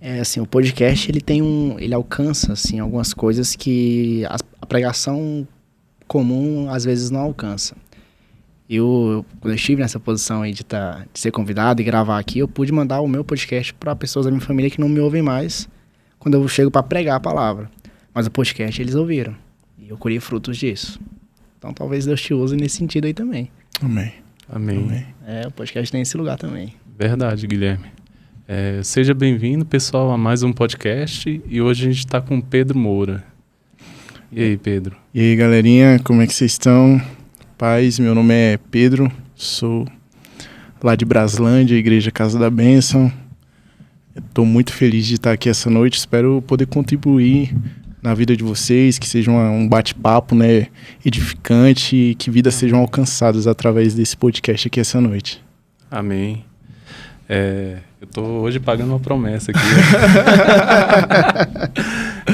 É assim, o podcast ele tem um, ele alcança assim algumas coisas que a, a pregação comum às vezes não alcança. Eu, quando eu estive nessa posição aí de, tá, de ser convidado e gravar aqui, eu pude mandar o meu podcast para pessoas da minha família que não me ouvem mais quando eu chego para pregar a palavra. Mas o podcast eles ouviram e eu colhi frutos disso. Então talvez Deus te use nesse sentido aí também. Amém. Amém. Amém. É, o podcast tem esse lugar também. Verdade, Guilherme. É, seja bem-vindo, pessoal, a mais um podcast. E hoje a gente está com Pedro Moura. E aí, Pedro? E aí, galerinha, como é que vocês estão? Paz, meu nome é Pedro, sou lá de Braslândia, Igreja Casa da Bênção. Estou muito feliz de estar aqui essa noite, espero poder contribuir na vida de vocês, que seja uma, um bate-papo né, edificante e que vidas sejam alcançadas através desse podcast aqui essa noite. Amém. É, eu tô hoje pagando uma promessa aqui.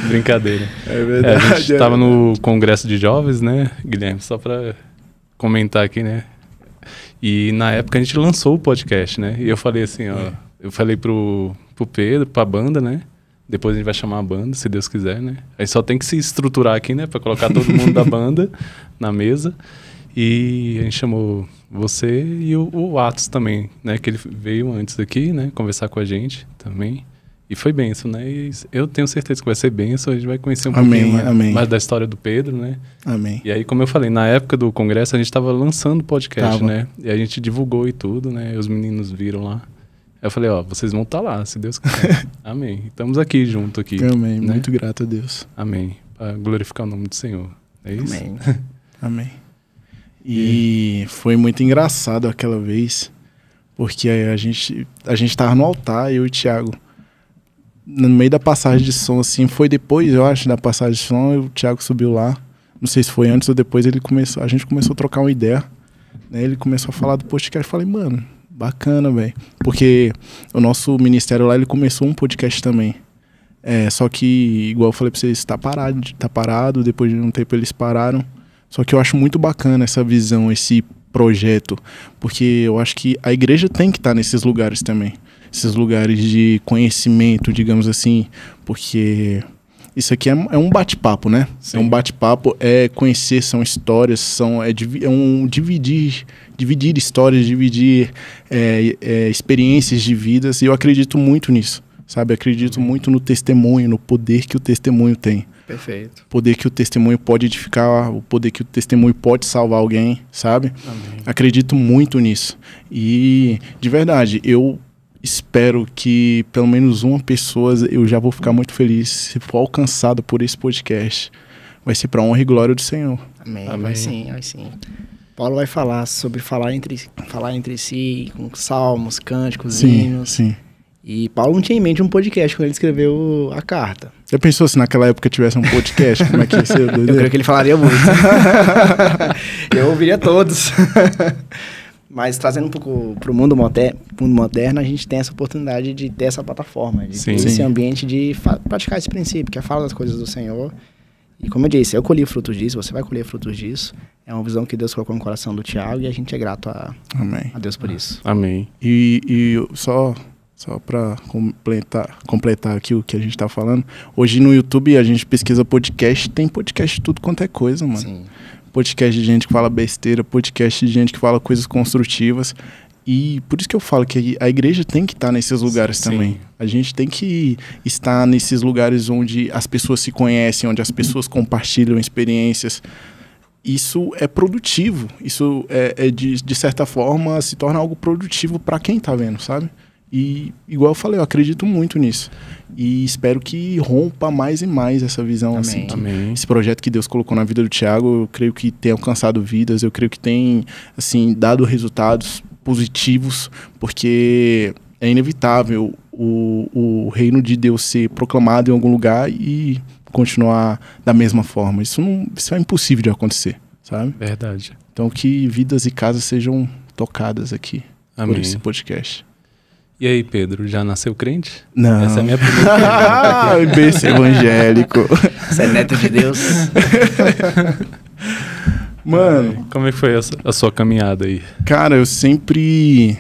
Brincadeira. É verdade. É, a gente estava é no congresso de jovens, né, Guilherme? Só para comentar aqui, né? E na época a gente lançou o podcast, né? E eu falei assim, ó. É. Eu falei pro, pro Pedro, pra banda, né? Depois a gente vai chamar a banda, se Deus quiser, né? Aí só tem que se estruturar aqui, né? Pra colocar todo mundo da banda na mesa. E a gente chamou você e o, o Atos também, né? Que ele veio antes aqui, né? Conversar com a gente também. E foi benção, né? E eu tenho certeza que vai ser benção. A gente vai conhecer um amém, pouquinho mais, mais, da história do Pedro, né? Amém. E aí, como eu falei, na época do congresso a gente estava lançando podcast, tava. né? E a gente divulgou e tudo, né? E os meninos viram lá. Eu falei, ó, vocês vão estar tá lá, se Deus quiser. amém. Estamos aqui junto aqui. Amém. Né? Muito grato a Deus. Amém. Para glorificar o nome do Senhor. É isso? Amém. amém. E foi muito engraçado aquela vez, porque a gente, a gente tava no altar, eu e o Thiago. No meio da passagem de som, assim, foi depois, eu acho, da passagem de som, o Thiago subiu lá. Não sei se foi antes ou depois, ele começou, a gente começou a trocar uma ideia. Né? Ele começou a falar do podcast. Eu falei, mano, bacana, velho. Porque o nosso ministério lá, ele começou um podcast também. É, só que, igual eu falei pra vocês, tá parado, tá parado. Depois de um tempo eles pararam. Só que eu acho muito bacana essa visão, esse projeto, porque eu acho que a igreja tem que estar nesses lugares também, esses lugares de conhecimento, digamos assim, porque isso aqui é, é um bate-papo, né? Sim. É um bate-papo, é conhecer, são histórias, são é, é um dividir, dividir histórias, dividir é, é, experiências de vidas. E eu acredito muito nisso, sabe? acredito uhum. muito no testemunho, no poder que o testemunho tem. Perfeito. Poder que o testemunho pode edificar, o poder que o testemunho pode salvar alguém, sabe? Amém. Acredito muito nisso. E, de verdade, eu espero que pelo menos uma pessoa eu já vou ficar muito feliz se for alcançado por esse podcast. Vai ser para honra e glória do Senhor. Amém. Amém. Vai sim, vai sim. Paulo vai falar sobre falar entre, falar entre si, com salmos, cânticos, sim, hinos. Sim. E Paulo não tinha em mente um podcast quando ele escreveu a carta. Já pensou se naquela época tivesse um podcast? Como é que ia ser? eu creio que ele falaria muito. eu ouviria todos. Mas trazendo um pouco para o mundo, moderno, mundo moderno, a gente tem essa oportunidade de ter essa plataforma, de sim, ter sim. esse ambiente de praticar esse princípio, que é a fala das coisas do Senhor. E como eu disse, eu colhi frutos disso, você vai colher frutos disso. É uma visão que Deus colocou no coração do Tiago e a gente é grato a, Amém. a Deus por ah. isso. Amém. E, e só só para completar, completar aqui o que a gente está falando. Hoje no YouTube a gente pesquisa podcast, tem podcast de tudo quanto é coisa, mano. Sim. Podcast de gente que fala besteira, podcast de gente que fala coisas construtivas. E por isso que eu falo que a igreja tem que estar tá nesses lugares sim, também. Sim. A gente tem que estar nesses lugares onde as pessoas se conhecem, onde as pessoas compartilham experiências. Isso é produtivo. Isso é, é de, de certa forma se torna algo produtivo para quem está vendo, sabe? E, igual eu falei, eu acredito muito nisso. E espero que rompa mais e mais essa visão. Assim, Amém. Assim, Amém. Esse projeto que Deus colocou na vida do Tiago, eu creio que tem alcançado vidas, eu creio que tem, assim, dado resultados positivos, porque é inevitável o, o reino de Deus ser proclamado em algum lugar e continuar da mesma forma. Isso, não, isso é impossível de acontecer, sabe? Verdade. Então, que vidas e casas sejam tocadas aqui Amém. por esse podcast. E aí, Pedro, já nasceu crente? Não. Essa é a minha pergunta. Ah, berço evangélico. Você é neto de Deus. Mano. Como é que foi essa, a sua caminhada aí? Cara, eu sempre.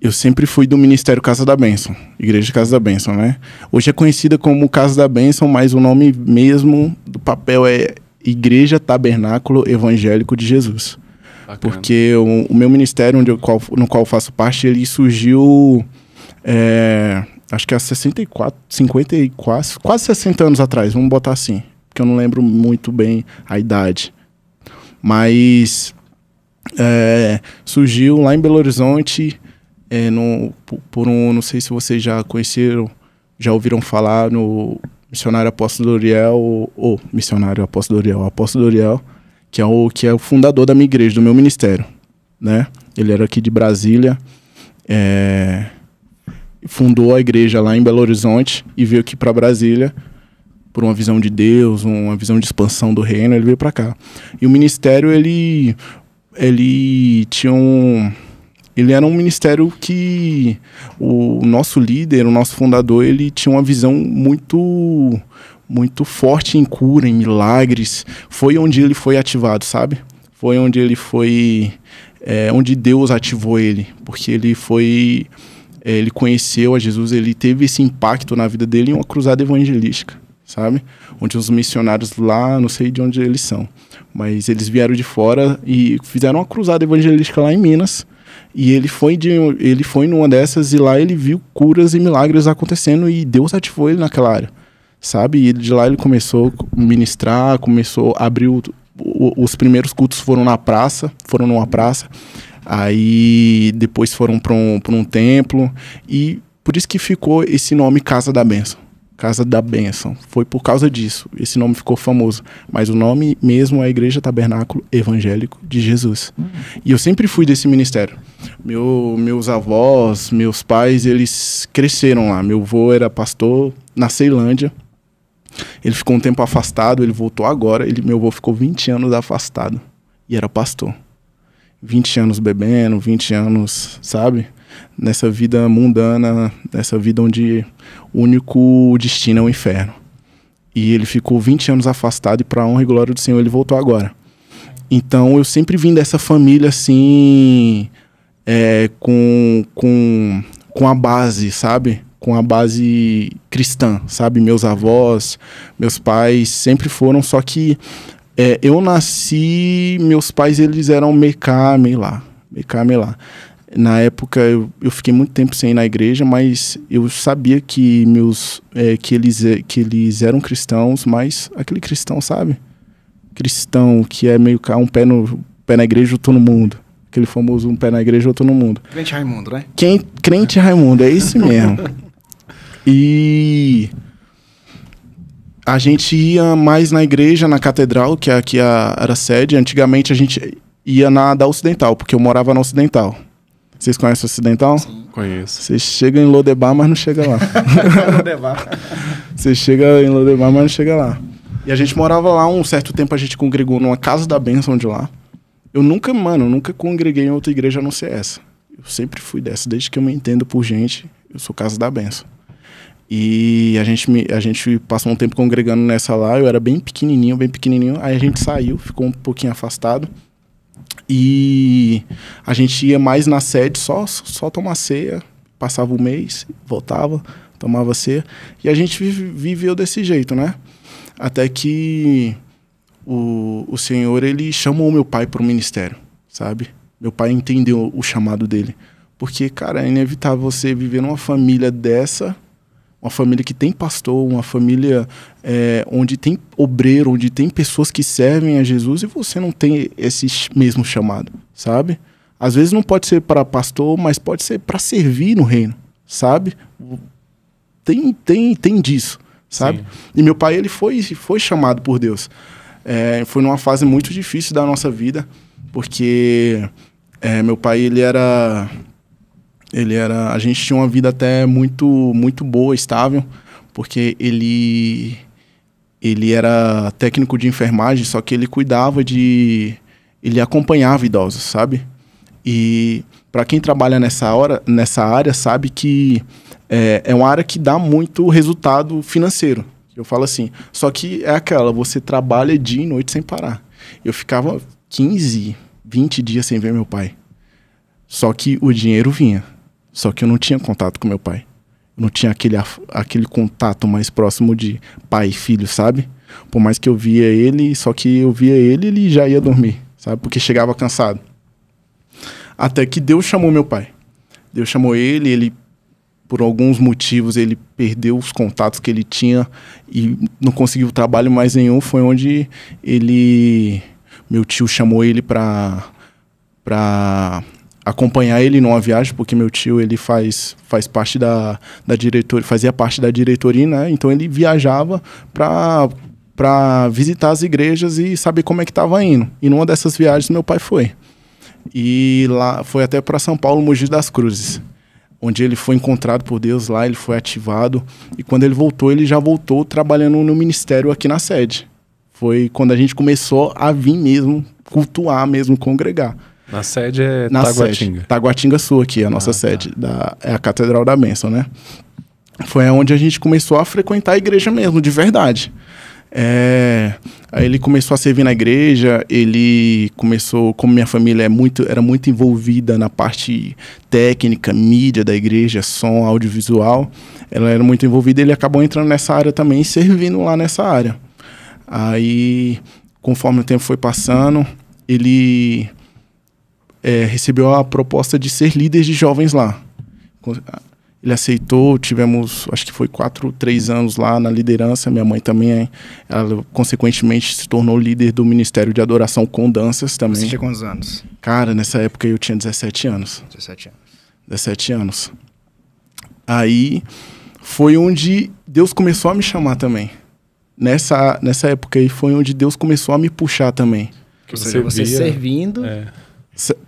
Eu sempre fui do Ministério Casa da Bênção, Igreja Casa da Bênção, né? Hoje é conhecida como Casa da Bênção, mas o nome mesmo do papel é Igreja Tabernáculo Evangélico de Jesus. Bacana. Porque o, o, meu ministério, onde eu, qual, no qual eu faço parte, ele surgiu. É, acho que há 64, 50 e quase, quase 60 anos atrás, vamos botar assim. Porque eu não lembro muito bem a idade. Mas. É, surgiu lá em Belo Horizonte, é, no, por um. Não sei se vocês já conheceram, já ouviram falar no Missionário Apóstolo Doriel, ou, ou Missionário Apóstolo Doriel, Apóstolo Doriel que é o que é o fundador da minha igreja, do meu ministério, né? Ele era aqui de Brasília, é, fundou a igreja lá em Belo Horizonte e veio aqui para Brasília por uma visão de Deus, uma visão de expansão do reino, ele veio para cá. E o ministério ele ele tinha um ele era um ministério que o nosso líder, o nosso fundador, ele tinha uma visão muito muito forte em cura, em milagres. Foi onde ele foi ativado, sabe? Foi onde ele foi. É, onde Deus ativou ele. Porque ele foi. É, ele conheceu a Jesus, ele teve esse impacto na vida dele em uma cruzada evangelística, sabe? Onde os missionários lá, não sei de onde eles são, mas eles vieram de fora e fizeram uma cruzada evangelística lá em Minas. E ele foi, de, ele foi numa dessas e lá ele viu curas e milagres acontecendo e Deus ativou ele naquela área sabe? E de lá ele começou a ministrar, começou a abrir o, o, os primeiros cultos foram na praça, foram numa praça. Aí depois foram para um, um templo e por isso que ficou esse nome Casa da Benção. Casa da Benção. Foi por causa disso. Esse nome ficou famoso. Mas o nome mesmo é Igreja Tabernáculo Evangélico de Jesus. Uhum. E eu sempre fui desse ministério. Meu, meus avós, meus pais, eles cresceram lá. Meu avô era pastor na Ceilândia. Ele ficou um tempo afastado, ele voltou agora. Ele, meu avô ficou 20 anos afastado e era pastor. 20 anos bebendo, 20 anos, sabe? Nessa vida mundana, nessa vida onde o único destino é o inferno. E ele ficou 20 anos afastado e para honra e glória do Senhor ele voltou agora. Então eu sempre vim dessa família assim, é, com, com, com a base, sabe? com a base cristã, sabe? Meus avós, meus pais sempre foram, só que é, eu nasci, meus pais eles eram mecá, lá, mecá, lá. Na época eu, eu, fiquei muito tempo sem ir na igreja, mas eu sabia que meus é, que eles é, que eles eram cristãos, mas aquele cristão, sabe? Cristão que é meio um pé no pé na igreja, outro no mundo. Aquele famoso um pé na igreja, outro no mundo. Crente Raimundo, né? Quem, crente Raimundo, é esse mesmo. E a gente ia mais na igreja, na catedral, que é aqui era a sede. Antigamente a gente ia na da Ocidental, porque eu morava na Ocidental. Vocês conhecem a Ocidental? Sim, conheço. Você chega em Lodebar, mas não chega lá. Você chega em Lodebar, mas não chega lá. E a gente morava lá um certo tempo, a gente congregou numa casa da bênção de lá. Eu nunca, mano, nunca congreguei em outra igreja a não ser essa. Eu sempre fui dessa, desde que eu me entendo por gente, eu sou casa da bênção. E a gente, me, a gente passou um tempo congregando nessa lá, eu era bem pequenininho, bem pequenininho. Aí a gente saiu, ficou um pouquinho afastado. E a gente ia mais na sede só, só tomar ceia, passava o mês, voltava, tomava ceia. E a gente viveu desse jeito, né? Até que o, o Senhor, ele chamou meu pai para o ministério, sabe? Meu pai entendeu o chamado dele. Porque, cara, é inevitável você viver numa família dessa uma família que tem pastor, uma família é, onde tem obreiro, onde tem pessoas que servem a Jesus e você não tem esse mesmo chamado, sabe? Às vezes não pode ser para pastor, mas pode ser para servir no reino, sabe? Tem, tem, tem disso, sabe? Sim. E meu pai ele foi, foi chamado por Deus. É, foi numa fase muito difícil da nossa vida, porque é, meu pai ele era ele era, a gente tinha uma vida até muito muito boa, estável, porque ele ele era técnico de enfermagem, só que ele cuidava de ele acompanhava idosos, sabe? E para quem trabalha nessa hora, nessa área, sabe que é, é uma área que dá muito resultado financeiro. Eu falo assim, só que é aquela, você trabalha dia e noite sem parar. Eu ficava 15, 20 dias sem ver meu pai. Só que o dinheiro vinha. Só que eu não tinha contato com meu pai. Eu não tinha aquele, aquele contato mais próximo de pai e filho, sabe? Por mais que eu via ele, só que eu via ele, ele já ia dormir, sabe? Porque chegava cansado. Até que Deus chamou meu pai. Deus chamou ele, ele por alguns motivos ele perdeu os contatos que ele tinha e não conseguiu trabalho mais nenhum. Foi onde ele, meu tio chamou ele para para acompanhar ele numa viagem, porque meu tio ele faz, faz parte da, da diretoria, fazia parte da diretoria, né? Então ele viajava para para visitar as igrejas e saber como é que estava indo. E numa dessas viagens meu pai foi. E lá foi até para São Paulo, Mogi das Cruzes, onde ele foi encontrado por Deus lá, ele foi ativado e quando ele voltou, ele já voltou trabalhando no ministério aqui na sede. Foi quando a gente começou a vir mesmo cultuar mesmo, congregar. Na sede é Na Taguatinga. Sede, Taguatinga é Sul aqui, é a ah, nossa tá. sede, da, é a Catedral da Bênção, né? Foi onde a gente começou a frequentar a igreja mesmo, de verdade. É, aí ele começou a servir na igreja, ele começou, como minha família é muito, era muito envolvida na parte técnica, mídia da igreja, som, audiovisual, ela era muito envolvida, ele acabou entrando nessa área também, servindo lá nessa área. Aí, conforme o tempo foi passando, ele é, recebeu a proposta de ser líder de jovens lá. Ele aceitou, tivemos, acho que foi quatro, três anos lá na liderança. Minha mãe também, ela consequentemente se tornou líder do Ministério de Adoração com Danças também. Você tinha quantos anos? Cara, nessa época eu tinha 17 anos. 17 anos. 17 anos. Aí foi onde Deus começou a me chamar também. Nessa, nessa época aí foi onde Deus começou a me puxar também. Que você, você servindo. É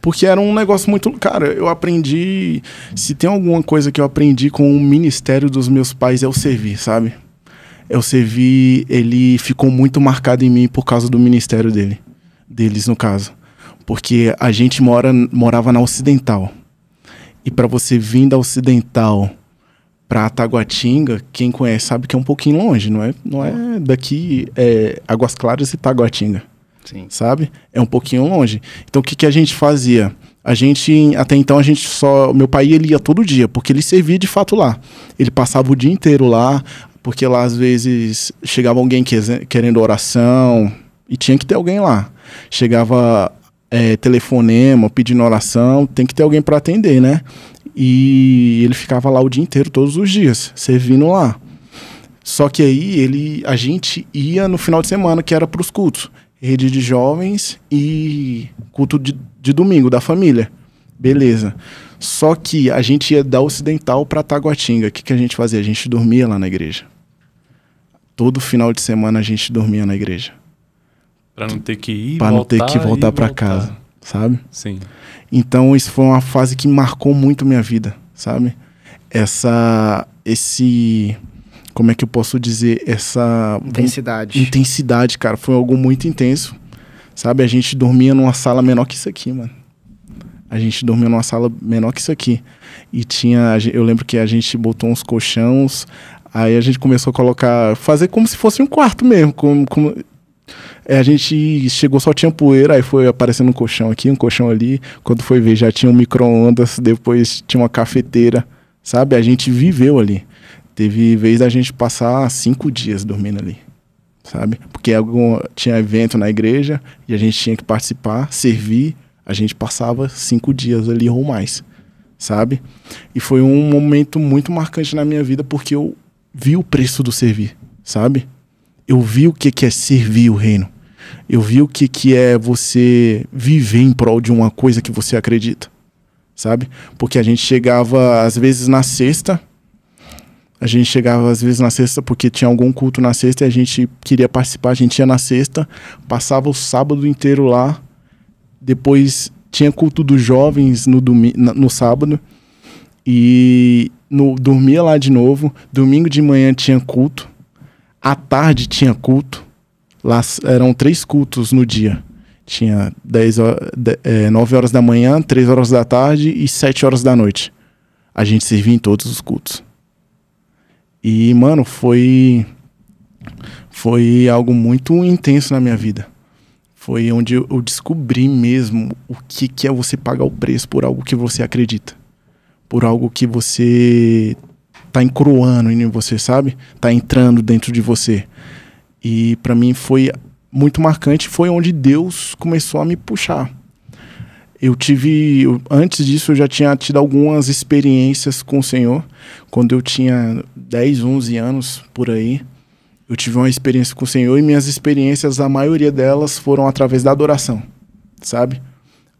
porque era um negócio muito. Cara, eu aprendi. Se tem alguma coisa que eu aprendi com o ministério dos meus pais é o servir, sabe? É o servir, ele ficou muito marcado em mim por causa do ministério dele. Deles, no caso. Porque a gente mora, morava na Ocidental. E para você vir da Ocidental para Taguatinga, quem conhece sabe que é um pouquinho longe, não é? Não é daqui, é Águas Claras e Taguatinga. Sim. Sabe? É um pouquinho longe. Então o que, que a gente fazia? A gente, até então, a gente só. Meu pai ele ia todo dia, porque ele servia de fato lá. Ele passava o dia inteiro lá, porque lá às vezes chegava alguém que, querendo oração, e tinha que ter alguém lá. Chegava é, telefonema, pedindo oração, tem que ter alguém para atender, né? E ele ficava lá o dia inteiro, todos os dias, servindo lá. Só que aí ele, a gente ia no final de semana, que era para os cultos rede de jovens e culto de, de domingo da família. Beleza. Só que a gente ia da Ocidental para Taguatinga. O que, que a gente fazia? A gente dormia lá na igreja. Todo final de semana a gente dormia na igreja. Para não ter que ir, para não ter que voltar para casa, sabe? Sim. Então isso foi uma fase que marcou muito minha vida, sabe? Essa esse como é que eu posso dizer essa intensidade. intensidade, cara, foi algo muito intenso. Sabe, a gente dormia numa sala menor que isso aqui, mano. A gente dormia numa sala menor que isso aqui. E tinha, eu lembro que a gente botou uns colchões, aí a gente começou a colocar, fazer como se fosse um quarto mesmo, como, como é, a gente chegou, só tinha poeira, aí foi aparecendo um colchão aqui, um colchão ali. Quando foi ver, já tinha um micro-ondas, depois tinha uma cafeteira, sabe? A gente viveu ali. Teve vez da gente passar cinco dias dormindo ali, sabe? Porque algum, tinha evento na igreja e a gente tinha que participar, servir. A gente passava cinco dias ali ou mais, sabe? E foi um momento muito marcante na minha vida porque eu vi o preço do servir, sabe? Eu vi o que, que é servir o reino. Eu vi o que, que é você viver em prol de uma coisa que você acredita, sabe? Porque a gente chegava, às vezes, na sexta a gente chegava às vezes na sexta porque tinha algum culto na sexta e a gente queria participar, a gente ia na sexta, passava o sábado inteiro lá, depois tinha culto dos jovens no, domi no sábado e no, dormia lá de novo. Domingo de manhã tinha culto, à tarde tinha culto, lá eram três cultos no dia. Tinha 10 horas, é, horas da manhã, 3 horas da tarde e 7 horas da noite. A gente servia em todos os cultos. E, mano, foi. Foi algo muito intenso na minha vida. Foi onde eu descobri mesmo o que, que é você pagar o preço por algo que você acredita. Por algo que você tá encruando em você, sabe? Tá entrando dentro de você. E para mim foi muito marcante, foi onde Deus começou a me puxar eu tive, eu, antes disso eu já tinha tido algumas experiências com o Senhor. Quando eu tinha 10, 11 anos por aí, eu tive uma experiência com o Senhor e minhas experiências, a maioria delas foram através da adoração, sabe?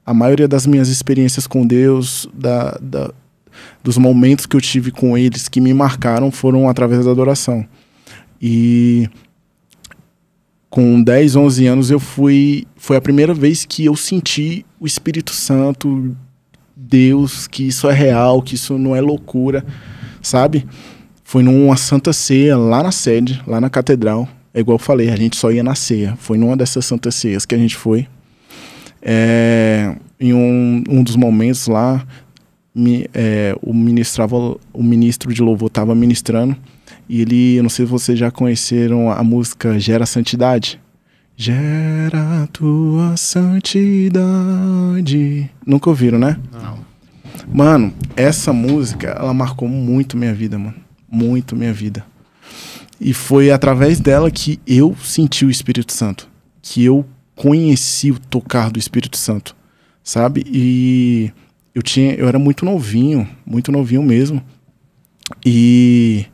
A maioria das minhas experiências com Deus, da, da dos momentos que eu tive com eles que me marcaram foram através da adoração. E com 10, 11 anos eu fui, foi a primeira vez que eu senti o Espírito Santo, Deus, que isso é real, que isso não é loucura, sabe? Foi numa Santa Ceia lá na sede, lá na catedral. É igual eu falei, a gente só ia na ceia. Foi numa dessas Santas Ceias que a gente foi. É, em um, um dos momentos lá, me, é, o, ministrava, o ministro de louvor estava ministrando e ele, eu não sei se vocês já conheceram a música Gera Santidade. Gera tua santidade. Nunca ouviram, né? Não. Mano, essa música, ela marcou muito minha vida, mano. Muito minha vida. E foi através dela que eu senti o Espírito Santo. Que eu conheci o tocar do Espírito Santo, sabe? E eu tinha, eu era muito novinho, muito novinho mesmo. E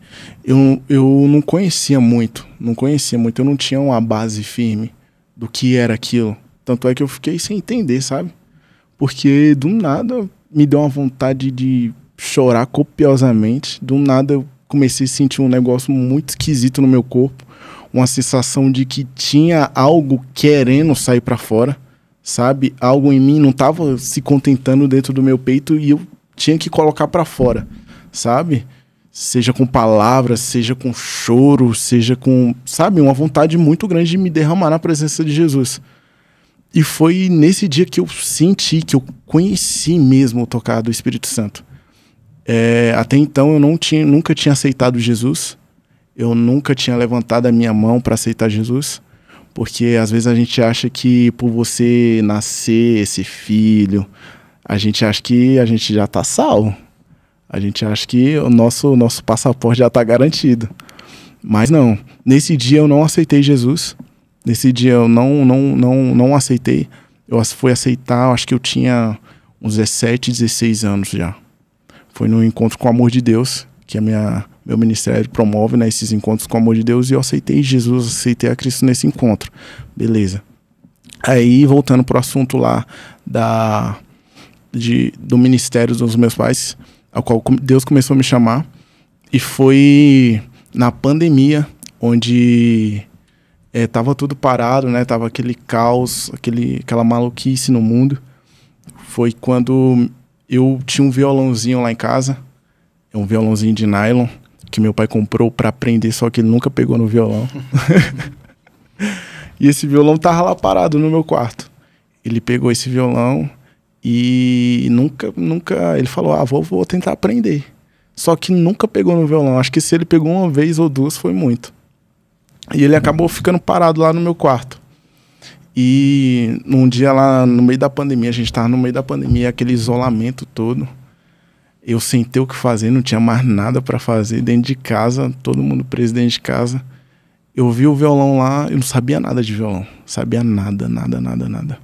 eu, eu não conhecia muito, não conhecia muito, eu não tinha uma base firme do que era aquilo. Tanto é que eu fiquei sem entender, sabe? Porque do nada me deu uma vontade de chorar copiosamente, do nada eu comecei a sentir um negócio muito esquisito no meu corpo, uma sensação de que tinha algo querendo sair para fora, sabe? Algo em mim não tava se contentando dentro do meu peito e eu tinha que colocar para fora, sabe? seja com palavras, seja com choro, seja com, sabe, uma vontade muito grande de me derramar na presença de Jesus. E foi nesse dia que eu senti, que eu conheci mesmo o tocar do Espírito Santo. É, até então eu não tinha, nunca tinha aceitado Jesus, eu nunca tinha levantado a minha mão para aceitar Jesus, porque às vezes a gente acha que por você nascer esse filho, a gente acha que a gente já está salvo a gente acha que o nosso, nosso passaporte já está garantido. Mas não. Nesse dia eu não aceitei Jesus. Nesse dia eu não, não, não, não aceitei. Eu fui aceitar, acho que eu tinha uns 17, 16 anos já. Foi no encontro com o amor de Deus, que a minha, meu ministério promove né, esses encontros com o amor de Deus, e eu aceitei Jesus, aceitei a Cristo nesse encontro. Beleza. Aí, voltando pro assunto lá da, de, do ministério dos meus pais, a qual Deus começou a me chamar. E foi na pandemia, onde é, tava tudo parado, né? Tava aquele caos, aquele, aquela maluquice no mundo. Foi quando eu tinha um violãozinho lá em casa, um violãozinho de nylon que meu pai comprou para aprender, só que ele nunca pegou no violão. e esse violão tava lá parado no meu quarto. Ele pegou esse violão e nunca, nunca. Ele falou: ah, vou, vou tentar aprender. Só que nunca pegou no violão. Acho que se ele pegou uma vez ou duas foi muito. E ele acabou ficando parado lá no meu quarto. E num dia lá no meio da pandemia, a gente tava no meio da pandemia, aquele isolamento todo. Eu sem ter o que fazer, não tinha mais nada para fazer dentro de casa, todo mundo preso dentro de casa. Eu vi o violão lá, eu não sabia nada de violão, sabia nada, nada, nada, nada.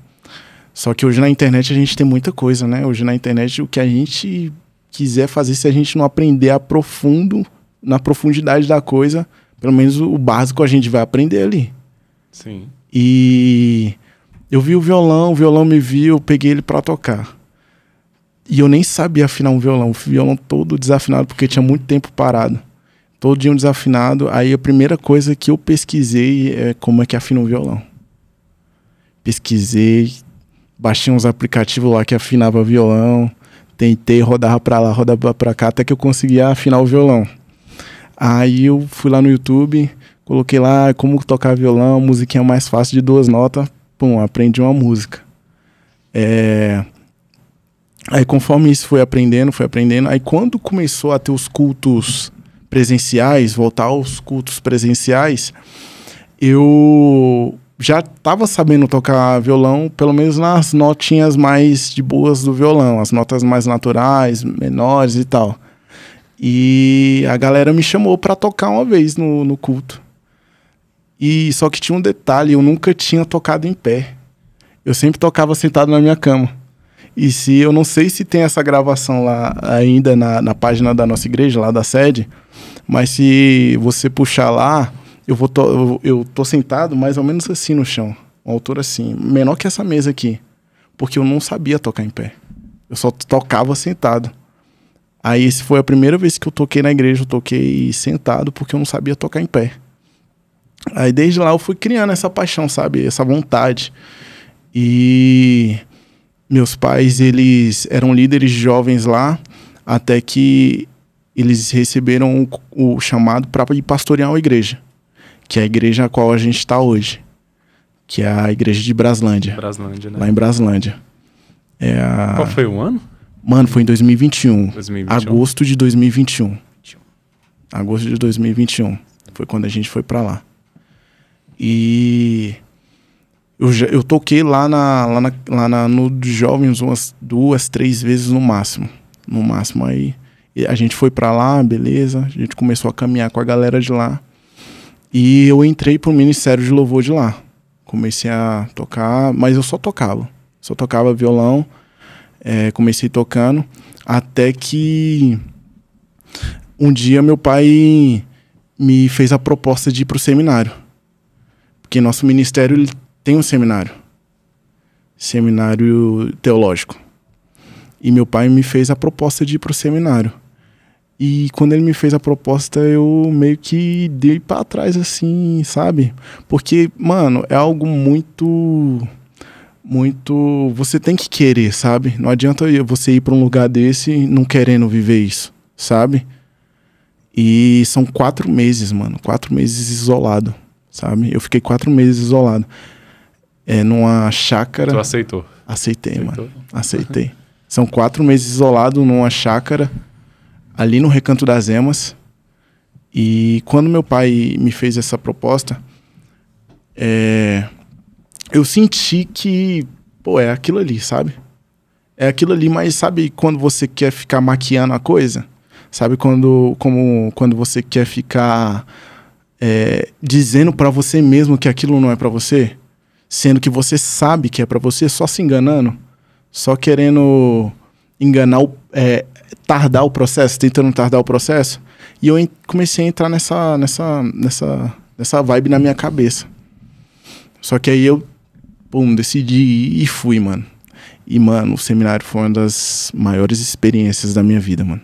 Só que hoje na internet a gente tem muita coisa, né? Hoje na internet o que a gente quiser fazer, se a gente não aprender a profundo, na profundidade da coisa, pelo menos o básico a gente vai aprender ali. Sim. E eu vi o violão, o violão me viu, eu peguei ele para tocar. E eu nem sabia afinar um violão, o violão todo desafinado porque tinha muito tempo parado. Todo dia um desafinado, aí a primeira coisa que eu pesquisei é como é que afina um violão. Pesquisei, baixei uns aplicativos lá que afinava violão, tentei, rodava pra lá, rodava pra cá, até que eu conseguia afinar o violão. Aí eu fui lá no YouTube, coloquei lá como tocar violão, musiquinha mais fácil de duas notas, pum, aprendi uma música. É... Aí conforme isso foi aprendendo, foi aprendendo, aí quando começou a ter os cultos presenciais, voltar aos cultos presenciais, eu já estava sabendo tocar violão, pelo menos nas notinhas mais de boas do violão, as notas mais naturais, menores e tal. E a galera me chamou para tocar uma vez no, no culto. E só que tinha um detalhe, eu nunca tinha tocado em pé. Eu sempre tocava sentado na minha cama. E se eu não sei se tem essa gravação lá ainda na, na página da nossa igreja, lá da sede, mas se você puxar lá, eu vou to, eu, eu tô sentado mais ou menos assim no chão, uma altura assim, menor que essa mesa aqui, porque eu não sabia tocar em pé. Eu só tocava sentado. Aí esse foi a primeira vez que eu toquei na igreja, eu toquei sentado porque eu não sabia tocar em pé. Aí desde lá eu fui criando essa paixão, sabe, essa vontade. E meus pais, eles eram líderes jovens lá, até que eles receberam o, o chamado para pastorear uma igreja que é a igreja na qual a gente está hoje, que é a igreja de Braslândia. Braslândia né? Lá em Braslândia. É a... Qual foi o ano? Mano, foi em 2021. 2021. Agosto de 2021. Agosto de 2021. Foi quando a gente foi para lá. E eu, já, eu toquei lá, na, lá, na, lá na, no Jovens umas duas, três vezes no máximo. No máximo aí. E a gente foi para lá, beleza. A gente começou a caminhar com a galera de lá. E eu entrei pro Ministério de Louvor de lá. Comecei a tocar, mas eu só tocava. Só tocava violão. É, comecei tocando. Até que um dia meu pai me fez a proposta de ir pro seminário. Porque nosso ministério ele tem um seminário. Seminário teológico. E meu pai me fez a proposta de ir pro seminário. E quando ele me fez a proposta, eu meio que dei para trás, assim, sabe? Porque, mano, é algo muito. Muito. Você tem que querer, sabe? Não adianta você ir para um lugar desse não querendo viver isso, sabe? E são quatro meses, mano. Quatro meses isolado, sabe? Eu fiquei quatro meses isolado. É numa chácara. Tu aceitou? Aceitei, Aceitou? mano. Aceitei. são quatro meses isolado numa chácara ali no Recanto das Emas. E quando meu pai me fez essa proposta, é, eu senti que, pô, é aquilo ali, sabe? É aquilo ali, mas sabe quando você quer ficar maquiando a coisa? Sabe quando, como, quando você quer ficar é, dizendo para você mesmo que aquilo não é para você? Sendo que você sabe que é para você, só se enganando? Só querendo enganar o, é, tardar o processo, tentando tardar o processo. E eu comecei a entrar nessa, nessa, nessa, nessa vibe na minha cabeça. Só que aí eu, pum, decidi ir e fui, mano. E, mano, o seminário foi uma das maiores experiências da minha vida, mano.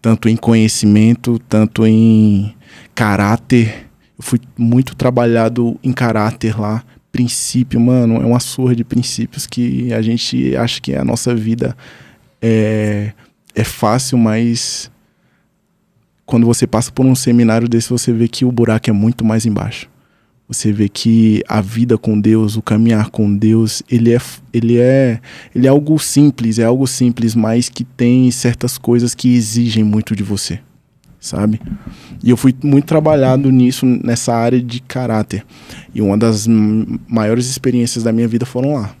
Tanto em conhecimento, tanto em caráter. Eu fui muito trabalhado em caráter lá. Princípio, mano, é uma surra de princípios que a gente acha que é a nossa vida. É é fácil, mas quando você passa por um seminário desse, você vê que o buraco é muito mais embaixo. Você vê que a vida com Deus, o caminhar com Deus, ele é, ele é, ele é algo simples, é algo simples, mas que tem certas coisas que exigem muito de você, sabe? E eu fui muito trabalhado nisso, nessa área de caráter. E uma das maiores experiências da minha vida foram lá.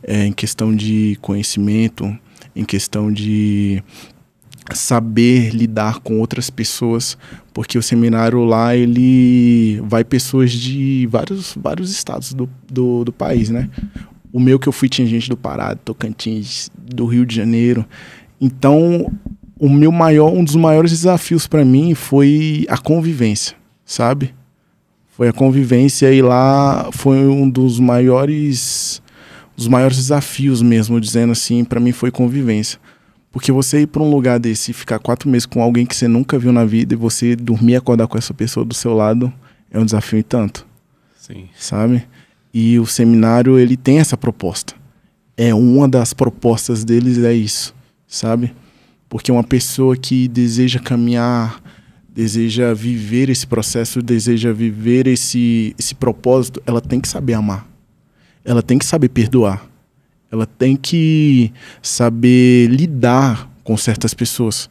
É, em questão de conhecimento, em questão de saber lidar com outras pessoas, porque o seminário lá ele vai pessoas de vários, vários estados do, do, do país, né? O meu que eu fui tinha gente do Pará, do Tocantins, do Rio de Janeiro. Então, o meu maior, um dos maiores desafios para mim foi a convivência, sabe? Foi a convivência e lá foi um dos maiores dos maiores desafios mesmo, dizendo assim, para mim foi convivência. Porque você ir para um lugar desse e ficar quatro meses com alguém que você nunca viu na vida e você dormir e acordar com essa pessoa do seu lado é um desafio e tanto. Sim. Sabe? E o seminário, ele tem essa proposta. É uma das propostas deles, é isso. Sabe? Porque uma pessoa que deseja caminhar, deseja viver esse processo, deseja viver esse, esse propósito, ela tem que saber amar ela tem que saber perdoar. Ela tem que saber lidar com certas pessoas,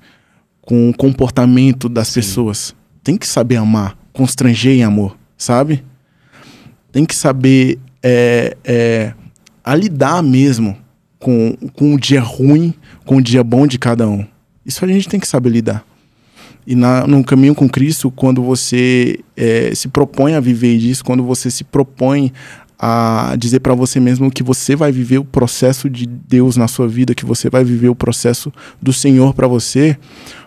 com o comportamento das Sim. pessoas. Tem que saber amar, constranger em amor, sabe? Tem que saber é, é, a lidar mesmo com, com o dia ruim, com o dia bom de cada um. Isso a gente tem que saber lidar. E na, no caminho com Cristo, quando você é, se propõe a viver disso, quando você se propõe a dizer para você mesmo que você vai viver o processo de Deus na sua vida, que você vai viver o processo do Senhor para você,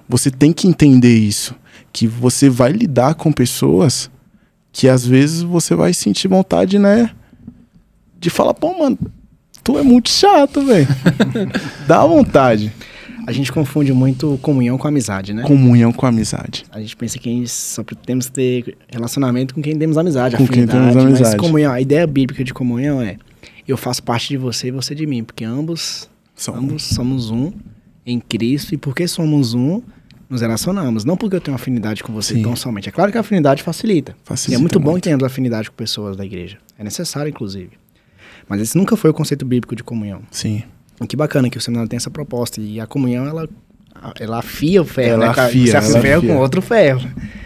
você tem que entender isso, que você vai lidar com pessoas que às vezes você vai sentir vontade, né, de falar, pô, mano, tu é muito chato, velho. Dá vontade. A gente confunde muito comunhão com amizade, né? Comunhão com amizade. A gente pensa que só temos que ter relacionamento com quem temos amizade, com quem temos amizade. Mas comunhão, a ideia bíblica de comunhão é eu faço parte de você e você de mim, porque ambos, ambos somos um em Cristo e porque somos um, nos relacionamos. Não porque eu tenho afinidade com você Sim. tão somente. É claro que a afinidade facilita. facilita e é muito, muito. bom que tenhamos afinidade com pessoas da igreja. É necessário, inclusive. Mas esse nunca foi o conceito bíblico de comunhão. Sim. Que bacana que o seminário tem essa proposta. E a comunhão, ela, ela afia o ferro, ela né? Afia, Você afia o ferro afia. com outro ferro.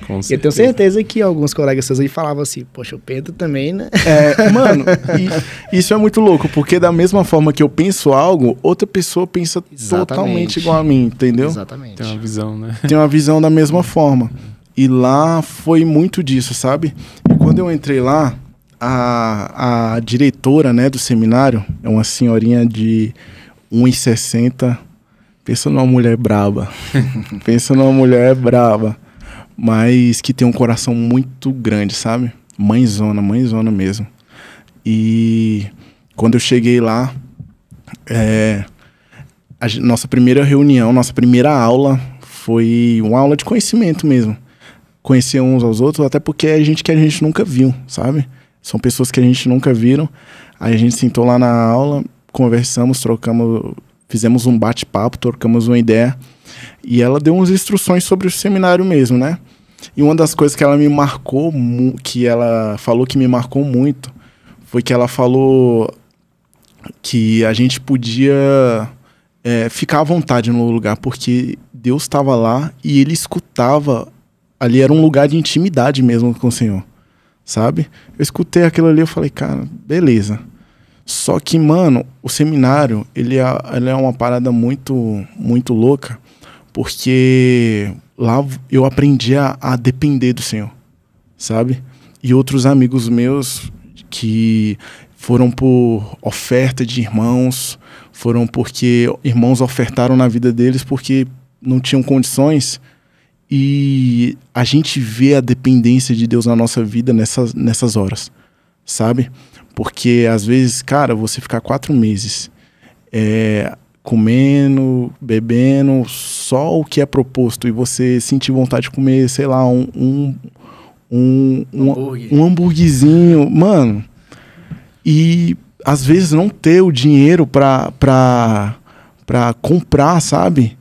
Com eu tenho certeza que alguns colegas seus aí falavam assim, poxa, o Pedro também, né? É, mano, isso é muito louco, porque da mesma forma que eu penso algo, outra pessoa pensa Exatamente. totalmente igual a mim, entendeu? Exatamente. Tem uma visão, né? Tem uma visão da mesma forma. E lá foi muito disso, sabe? E quando eu entrei lá, a, a diretora né, do seminário, é uma senhorinha de 1,60. Pensa numa mulher braba. Pensa numa mulher braba. Mas que tem um coração muito grande, sabe? Mãezona, mãezona mesmo. E quando eu cheguei lá, é, a nossa primeira reunião, nossa primeira aula foi uma aula de conhecimento mesmo. Conhecer uns aos outros, até porque é gente que a gente nunca viu, sabe? São pessoas que a gente nunca viram. Aí a gente sentou lá na aula conversamos, trocamos, fizemos um bate-papo, trocamos uma ideia. E ela deu umas instruções sobre o seminário mesmo, né? E uma das coisas que ela me marcou, que ela falou que me marcou muito, foi que ela falou que a gente podia é, ficar à vontade no lugar, porque Deus estava lá e ele escutava. Ali era um lugar de intimidade mesmo com o Senhor, sabe? Eu escutei aquilo ali, eu falei, cara, beleza. Só que, mano, o seminário, ele é, ele é uma parada muito, muito louca, porque lá eu aprendi a, a depender do Senhor, sabe? E outros amigos meus que foram por oferta de irmãos, foram porque irmãos ofertaram na vida deles porque não tinham condições. E a gente vê a dependência de Deus na nossa vida nessas, nessas horas, sabe? Porque às vezes, cara, você ficar quatro meses é, comendo, bebendo só o que é proposto e você sentir vontade de comer, sei lá, um. um um, um, hambúrguer. um hambúrguerzinho, mano. E às vezes não ter o dinheiro pra, pra, pra comprar, sabe?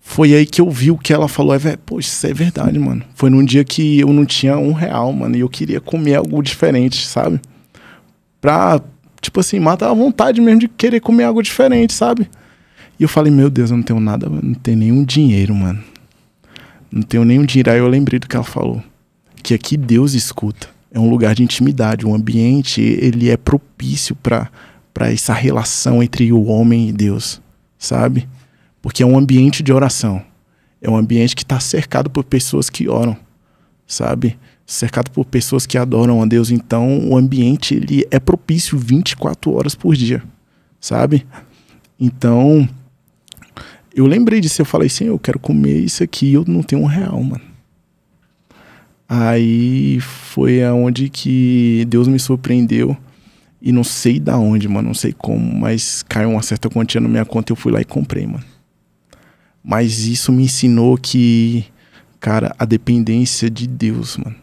Foi aí que eu vi o que ela falou. É, poxa, isso é verdade, mano. Foi num dia que eu não tinha um real, mano. E eu queria comer algo diferente, sabe? pra, tipo assim, matar a vontade mesmo de querer comer algo diferente, sabe? E eu falei, meu Deus, eu não tenho nada, não tenho nenhum dinheiro, mano. Não tenho nenhum dinheiro. Aí eu lembrei do que ela falou. Que aqui Deus escuta. É um lugar de intimidade, um ambiente, ele é propício para para essa relação entre o homem e Deus, sabe? Porque é um ambiente de oração. É um ambiente que está cercado por pessoas que oram, sabe? cercado por pessoas que adoram a Deus, então o ambiente ele é propício 24 horas por dia, sabe? Então, eu lembrei disso, eu falei assim, eu quero comer isso aqui, eu não tenho um real, mano. Aí foi aonde que Deus me surpreendeu e não sei da onde, mano, não sei como, mas caiu uma certa quantia na minha conta e eu fui lá e comprei, mano. Mas isso me ensinou que, cara, a dependência de Deus, mano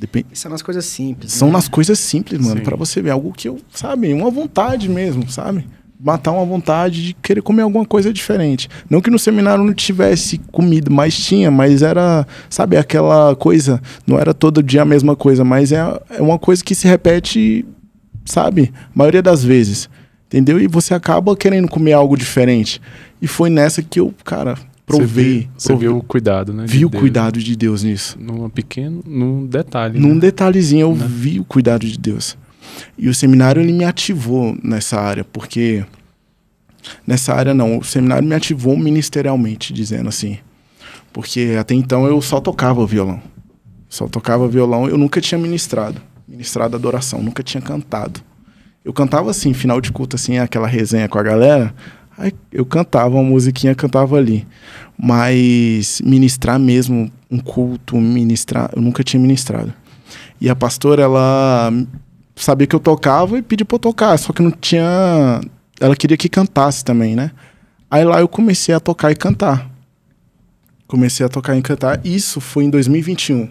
Depende... Isso é nas coisas simples. São né? nas coisas simples, mano, para você ver. Algo que eu, sabe, uma vontade mesmo, sabe? Matar uma vontade de querer comer alguma coisa diferente. Não que no seminário não tivesse comido mas tinha, mas era, sabe, aquela coisa. Não era todo dia a mesma coisa, mas é, é uma coisa que se repete, sabe, a maioria das vezes. Entendeu? E você acaba querendo comer algo diferente. E foi nessa que eu, cara, prover. Você viu o cuidado, né? Vi o Deus, cuidado né? de Deus nisso. Né? Num pequeno, num detalhe. Num né? detalhezinho eu né? vi o cuidado de Deus. E o seminário ele me ativou nessa área, porque nessa área não, o seminário me ativou ministerialmente, dizendo assim. Porque até então eu só tocava violão. Só tocava violão, eu nunca tinha ministrado, ministrado adoração, nunca tinha cantado. Eu cantava assim, final de culto assim, aquela resenha com a galera, Aí eu cantava uma musiquinha, cantava ali. Mas ministrar mesmo, um culto, ministrar, eu nunca tinha ministrado. E a pastora, ela sabia que eu tocava e pediu pra eu tocar, só que não tinha. Ela queria que cantasse também, né? Aí lá eu comecei a tocar e cantar. Comecei a tocar e cantar. Isso foi em 2021.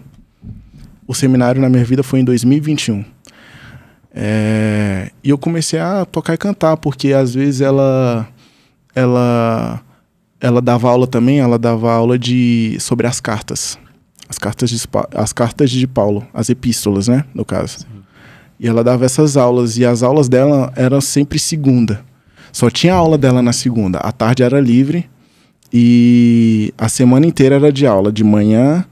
O seminário na minha vida foi em 2021. É... E eu comecei a tocar e cantar, porque às vezes ela ela ela dava aula também, ela dava aula de sobre as cartas. As cartas de, as cartas de Paulo, as epístolas, né, no caso. Sim. E ela dava essas aulas e as aulas dela eram sempre segunda. Só tinha aula dela na segunda. A tarde era livre e a semana inteira era de aula, de manhã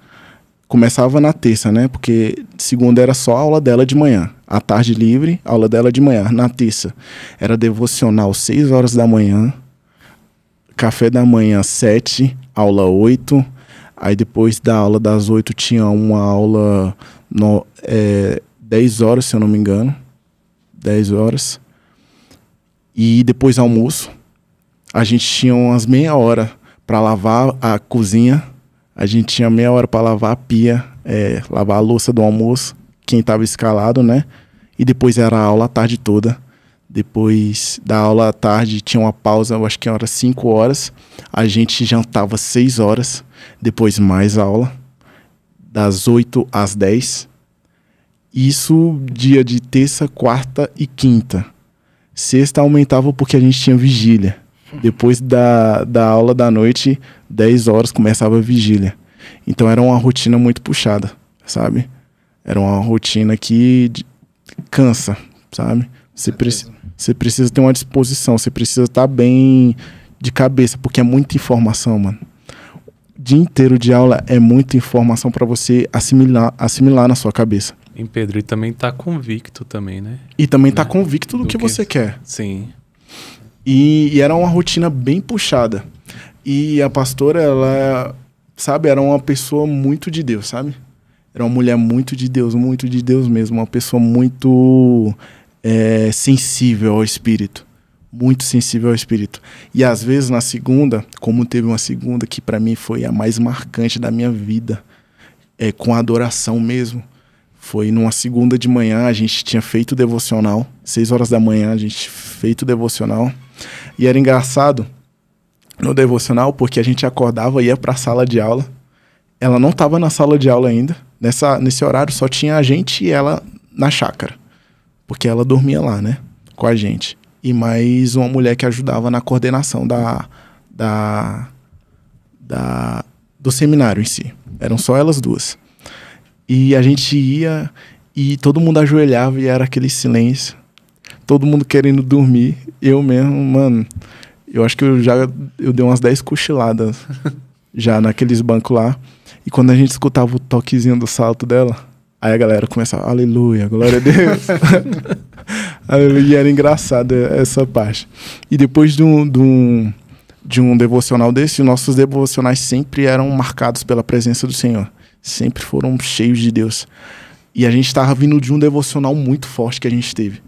começava na terça, né? Porque segunda era só aula dela de manhã. À tarde livre, aula dela de manhã. Na terça era devocional, 6 horas da manhã café da manhã 7, aula 8. Aí depois da aula das 8 tinha uma aula no, é, 10 horas, se eu não me engano. 10 horas. E depois almoço. A gente tinha umas meia hora para lavar a cozinha. A gente tinha meia hora para lavar a pia, é, lavar a louça do almoço, quem estava escalado, né? E depois era a aula a tarde toda. Depois da aula à tarde tinha uma pausa, eu acho que era 5 horas. A gente jantava 6 horas, depois mais aula, das 8 às 10. Isso dia de terça, quarta e quinta. Sexta aumentava porque a gente tinha vigília. Depois da, da aula da noite, 10 horas começava a vigília. Então era uma rotina muito puxada, sabe? Era uma rotina que cansa, sabe? Você precisa você precisa ter uma disposição, você precisa estar tá bem de cabeça, porque é muita informação, mano. O dia inteiro de aula é muita informação para você assimilar, assimilar na sua cabeça. Em Pedro, e também tá convicto também, né? E também tá né? tá convicto do, do que, que, você quer. Sim. E, e, era uma rotina bem puxada. E a pastora, ela, sabe, era uma pessoa muito de Deus, sabe? Era uma mulher muito de Deus, muito de Deus mesmo. Uma pessoa muito é, sensível ao espírito, muito sensível ao espírito. E às vezes na segunda, como teve uma segunda que para mim foi a mais marcante da minha vida, é, com a adoração mesmo. Foi numa segunda de manhã, a gente tinha feito devocional, seis horas da manhã a gente feito devocional. E era engraçado no devocional porque a gente acordava e ia para a sala de aula. Ela não estava na sala de aula ainda. Nessa, nesse horário só tinha a gente e ela na chácara porque ela dormia lá, né? Com a gente. E mais uma mulher que ajudava na coordenação da, da, da do seminário em si. Eram só elas duas. E a gente ia e todo mundo ajoelhava e era aquele silêncio. Todo mundo querendo dormir. Eu mesmo, mano, eu acho que eu já eu dei umas 10 cochiladas já naqueles bancos lá. E quando a gente escutava o toquezinho do salto dela, Aí a galera começava, aleluia, glória a Deus. aleluia, era engraçada essa parte. E depois de um, de um, de um devocional desse, nossos devocionais sempre eram marcados pela presença do Senhor. Sempre foram cheios de Deus. E a gente estava vindo de um devocional muito forte que a gente teve.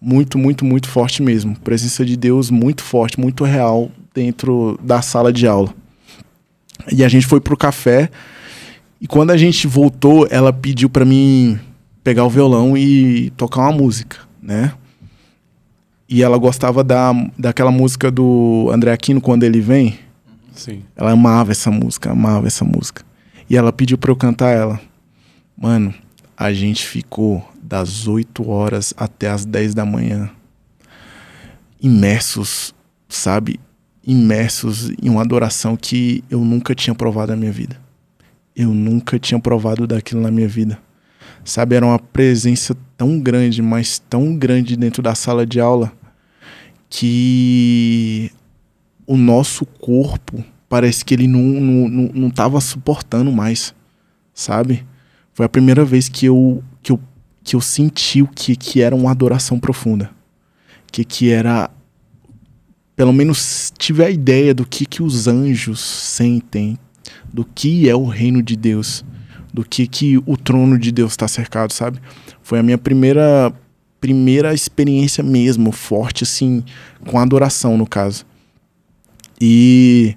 Muito, muito, muito forte mesmo. Presença de Deus muito forte, muito real dentro da sala de aula. E a gente foi pro café e quando a gente voltou, ela pediu para mim pegar o violão e tocar uma música, né? E ela gostava da, daquela música do André Aquino, Quando Ele Vem. Sim. Ela amava essa música, amava essa música. E ela pediu pra eu cantar ela. Mano, a gente ficou das 8 horas até as 10 da manhã. Imersos, sabe? Imersos em uma adoração que eu nunca tinha provado na minha vida eu nunca tinha provado daquilo na minha vida. Sabe, era uma presença tão grande, mas tão grande dentro da sala de aula que o nosso corpo parece que ele não, não, não, não tava suportando mais, sabe? Foi a primeira vez que eu, que eu, que eu senti o que, que era uma adoração profunda. Que, que era. Pelo menos tive a ideia do que, que os anjos sentem, do que é o reino de Deus, do que que o trono de Deus está cercado, sabe? Foi a minha primeira primeira experiência mesmo forte assim com adoração no caso. E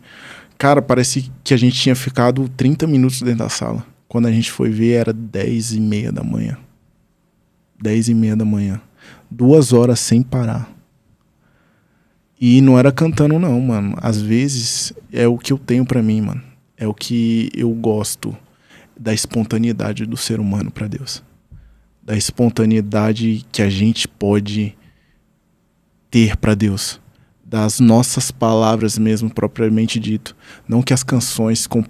cara, parece que a gente tinha ficado 30 minutos dentro da sala. Quando a gente foi ver era 10 e meia da manhã. 10 e meia da manhã. Duas horas sem parar. E não era cantando, não, mano. Às vezes é o que eu tenho para mim, mano. É o que eu gosto da espontaneidade do ser humano para Deus. Da espontaneidade que a gente pode ter para Deus. Das nossas palavras mesmo, propriamente dito. Não que as canções, com,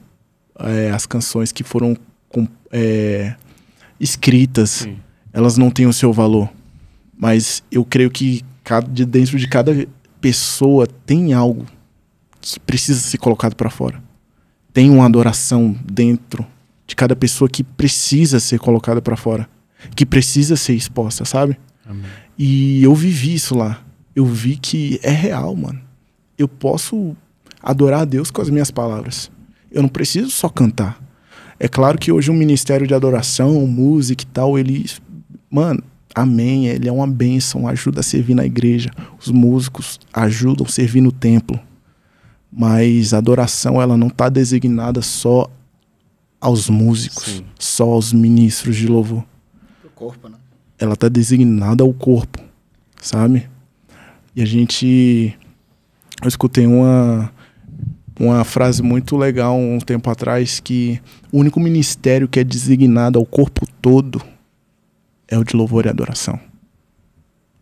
é, as canções que foram com, é, escritas, Sim. elas não têm o seu valor. Mas eu creio que cada, dentro de cada pessoa tem algo que precisa ser colocado para fora tem uma adoração dentro de cada pessoa que precisa ser colocada para fora, que precisa ser exposta, sabe? Amém. E eu vivi isso lá. Eu vi que é real, mano. Eu posso adorar a Deus com as minhas palavras. Eu não preciso só cantar. É claro que hoje um ministério de adoração, música e tal, ele, mano, amém, ele é uma bênção, ajuda a servir na igreja. Os músicos ajudam a servir no templo. Mas a adoração ela não está designada só aos músicos, Sim. só aos ministros de louvor. O corpo, né? Ela está designada ao corpo, sabe? E a gente eu escutei uma uma frase muito legal um tempo atrás que o único ministério que é designado ao corpo todo é o de louvor e adoração.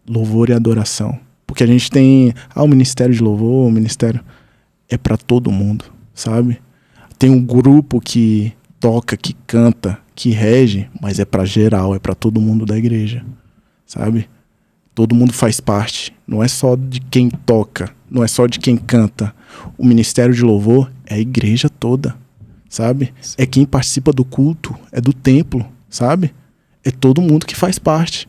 Louvor e adoração. Porque a gente tem ah, o ministério de louvor, o ministério é para todo mundo, sabe? Tem um grupo que toca, que canta, que rege, mas é para geral, é para todo mundo da igreja, sabe? Todo mundo faz parte, não é só de quem toca, não é só de quem canta. O ministério de louvor é a igreja toda, sabe? Sim. É quem participa do culto, é do templo, sabe? É todo mundo que faz parte.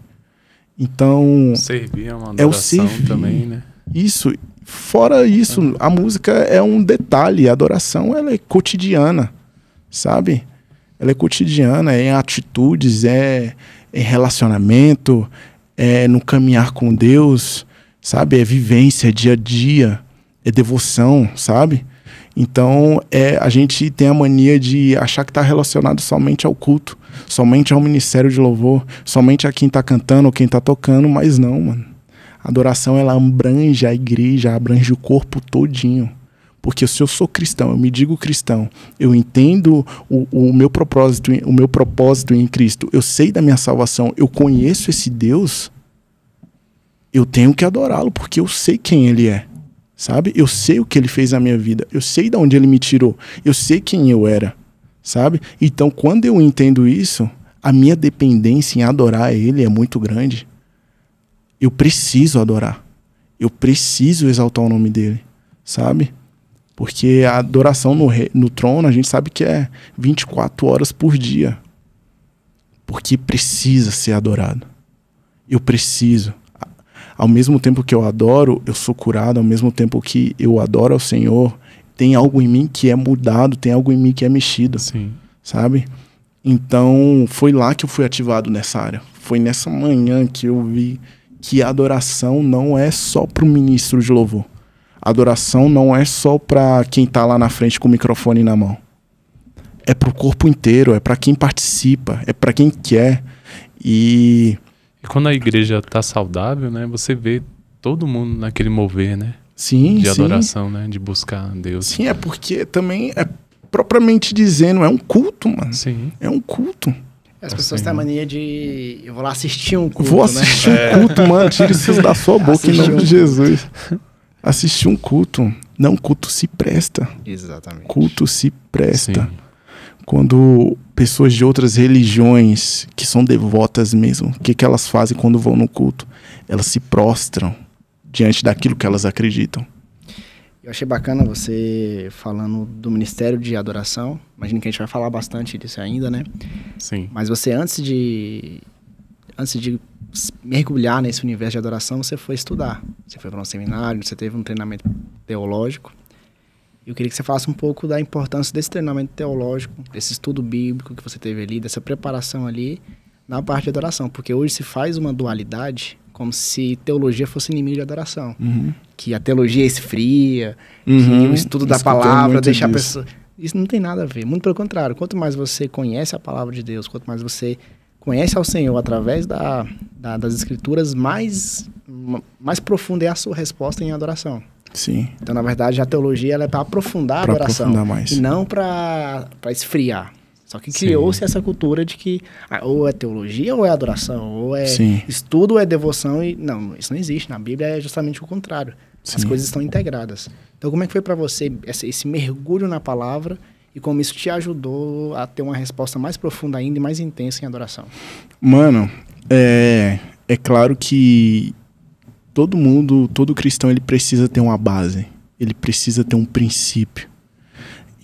Então, servir é uma é o servir. também, né? Isso, Fora isso, a música é um detalhe, a adoração ela é cotidiana, sabe? Ela é cotidiana, é em atitudes, é em relacionamento, é no caminhar com Deus, sabe? É vivência, é dia a dia, é devoção, sabe? Então, é, a gente tem a mania de achar que está relacionado somente ao culto, somente ao ministério de louvor, somente a quem está cantando ou quem está tocando, mas não, mano. A adoração ela abrange a igreja, abrange o corpo todinho. Porque se eu sou cristão, eu me digo cristão, eu entendo o, o, meu propósito, o meu propósito em Cristo, eu sei da minha salvação, eu conheço esse Deus, eu tenho que adorá-lo porque eu sei quem ele é. Sabe? Eu sei o que ele fez na minha vida, eu sei de onde ele me tirou, eu sei quem eu era. Sabe? Então, quando eu entendo isso, a minha dependência em adorar ele é muito grande eu preciso adorar. Eu preciso exaltar o nome dele, sabe? Porque a adoração no, rei, no trono, a gente sabe que é 24 horas por dia. Porque precisa ser adorado. Eu preciso. Ao mesmo tempo que eu adoro, eu sou curado. Ao mesmo tempo que eu adoro ao Senhor, tem algo em mim que é mudado, tem algo em mim que é mexido. Sim. Sabe? Então, foi lá que eu fui ativado nessa área. Foi nessa manhã que eu vi que a adoração não é só para o ministro de louvor. A adoração não é só para quem está lá na frente com o microfone na mão. É para o corpo inteiro, é para quem participa, é para quem quer. E... e quando a igreja está saudável, né, você vê todo mundo naquele mover, né? Sim, de adoração, sim. né? De buscar Deus. Sim, é porque também é propriamente dizendo, é um culto, mano. Sim. É um culto. As tá pessoas têm a mania de. Eu vou lá assistir um culto. Vou né? assistir né? um é. culto, é. mano. Tira isso da sua boca em nome um... de Jesus. Assistir um culto. Não, culto se presta. Exatamente. Culto se presta. Sim. Quando pessoas de outras religiões, que são devotas mesmo, o que, que elas fazem quando vão no culto? Elas se prostram diante daquilo que elas acreditam. Eu achei bacana você falando do Ministério de Adoração. Imagino que a gente vai falar bastante disso ainda, né? Sim. Mas você, antes de, antes de mergulhar nesse universo de adoração, você foi estudar. Você foi para um seminário, você teve um treinamento teológico. E Eu queria que você falasse um pouco da importância desse treinamento teológico, desse estudo bíblico que você teve ali, dessa preparação ali na parte de adoração. Porque hoje se faz uma dualidade como se teologia fosse inimigo de adoração. Uhum. Que a teologia esfria, uhum. que o estudo da palavra deixa disso. a pessoa. Isso não tem nada a ver. Muito pelo contrário, quanto mais você conhece a palavra de Deus, quanto mais você conhece ao Senhor através da, da, das Escrituras, mais, mais profunda é a sua resposta em adoração. Sim. Então, na verdade, a teologia ela é para aprofundar pra a adoração. Aprofundar mais. E não para esfriar. Só que criou-se essa cultura de que ah, ou é teologia ou é adoração, ou é Sim. estudo ou é devoção. E, não, isso não existe. Na Bíblia é justamente o contrário. Sim. As coisas estão integradas. Então, como é que foi para você esse, esse mergulho na palavra e como isso te ajudou a ter uma resposta mais profunda ainda e mais intensa em adoração? Mano, é, é claro que todo mundo, todo cristão, ele precisa ter uma base, ele precisa ter um princípio.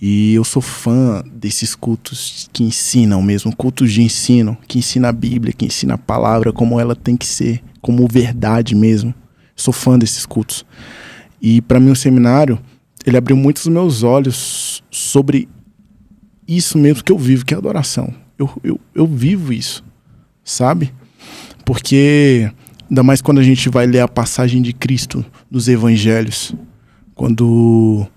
E eu sou fã desses cultos que ensinam mesmo, cultos de ensino, que ensina a Bíblia, que ensina a palavra como ela tem que ser, como verdade mesmo. Sou fã desses cultos. E para mim o seminário, ele abriu muitos os meus olhos sobre isso mesmo que eu vivo, que é adoração. Eu, eu, eu vivo isso, sabe? Porque ainda mais quando a gente vai ler a passagem de Cristo nos evangelhos, quando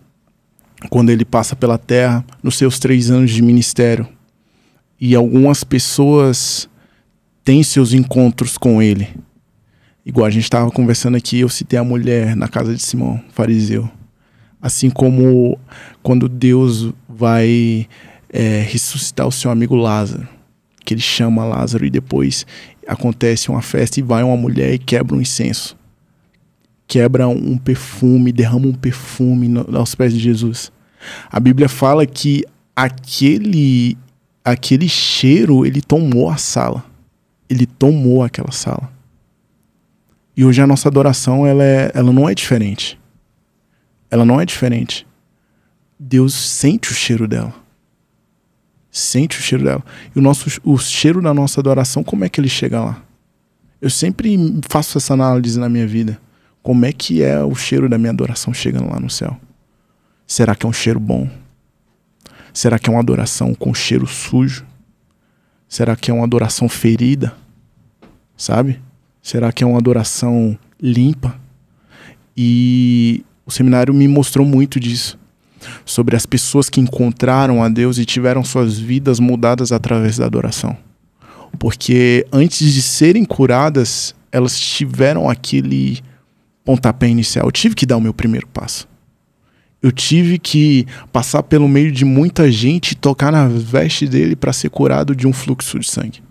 quando ele passa pela Terra nos seus três anos de ministério. E algumas pessoas têm seus encontros com ele. Igual a gente estava conversando aqui, eu citei a mulher na casa de Simão, fariseu. Assim como quando Deus vai é, ressuscitar o seu amigo Lázaro, que ele chama Lázaro e depois acontece uma festa e vai uma mulher e quebra um incenso quebra um perfume, derrama um perfume aos pés de Jesus. A Bíblia fala que aquele aquele cheiro, ele tomou a sala. Ele tomou aquela sala. E hoje a nossa adoração, ela, é, ela não é diferente. Ela não é diferente. Deus sente o cheiro dela. Sente o cheiro dela. E o, nosso, o cheiro da nossa adoração, como é que ele chega lá? Eu sempre faço essa análise na minha vida. Como é que é o cheiro da minha adoração chegando lá no céu? Será que é um cheiro bom? Será que é uma adoração com cheiro sujo? Será que é uma adoração ferida? Sabe? Será que é uma adoração limpa? E o seminário me mostrou muito disso. Sobre as pessoas que encontraram a Deus e tiveram suas vidas mudadas através da adoração. Porque antes de serem curadas, elas tiveram aquele pontapé inicial, eu tive que dar o meu primeiro passo. Eu tive que passar pelo meio de muita gente e tocar na veste dele para ser curado de um fluxo de sangue.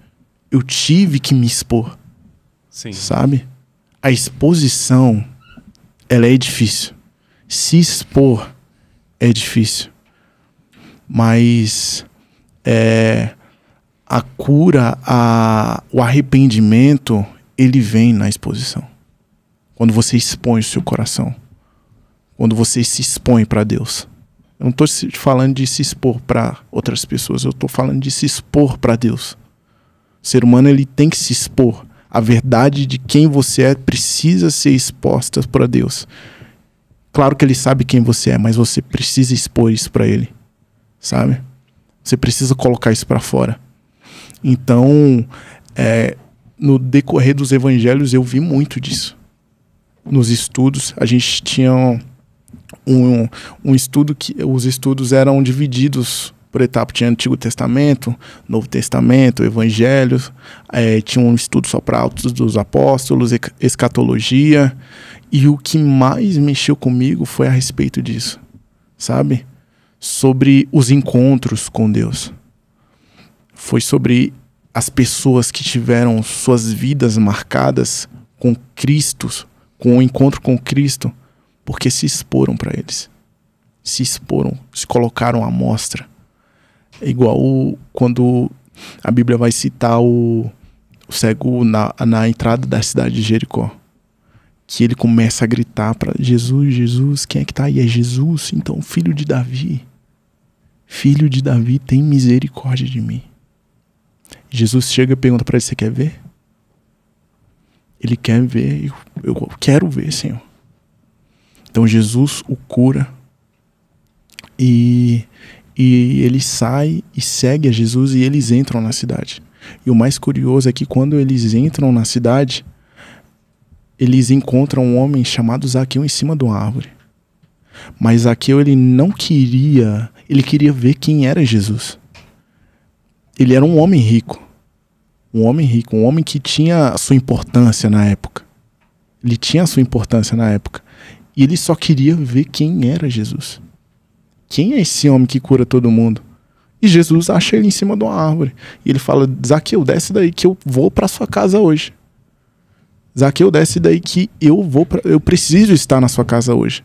Eu tive que me expor. Sim. Sabe? A exposição, ela é difícil. Se expor é difícil. Mas é, a cura, a, o arrependimento, ele vem na exposição. Quando você expõe o seu coração. Quando você se expõe para Deus. Eu não estou falando de se expor para outras pessoas, eu estou falando de se expor para Deus. O ser humano ele tem que se expor. A verdade de quem você é precisa ser exposta para Deus. Claro que ele sabe quem você é, mas você precisa expor isso para ele, sabe? Você precisa colocar isso para fora. Então, é, no decorrer dos evangelhos eu vi muito disso nos estudos. A gente tinha um, um, um estudo que os estudos eram divididos por etapa tinha Antigo Testamento, Novo Testamento, Evangelhos, é, tinha um estudo só para Autos dos Apóstolos, escatologia, e o que mais mexeu comigo foi a respeito disso, sabe? Sobre os encontros com Deus. Foi sobre as pessoas que tiveram suas vidas marcadas com Cristo, com o encontro com Cristo, porque se exporam para eles. Se exporam, se colocaram à mostra. É igual o, quando a Bíblia vai citar o, o cego na, na entrada da cidade de Jericó que ele começa a gritar para Jesus, Jesus, quem é que tá aí? É Jesus, então, filho de Davi. Filho de Davi, tem misericórdia de mim. Jesus chega e pergunta para ele: Você quer ver? Ele quer ver eu quero ver, Senhor. Então Jesus o cura e, e ele sai e segue a Jesus e eles entram na cidade. E o mais curioso é que quando eles entram na cidade, eles encontram um homem chamado Zaqueu em cima de uma árvore. Mas Zaqueu ele não queria, ele queria ver quem era Jesus. Ele era um homem rico um homem rico, um homem que tinha a sua importância na época. Ele tinha a sua importância na época. E ele só queria ver quem era Jesus. Quem é esse homem que cura todo mundo? E Jesus acha ele em cima de uma árvore. E ele fala: Zaqueu, desce daí que eu vou para sua casa hoje. Zaqueu, desce daí que eu vou pra, eu preciso estar na sua casa hoje.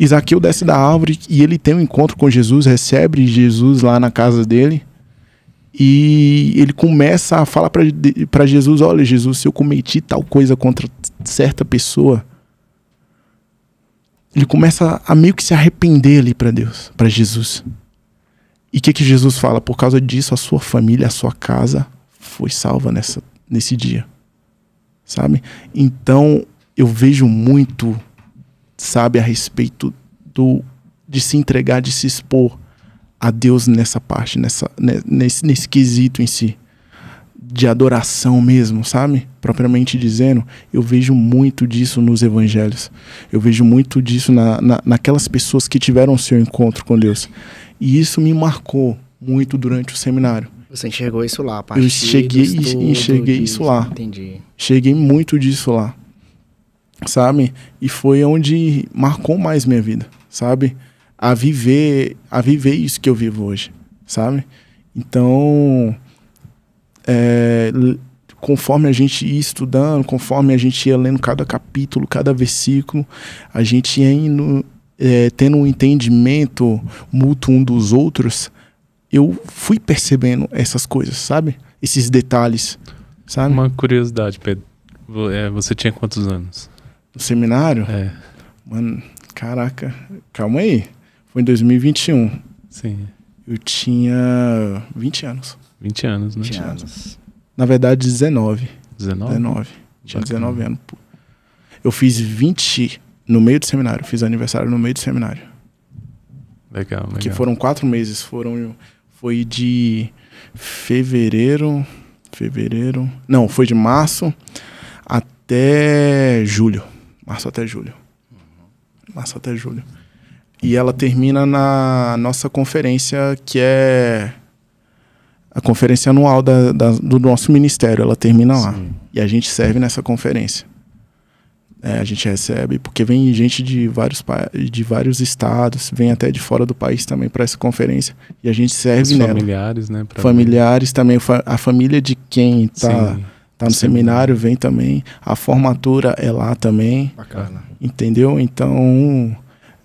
E Zaqueu desce da árvore e ele tem um encontro com Jesus, recebe Jesus lá na casa dele. E ele começa a falar para Jesus: Olha, Jesus, se eu cometi tal coisa contra certa pessoa. Ele começa a meio que se arrepender ali para Deus, para Jesus. E o que, que Jesus fala? Por causa disso, a sua família, a sua casa foi salva nessa, nesse dia. Sabe? Então, eu vejo muito, sabe, a respeito do de se entregar, de se expor a Deus nessa parte, nessa, nesse, nesse quesito em si, de adoração mesmo, sabe? Propriamente dizendo, eu vejo muito disso nos evangelhos. Eu vejo muito disso na, na, naquelas pessoas que tiveram o seu encontro com Deus. E isso me marcou muito durante o seminário. Você enxergou isso lá, a Eu cheguei, estudo, enxerguei disso, isso lá. Entendi. Cheguei muito disso lá, sabe? E foi onde marcou mais minha vida, sabe? a viver a viver isso que eu vivo hoje, sabe? Então, é, conforme a gente ia estudando, conforme a gente ia lendo cada capítulo, cada versículo, a gente ia indo, é, tendo um entendimento mútuo um dos outros, eu fui percebendo essas coisas, sabe? Esses detalhes, sabe? Uma curiosidade, Pedro. É, você tinha quantos anos? No seminário? É. Mano, caraca. Calma aí. Foi em 2021. Sim. Eu tinha 20 anos. 20 anos, né? 20 anos. Na verdade, 19. 19? 19. Tinha Bacana. 19 anos. Eu fiz 20 no meio do seminário. Fiz aniversário no meio do seminário. Legal, legal. Que foram quatro meses. Foram, foi de fevereiro... Fevereiro... Não, foi de março até julho. Março até julho. Março até julho. E ela termina na nossa conferência, que é a conferência anual da, da, do nosso ministério. Ela termina lá. Sim. E a gente serve nessa conferência. É, a gente recebe, porque vem gente de vários, de vários estados, vem até de fora do país também para essa conferência. E a gente serve Os nela. Familiares, né? familiares mim. também, a família de quem está tá no Sim. seminário vem também. A formatura é lá também. Bacana. Entendeu? Então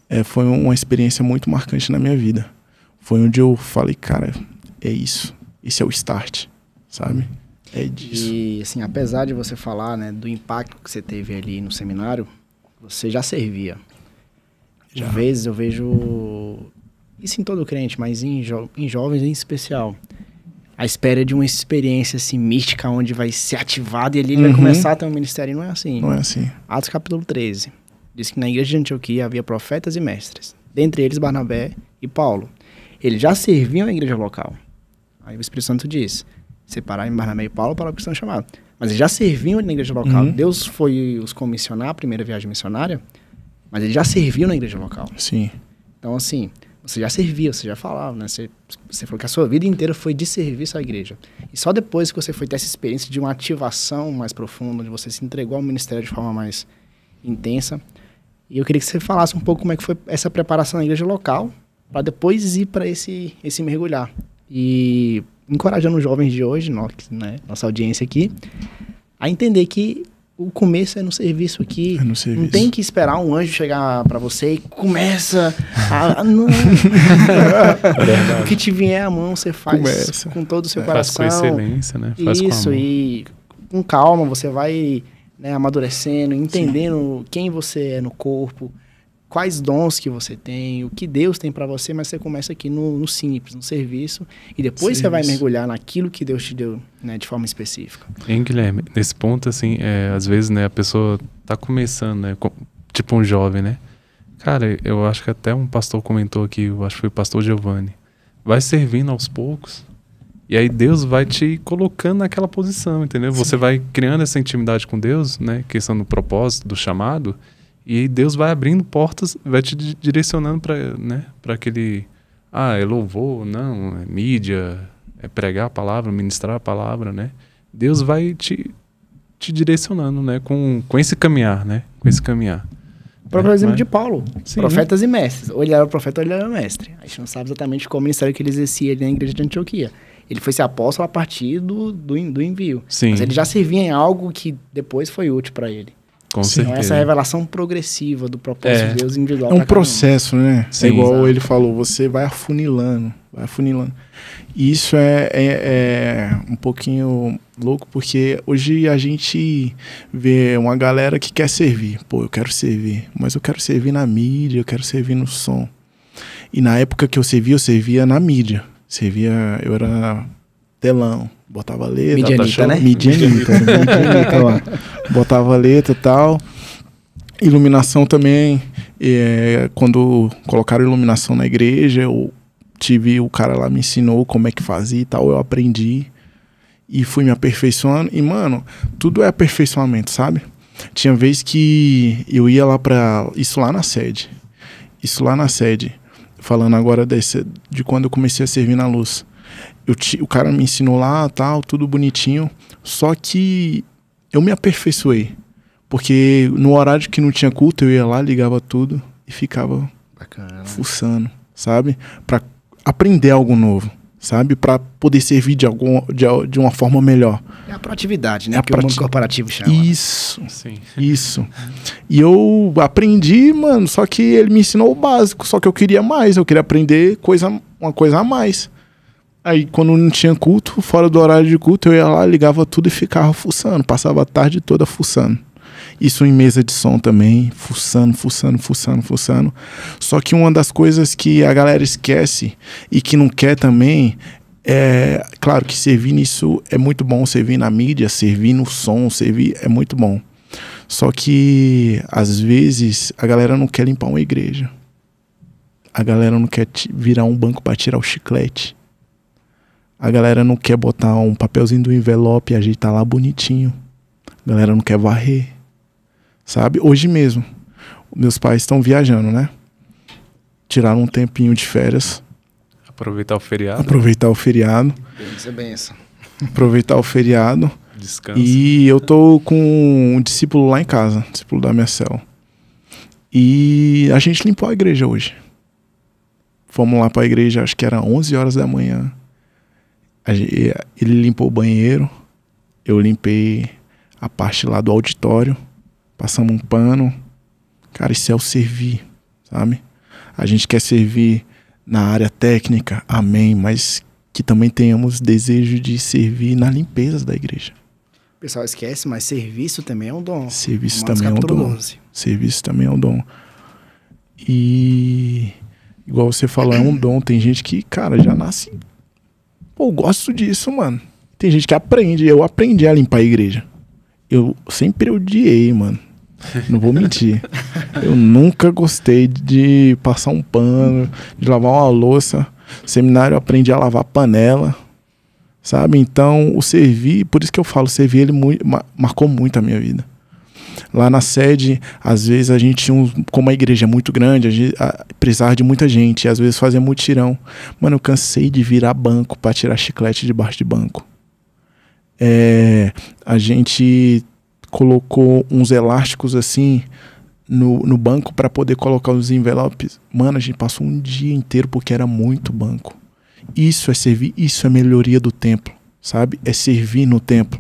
é, foi uma experiência muito marcante na minha vida. Foi onde eu falei, cara, é isso. Esse é o start, sabe? É disso. E, assim, apesar de você falar, né, do impacto que você teve ali no seminário, você já servia. Já. Às vezes eu vejo isso em todo crente, mas em, jo em jovens em especial. A espera de uma experiência assim mística onde vai ser ativado e ali ele uhum. vai começar a ter um ministério. Não é assim. Não é assim. Atos capítulo 13. Diz que na igreja de Antioquia havia profetas e mestres, dentre eles Barnabé e Paulo. Eles já serviam a igreja local. Aí o Espírito Santo diz: separar em Barnabé e Paulo para o que estão chamados. Mas eles já serviam na igreja local. Uhum. Deus foi os comissionar, a primeira viagem missionária, mas eles já serviam na igreja local. Sim. Então, assim, você já servia, você já falava, né? Você, você falou que a sua vida inteira foi de serviço à igreja. E só depois que você foi ter essa experiência de uma ativação mais profunda, onde você se entregou ao ministério de forma mais intensa, e eu queria que você falasse um pouco como é que foi essa preparação na igreja local, para depois ir para esse, esse mergulhar. E encorajando os jovens de hoje, né, nossa audiência aqui, a entender que o começo é no serviço aqui. É no serviço. Não tem que esperar um anjo chegar para você e começa a... não. o que te vier à mão, você faz começa. com todo o seu é, coração. Faz com excelência, né? Faz Isso, com e com calma, você vai né, amadurecendo, entendendo Sim. quem você é no corpo, quais dons que você tem, o que Deus tem para você, mas você começa aqui no, no simples, no serviço, e depois você vai mergulhar naquilo que Deus te deu, né, de forma específica. Hein, Guilherme, nesse ponto, assim, é, às vezes, né, a pessoa tá começando, né, com, tipo um jovem, né, cara, eu acho que até um pastor comentou aqui, eu acho que foi o pastor Giovanni, vai servindo aos poucos, e aí Deus vai te colocando naquela posição, entendeu? Sim. Você vai criando essa intimidade com Deus, né? Questão do propósito, do chamado. E Deus vai abrindo portas, vai te direcionando para né? aquele... Ah, é louvor, não, é mídia, é pregar a palavra, ministrar a palavra, né? Deus vai te, te direcionando, né? Com, com esse caminhar, né? Com esse caminhar. O próprio é, exemplo mas... de Paulo, Sim, profetas e mestres. Ou ele era o profeta ou ele era o mestre. A gente não sabe exatamente qual ministério que ele exercia ali na igreja de Antioquia ele foi ser apóstolo a partir do, do, do envio. Sim. Mas ele já servia em algo que depois foi útil para ele. Com Sim. certeza. Então, essa revelação progressiva do propósito é. de Deus individual. É um processo, né? É Sim, é igual exato. ele falou, você vai afunilando, vai afunilando. E isso é, é, é um pouquinho louco, porque hoje a gente vê uma galera que quer servir. Pô, eu quero servir, mas eu quero servir na mídia, eu quero servir no som. E na época que eu servia, eu servia na mídia servia. Eu era telão. Botava letra. Midianita, tá né? Midianita. Midianita lá. Botava letra e tal. Iluminação também. É, quando colocaram iluminação na igreja, eu tive o cara lá me ensinou como é que fazia e tal. Eu aprendi e fui me aperfeiçoando. E, mano, tudo é aperfeiçoamento, sabe? Tinha vez que eu ia lá pra. Isso lá na sede. Isso lá na sede falando agora desse, de quando eu comecei a servir na luz. Eu, o cara me ensinou lá, tal, tudo bonitinho, só que eu me aperfeiçoei. Porque no horário que não tinha culto, eu ia lá, ligava tudo e ficava Bacana. fuçando, sabe? Pra aprender algo novo sabe? Para poder servir de, algum, de, de uma forma melhor. É a proatividade, né? É que prati... o mundo corporativo chama. Né? Isso, Sim. isso. E eu aprendi, mano, só que ele me ensinou o básico, só que eu queria mais, eu queria aprender coisa, uma coisa a mais. Aí quando não tinha culto, fora do horário de culto, eu ia lá, ligava tudo e ficava fuçando, passava a tarde toda fuçando. Isso em mesa de som também, fuçando, fuçando, fuçando, fuçando. Só que uma das coisas que a galera esquece e que não quer também é, claro que servir nisso é muito bom, servir na mídia, servir no som, servir é muito bom. Só que às vezes a galera não quer limpar uma igreja. A galera não quer virar um banco para tirar o chiclete. A galera não quer botar um papelzinho do envelope e ajeitar lá bonitinho. A galera não quer varrer sabe? Hoje mesmo, meus pais estão viajando, né? Tiraram um tempinho de férias. Aproveitar o feriado. Aproveitar o feriado. Benção, é benção. Aproveitar o feriado. Descansa. E eu tô com um discípulo lá em casa, discípulo da minha célula. E a gente limpou a igreja hoje. Fomos lá para a igreja, acho que era 11 horas da manhã. Ele limpou o banheiro, eu limpei a parte lá do auditório passamos um pano. Cara, isso é o servir, sabe? A gente quer servir na área técnica, amém, mas que também tenhamos desejo de servir na limpeza da igreja. O pessoal esquece, mas serviço também é um dom. Serviço também é um dom. 11. Serviço também é um dom. E igual você falou, é um dom. Tem gente que, cara, já nasce. Pô, eu gosto disso, mano. Tem gente que aprende. Eu aprendi a limpar a igreja. Eu sempre odiei, mano. Não vou mentir. Eu nunca gostei de passar um pano, de lavar uma louça. Seminário eu aprendi a lavar panela, sabe? Então, o servir, por isso que eu falo, servir ele marcou muito a minha vida. Lá na sede, às vezes a gente tinha, um, como a igreja é muito grande, a gente, a, precisava de muita gente, às vezes fazia mutirão. Mano, eu cansei de virar banco para tirar chiclete debaixo de banco. É, a gente colocou uns elásticos assim no, no banco para poder colocar os envelopes. Mano, a gente passou um dia inteiro porque era muito banco. Isso é servir, isso é melhoria do templo, sabe? É servir no templo.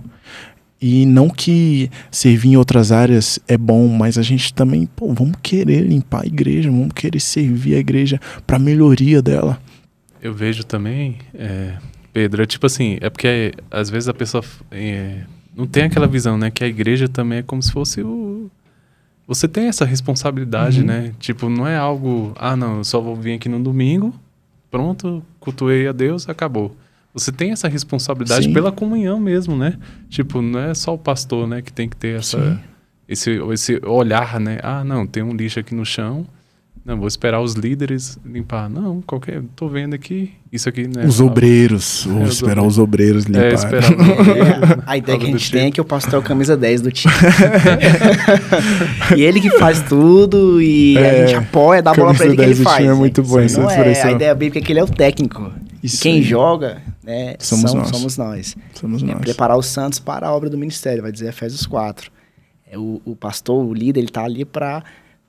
E não que servir em outras áreas é bom, mas a gente também, pô, vamos querer limpar a igreja, vamos querer servir a igreja para melhoria dela. Eu vejo também, é, Pedro, é tipo assim, é porque às vezes a pessoa é, não tem aquela visão, né? Que a igreja também é como se fosse o. Você tem essa responsabilidade, uhum. né? Tipo, não é algo, ah, não, eu só vou vir aqui no domingo, pronto, cultuei a Deus, acabou. Você tem essa responsabilidade Sim. pela comunhão mesmo, né? Tipo, não é só o pastor, né, que tem que ter essa, esse, esse olhar, né? Ah, não, tem um lixo aqui no chão, não, vou esperar os líderes limpar. Não, qualquer. Tô vendo aqui. Isso aqui, né? Os obreiros. Vou é, é esperar os obreiros, limpar. É, obreiros, né? A ideia que a gente tipo. tem é tipo. que o pastor é o camisa 10 do time. e ele que faz tudo e é, a gente apoia, dá a bola pra ele que ele faz. Time é muito bom essa é não É, a ideia bíblica é que ele é o técnico. Isso. E quem joga né, somos, são, nós. somos nós. Somos é nós. Preparar os santos para a obra do ministério, vai dizer Efésios 4. O, o pastor, o líder, ele tá ali para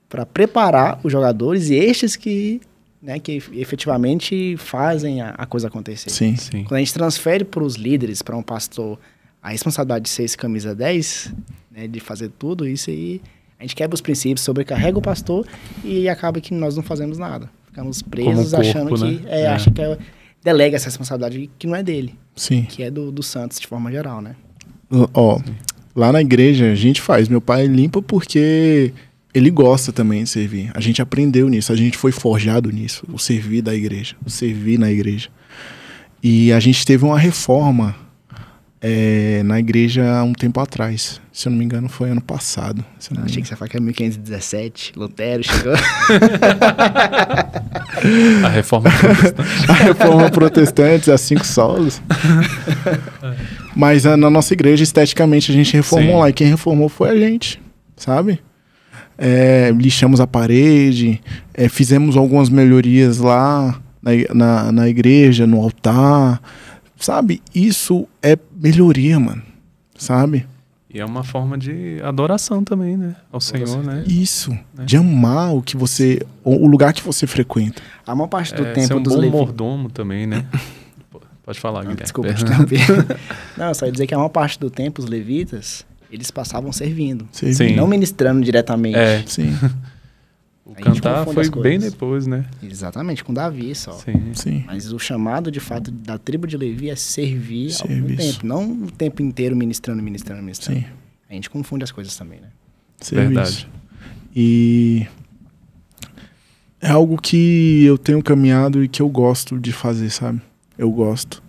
para preparar os jogadores e estes que, né, que efetivamente fazem a, a coisa acontecer. Sim, sim. Quando a gente transfere para os líderes, para um pastor, a responsabilidade de ser esse camisa 10, né, de fazer tudo isso aí, a gente quebra os princípios, sobrecarrega o pastor e acaba que nós não fazemos nada. Ficamos presos corpo, achando né? que é, é. acha que é, delega essa responsabilidade que não é dele. Sim. Que é do, do Santos de forma geral, né? Ó, oh, lá na igreja a gente faz. Meu pai limpa porque ele gosta também de servir. A gente aprendeu nisso, a gente foi forjado nisso, o servir da igreja, o servir na igreja. E a gente teve uma reforma é, na igreja há um tempo atrás. Se eu não me engano, foi ano passado. Se não, ah, achei que você falou que é 1517, Lutero chegou. a reforma protestante. a reforma protestante, as cinco solos. É. Mas a, ah, na nossa igreja, esteticamente, a gente reformou Sim. lá. E quem reformou foi a gente, sabe? é, lixamos a parede, é, fizemos algumas melhorias lá na, na, na igreja, no altar. Sabe? Isso é melhoria, mano. Sabe? E é uma forma de adoração também, né? Ao Senhor, né? Isso. Né? De amar o que você. o lugar que você frequenta. A maior parte do é, tempo. Ser é um dos bom levi... mordomo também, né? Pode falar, ah, Guilherme. Desculpa, te Não, só ia dizer que a maior parte do tempo, os levitas, eles passavam servindo. Sim. Não ministrando diretamente. É, sim. O a cantar foi bem depois, né? Exatamente, com Davi só. Sim, sim. Mas o chamado, de fato, da tribo de Levi é servir ao tempo. Não o tempo inteiro ministrando, ministrando, ministrando. Sim. A gente confunde as coisas também, né? Serviço. Verdade. E é algo que eu tenho caminhado e que eu gosto de fazer, sabe? Eu gosto.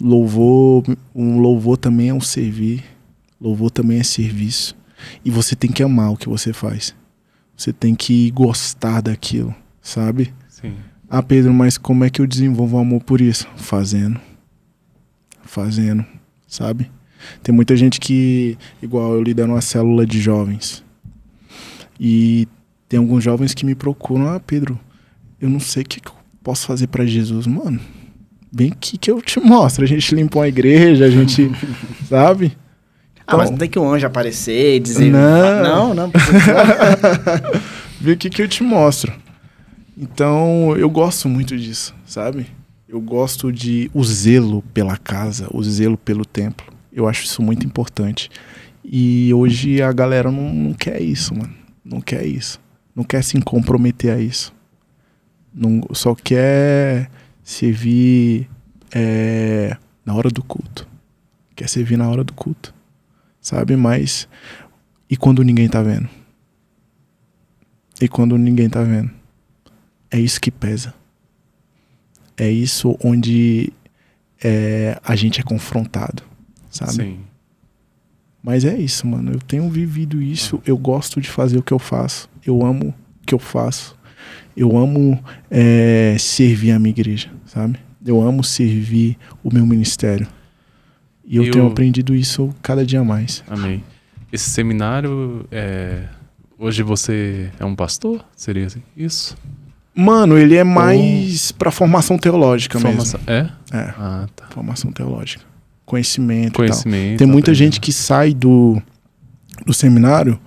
Louvor, um louvor também é um servir. Louvor também é serviço. E você tem que amar o que você faz. Você tem que gostar daquilo, sabe? Sim. Ah, Pedro, mas como é que eu desenvolvo amor por isso? Fazendo. Fazendo, sabe? Tem muita gente que, igual eu lidero uma célula de jovens. E tem alguns jovens que me procuram, ah, Pedro, eu não sei o que, que eu posso fazer para Jesus, mano. Vem aqui que eu te mostro. A gente limpou a igreja, a gente, sabe? Ah, mas então- não tem que um anjo aparecer e dizer. Não, ah, não, não. Vê o que, que eu te mostro. Então, eu gosto muito disso, sabe? Eu gosto de o zelo pela casa, o zelo pelo templo. Eu acho isso muito importante. E hoje a galera não, não quer isso, mano. Não quer isso. Não quer se comprometer a isso. Não, só quer servir é, na hora do culto. Quer servir na hora do culto sabe? Mas e quando ninguém tá vendo? E quando ninguém tá vendo? É isso que pesa. É isso onde é, a gente é confrontado, sabe? Sim. Mas é isso, mano. Eu tenho vivido isso. Ah. Eu gosto de fazer o que eu faço. Eu amo o que eu faço. Eu amo é, servir a minha igreja, sabe? Eu amo servir o meu ministério. E eu, eu, tenho aprendido isso cada dia mais. Amém. Esse seminário, é... hoje você é um pastor? Seria assim? Isso? Mano, ele é mais Ou... para formação teológica formação... mesmo. É? É. Ah, tá. Formação teológica. Conhecimento, Conhecimento Tem muita aprendendo. gente que sai do, do seminário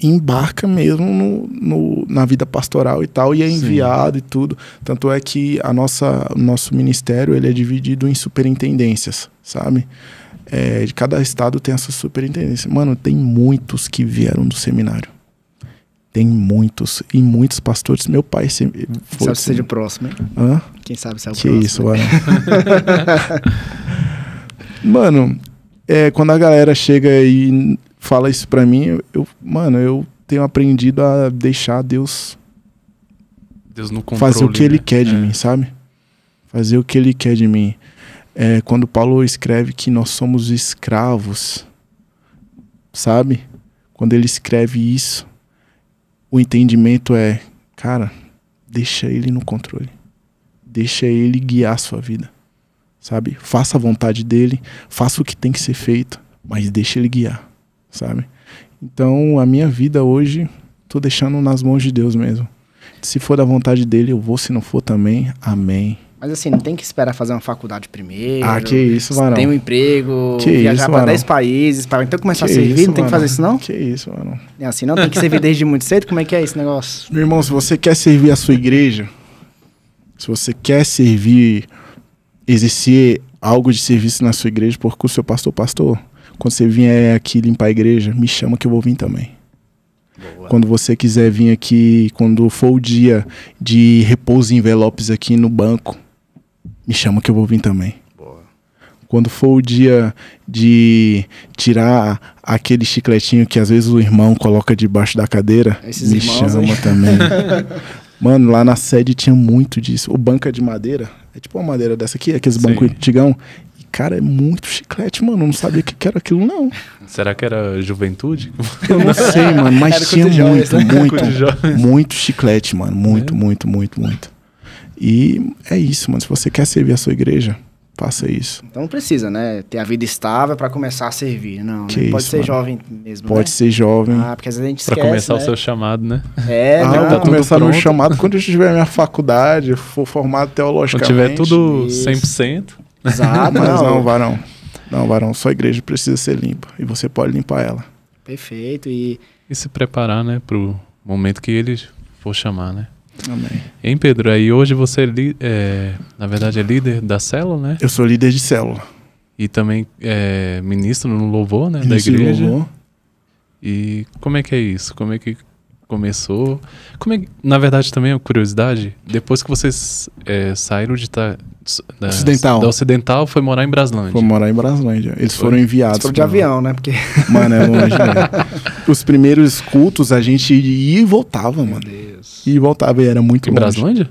e embarca mesmo no, no, na vida pastoral e tal, e é enviado Sim. e tudo. Tanto é que a nossa, o nosso ministério ele é dividido em superintendências, sabe? é, de cada estado tem essa superintendência. Mano, tem muitos que vieram do seminário. Tem muitos. E muitos pastores. Meu pai se, Quem foi. Sabe se seja assim. o próximo, hein? Hã? Quem sabe se é o que próximo. Que isso, mano. mano, é, quando a galera chega e fala isso pra mim, eu, mano, eu tenho aprendido a deixar Deus. Deus no controle, fazer o que né? ele quer de é. mim, sabe? Fazer o que ele quer de mim é, quando Paulo escreve que nós somos escravos, sabe? Quando ele escreve isso, o entendimento é, cara, deixa ele no controle. Deixa ele guiar a sua vida. Sabe? Faça a vontade dele, faça o que tem que ser feito, mas deixa ele guiar, sabe? Então, a minha vida hoje, tô deixando nas mãos de Deus mesmo. Se for da vontade dele, eu vou, se não for também, amém. Mas assim, não tem que esperar fazer uma faculdade primeiro. Ah, que isso, mano. Tem um emprego, que viajar para 10 países, para então começar que a servir, isso, não tem mano. que fazer isso, não? Que isso, mano. É assim, não tem que servir desde muito cedo? Como é que é esse negócio? Meu irmão, se você quer servir a sua igreja, se você quer servir, exercer algo de serviço na sua igreja, porque o seu pastor, pastor, quando você vier aqui limpar a igreja, me chama que eu vou vir também. Boa. Quando você quiser vir aqui, quando for o dia de repouso em envelopes aqui no banco, me chama que eu vou vir também. Boa. Quando for o dia de tirar aquele chicletinho que às vezes o irmão coloca debaixo da cadeira, Esses me chama aí. também. Mano, lá na sede tinha muito disso. O banca de madeira, é tipo uma madeira dessa aqui, aqueles bancos antigão. E, cara, é muito chiclete, mano. Eu não sabia que, que era aquilo, não. Será que era juventude? Eu não sei, mano. Mas era tinha muito, jovens, muito, né? muito, muito chiclete, mano. Muito, é. muito, muito, muito. E é isso, mano. Se você quer servir a sua igreja, faça isso. Então não precisa, né? Ter a vida estável para começar a servir. Não, né? que né? pode ser mano. jovem mesmo. Pode né? ser jovem. Ah, porque às vezes a gente esquece. Pra começar né? o seu chamado, né? É, ah, não, não, tá começar meu chamado quando eu tiver minha faculdade, for formado teologicamente. Quando tiver tudo 100%. Exato. Mas não, varão. Não, varão, sua igreja precisa ser limpa. E você pode limpar ela. Perfeito. E, e se preparar, né, pro momento que ele for chamar, né? Amém. Hein, Pedro? Aí hoje você, é, é, na verdade, é líder da célula, né? Eu sou líder de célula. E também é ministro no louvor, né? Ministro da igreja. Louvor. E como é que é isso? Como é que começou. Como é, na verdade, também é curiosidade, depois que vocês é, saíram de ta, da Ocidental. da Ocidental, foi morar em Braslândia. Foi morar em Braslândia. Eles foi. foram enviados. Eles foram de avião, né? Porque... Mano, é longe, né? Os primeiros cultos a gente ia e voltava, Meu mano. Deus. E voltava e era muito em longe. Braslândia?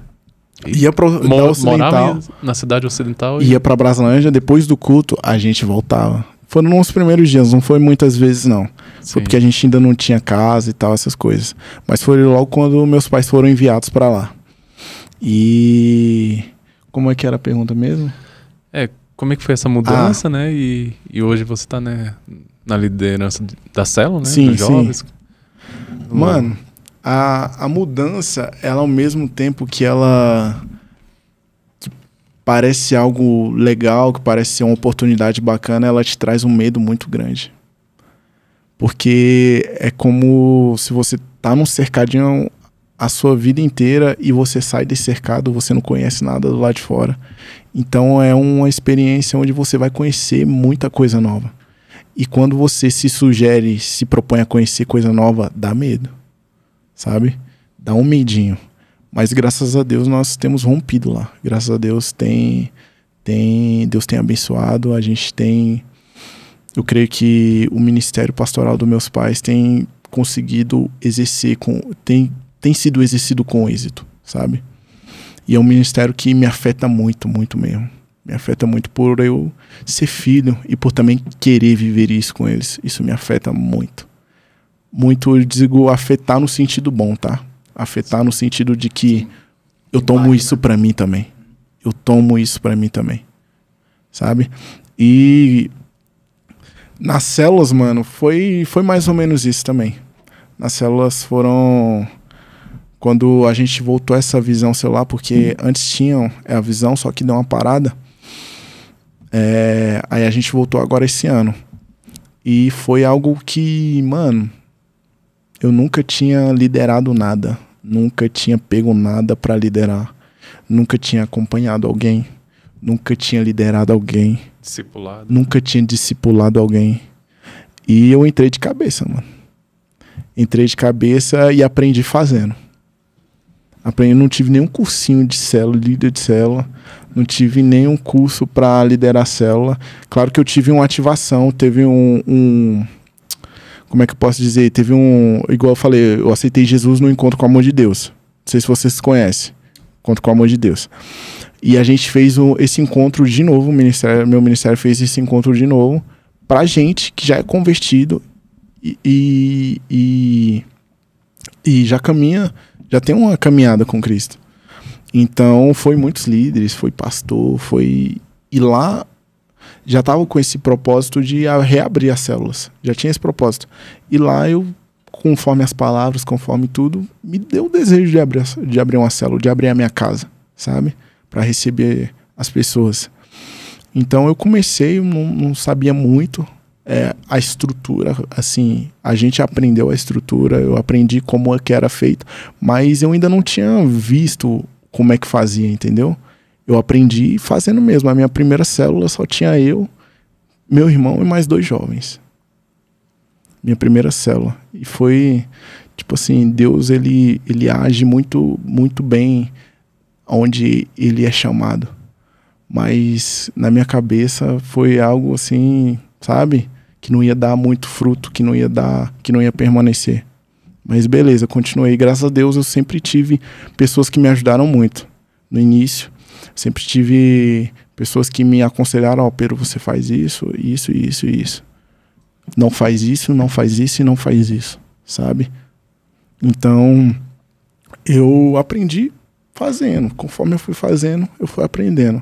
Ia para Mor Ocidental. na cidade ocidental. E... Ia pra Braslândia, depois do culto a gente voltava. Foram uns primeiros dias, não foi muitas vezes não. Foi porque a gente ainda não tinha casa e tal, essas coisas. Mas foi logo quando meus pais foram enviados para lá. E. Como é que era a pergunta mesmo? É, como é que foi essa mudança, ah. né? E, e hoje você está né, na liderança da célula, né? Sim, jovens. sim. Mano, a, a mudança, ela ao mesmo tempo que ela parece algo legal, que parece ser uma oportunidade bacana, ela te traz um medo muito grande. Porque é como se você tá num cercadinho a sua vida inteira e você sai desse cercado, você não conhece nada do lado de fora. Então é uma experiência onde você vai conhecer muita coisa nova. E quando você se sugere, se propõe a conhecer coisa nova, dá medo. Sabe? Dá um medinho. Mas graças a Deus nós temos rompido lá. Graças a Deus tem tem Deus tem abençoado, a gente tem eu creio que o ministério pastoral dos meus pais tem conseguido exercer com tem tem sido exercido com êxito, sabe? E é um ministério que me afeta muito, muito mesmo. Me afeta muito por eu ser filho e por também querer viver isso com eles. Isso me afeta muito. Muito, eu digo, afetar no sentido bom, tá? Afetar no sentido de que eu tomo né? isso para mim também. Eu tomo isso para mim também. Sabe? E nas células, mano, foi, foi mais ou menos isso também. Nas células foram. Quando a gente voltou essa visão celular, porque antes tinham é a visão, só que deu uma parada. É, aí a gente voltou agora esse ano. E foi algo que, mano, eu nunca tinha liderado nada. Nunca tinha pego nada para liderar. Nunca tinha acompanhado alguém. Nunca tinha liderado alguém Discipulado. Nunca tinha discipulado alguém. E eu entrei de cabeça, mano. Entrei de cabeça e aprendi fazendo. Aprendi, não tive nenhum cursinho de célula, líder de célula, não tive nenhum curso para liderar a célula. Claro que eu tive uma ativação, teve um, um como é que eu posso dizer? Teve um. Igual eu falei, eu aceitei Jesus no encontro com o amor de Deus. Não sei se vocês conhecem. Encontro com o amor de Deus. E a gente fez um, esse encontro de novo, ministério, meu ministério fez esse encontro de novo, pra gente que já é convertido e, e, e, e já caminha, já tem uma caminhada com Cristo. Então, foi muitos líderes, foi pastor, foi. E lá já estava com esse propósito de reabrir as células. Já tinha esse propósito. E lá eu, conforme as palavras, conforme tudo, me deu o desejo de abrir, de abrir uma célula, de abrir a minha casa, sabe? para receber as pessoas. Então eu comecei, não, não sabia muito é, a estrutura, assim, a gente aprendeu a estrutura, eu aprendi como é que era feito, mas eu ainda não tinha visto como é que fazia, entendeu? Eu aprendi fazendo mesmo. A minha primeira célula só tinha eu, meu irmão e mais dois jovens. Minha primeira célula. E foi tipo assim, Deus ele ele age muito muito bem onde ele é chamado. Mas na minha cabeça foi algo assim, sabe? Que não ia dar muito fruto, que não ia dar, que não ia permanecer. Mas beleza, continuei. Graças a Deus eu sempre tive pessoas que me ajudaram muito no início. Sempre tive pessoas que me aconselharam, ó, oh, Pedro, você faz isso, isso, isso, isso. Não faz isso, não faz isso e não faz isso, sabe? Então, eu aprendi fazendo. Conforme eu fui fazendo, eu fui aprendendo.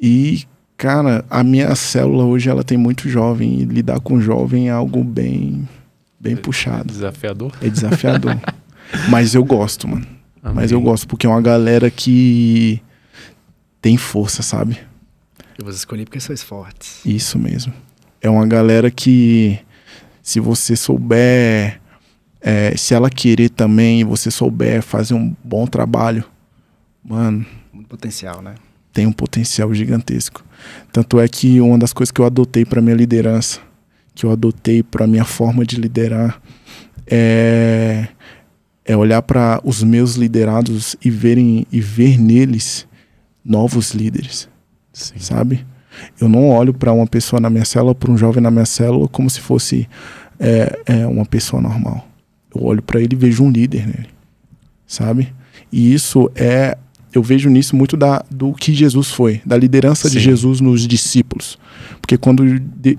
E, cara, a minha célula hoje ela tem muito jovem e lidar com jovem é algo bem bem é puxado. É desafiador? É desafiador. Mas eu gosto, mano. Amém. Mas eu gosto porque é uma galera que tem força, sabe? Eu vou escolher porque sois fortes. Isso mesmo. É uma galera que se você souber é, se ela querer também, você souber fazer um bom trabalho, mano. Muito potencial, né? Tem um potencial gigantesco. Tanto é que uma das coisas que eu adotei para minha liderança, que eu adotei para minha forma de liderar, é, é olhar para os meus liderados e verem e ver neles novos líderes, Sim. sabe? Eu não olho para uma pessoa na minha célula, para um jovem na minha célula, como se fosse é, é uma pessoa normal. Eu olho para ele e vejo um líder nele, sabe? E isso é, eu vejo nisso muito da, do que Jesus foi, da liderança Sim. de Jesus nos discípulos. Porque quando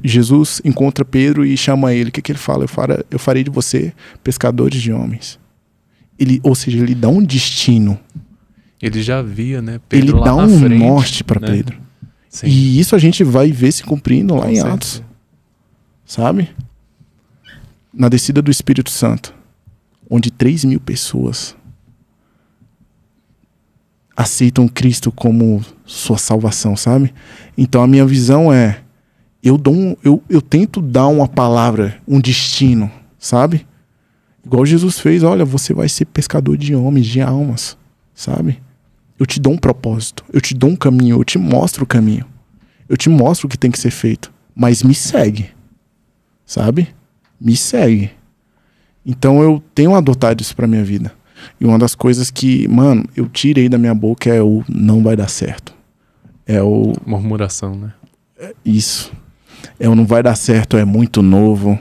Jesus encontra Pedro e chama ele, o que, que ele fala? Eu, fara, eu farei de você pescadores de homens. Ele, ou seja, ele dá um destino. Ele já via, né? Pedro ele dá um frente, norte para né? Pedro. Sim. E isso a gente vai ver se cumprindo lá Com em certeza. Atos. Sabe? Na descida do Espírito Santo onde 3 mil pessoas aceitam Cristo como sua salvação, sabe? Então a minha visão é: eu, dou um, eu, eu tento dar uma palavra, um destino, sabe? Igual Jesus fez: olha, você vai ser pescador de homens, de almas, sabe? Eu te dou um propósito, eu te dou um caminho, eu te mostro o caminho, eu te mostro o que tem que ser feito, mas me segue, sabe? Me segue. Então eu tenho adotado isso para minha vida. E uma das coisas que, mano, eu tirei da minha boca é o não vai dar certo. É o. Murmuração, né? É isso. É o não vai dar certo, é muito novo,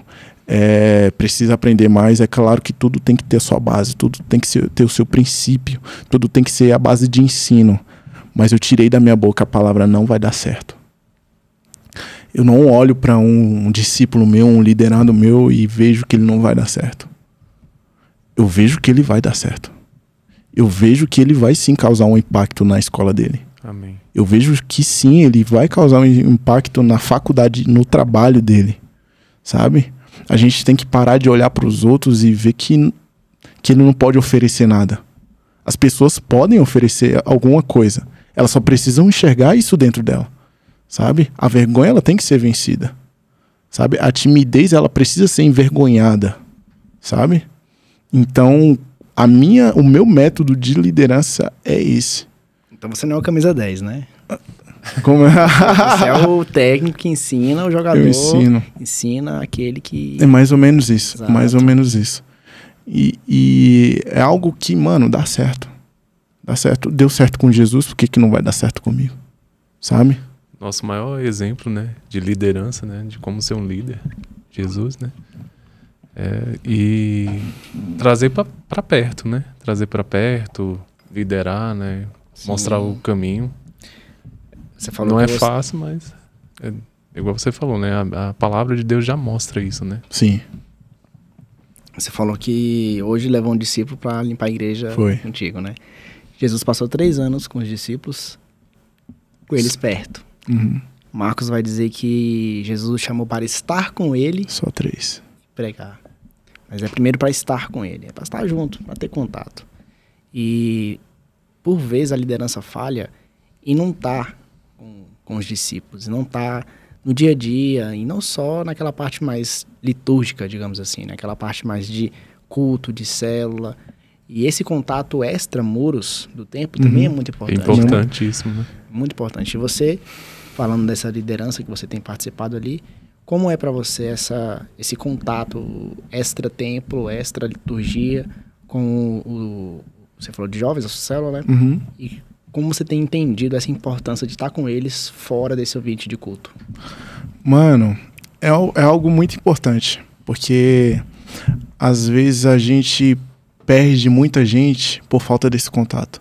é precisa aprender mais. É claro que tudo tem que ter a sua base, tudo tem que ter o seu princípio, tudo tem que ser a base de ensino. Mas eu tirei da minha boca a palavra não vai dar certo. Eu não olho para um, um discípulo meu, um liderado meu e vejo que ele não vai dar certo eu vejo que ele vai dar certo. Eu vejo que ele vai sim causar um impacto na escola dele. Amém. Eu vejo que sim, ele vai causar um impacto na faculdade, no trabalho dele. Sabe? A gente tem que parar de olhar para os outros e ver que, que ele não pode oferecer nada. As pessoas podem oferecer alguma coisa. Elas só precisam enxergar isso dentro dela. Sabe? A vergonha ela tem que ser vencida. Sabe? A timidez ela precisa ser envergonhada. Sabe? Então, a minha, o meu método de liderança é esse. Então você não é o camisa 10, né? Como... É? você é o técnico que ensina o jogador. Eu ensino. Ensina aquele que. É mais ou menos isso. Exato. Mais ou menos isso. E, e, é algo que, mano, dá certo. Dá certo. Deu certo com Jesus, por que, que não vai dar certo comigo? Sabe? Nosso maior exemplo, né? De liderança, né? De como ser um líder. Jesus, né? É, e trazer para perto, né? Trazer para perto, liderar, né? Sim. Mostrar o caminho. Você falou Não é você... fácil, mas. É, igual você falou, né? A, a palavra de Deus já mostra isso, né? Sim. Você falou que hoje levou um discípulo para limpar a igreja Foi. contigo, né? Jesus passou três anos com os discípulos, com eles perto. Uhum. Marcos vai dizer que Jesus o chamou para estar com ele. Só três. Pregar. Mas é primeiro para estar com ele, é para estar junto, para ter contato. E por vezes a liderança falha e não tá com, com os discípulos, não tá no dia a dia e não só naquela parte mais litúrgica, digamos assim, naquela né? parte mais de culto, de célula. E esse contato extra-muros do tempo uhum. também é muito importante. É importantíssimo, né? Muito importante. E você, falando dessa liderança que você tem participado ali, como é para você essa, esse contato extra-templo, extra-liturgia com o, Você falou de jovens, a sua célula, né? Uhum. E como você tem entendido essa importância de estar com eles fora desse ambiente de culto? Mano, é, é algo muito importante, porque às vezes a gente perde muita gente por falta desse contato.